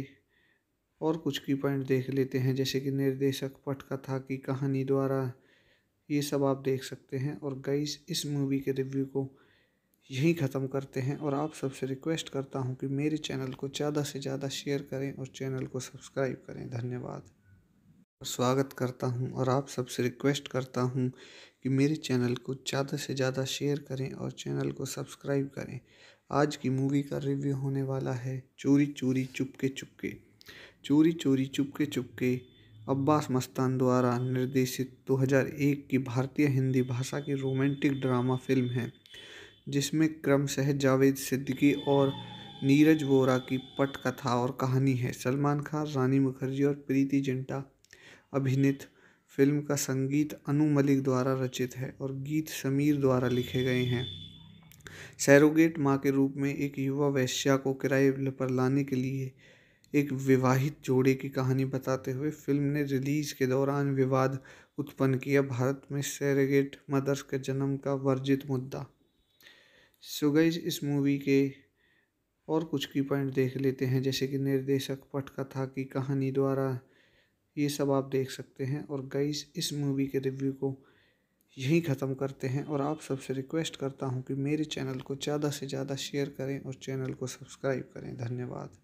और कुछ की पॉइंट देख लेते हैं जैसे कि निर्देशक पटकथा की कहानी द्वारा ये सब आप देख सकते हैं और गईस इस मूवी के रिव्यू को यहीं ख़त्म करते हैं और आप सबसे रिक्वेस्ट करता हूँ कि मेरे चैनल को ज़्यादा से ज़्यादा शेयर करें और चैनल को सब्सक्राइब करें धन्यवाद स्वागत करता हूं और आप सबसे रिक्वेस्ट करता हूं कि मेरे चैनल को ज़्यादा से ज़्यादा शेयर करें और चैनल को सब्सक्राइब करें आज की मूवी का रिव्यू होने वाला है चोरी चोरी चुपके चुपके चोरी चोरी चुपके चुपके अब्बास मस्तान द्वारा निर्देशित 2001 की भारतीय हिंदी भाषा की रोमांटिक ड्रामा फिल्म है जिसमें क्रमशः जावेद सिद्दीकी और नीरज वोरा की पटकथा और कहानी है सलमान खान रानी मुखर्जी और प्रीति जिंटा अभिनीत फिल्म का संगीत अनु मलिक द्वारा रचित है और गीत समीर द्वारा लिखे गए हैं सैरोगेट माँ के रूप में एक युवा वैश्या को किराए पर लाने के लिए एक विवाहित जोड़े की कहानी बताते हुए फिल्म ने रिलीज के दौरान विवाद उत्पन्न किया भारत में सैरेगेट मदर्स के जन्म का वर्जित मुद्दा सुगैज इस मूवी के और कुछ की पॉइंट देख लेते हैं जैसे कि निर्देशक पटकथा की कहानी द्वारा ये सब आप देख सकते हैं और गाइस इस मूवी के रिव्यू को यहीं ख़त्म करते हैं और आप सबसे रिक्वेस्ट करता हूँ कि मेरे चैनल को ज़्यादा से ज़्यादा शेयर करें और चैनल को सब्सक्राइब करें धन्यवाद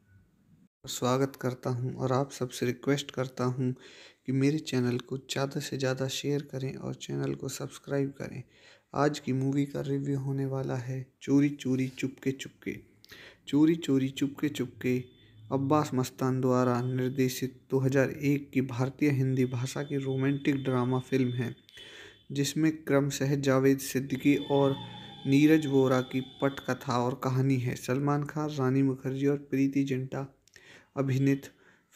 और स्वागत करता हूँ और आप सबसे रिक्वेस्ट करता हूँ कि मेरे चैनल को ज़्यादा से ज़्यादा शेयर करें और चैनल को सब्सक्राइब करें आज की मूवी का रिव्यू होने वाला है चोरी चोरी चुपके चुपके चोरी चोरी चुपके चुपके अब्बास मस्तान द्वारा निर्देशित 2001 की भारतीय हिंदी भाषा की रोमांटिक ड्रामा फिल्म है जिसमें क्रमशः जावेद सिद्दीकी और नीरज वोरा की पटकथा और कहानी है सलमान खान रानी मुखर्जी और प्रीति जिंटा अभिनीत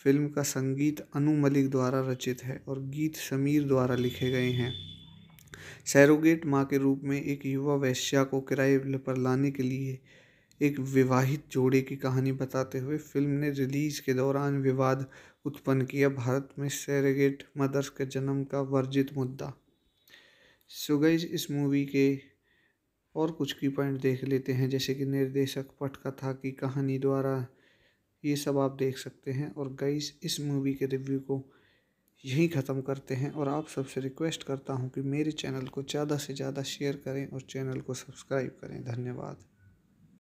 फिल्म का संगीत अनु मलिक द्वारा रचित है और गीत समीर द्वारा लिखे गए हैं सैरोगेट माँ के रूप में एक युवा वैश्या को किराए पर लाने के लिए एक विवाहित जोड़े की कहानी बताते हुए फिल्म ने रिलीज के दौरान विवाद उत्पन्न किया भारत में सैरगेट मदर्स के जन्म का वर्जित मुद्दा सो इस मूवी के और कुछ की पॉइंट देख लेते हैं जैसे कि निर्देशक पटकथा की कहानी द्वारा ये सब आप देख सकते हैं और गईस इस मूवी के रिव्यू को यहीं ख़त्म करते हैं और आप सबसे रिक्वेस्ट करता हूँ कि मेरे चैनल को ज़्यादा से ज़्यादा शेयर करें और चैनल को सब्सक्राइब करें धन्यवाद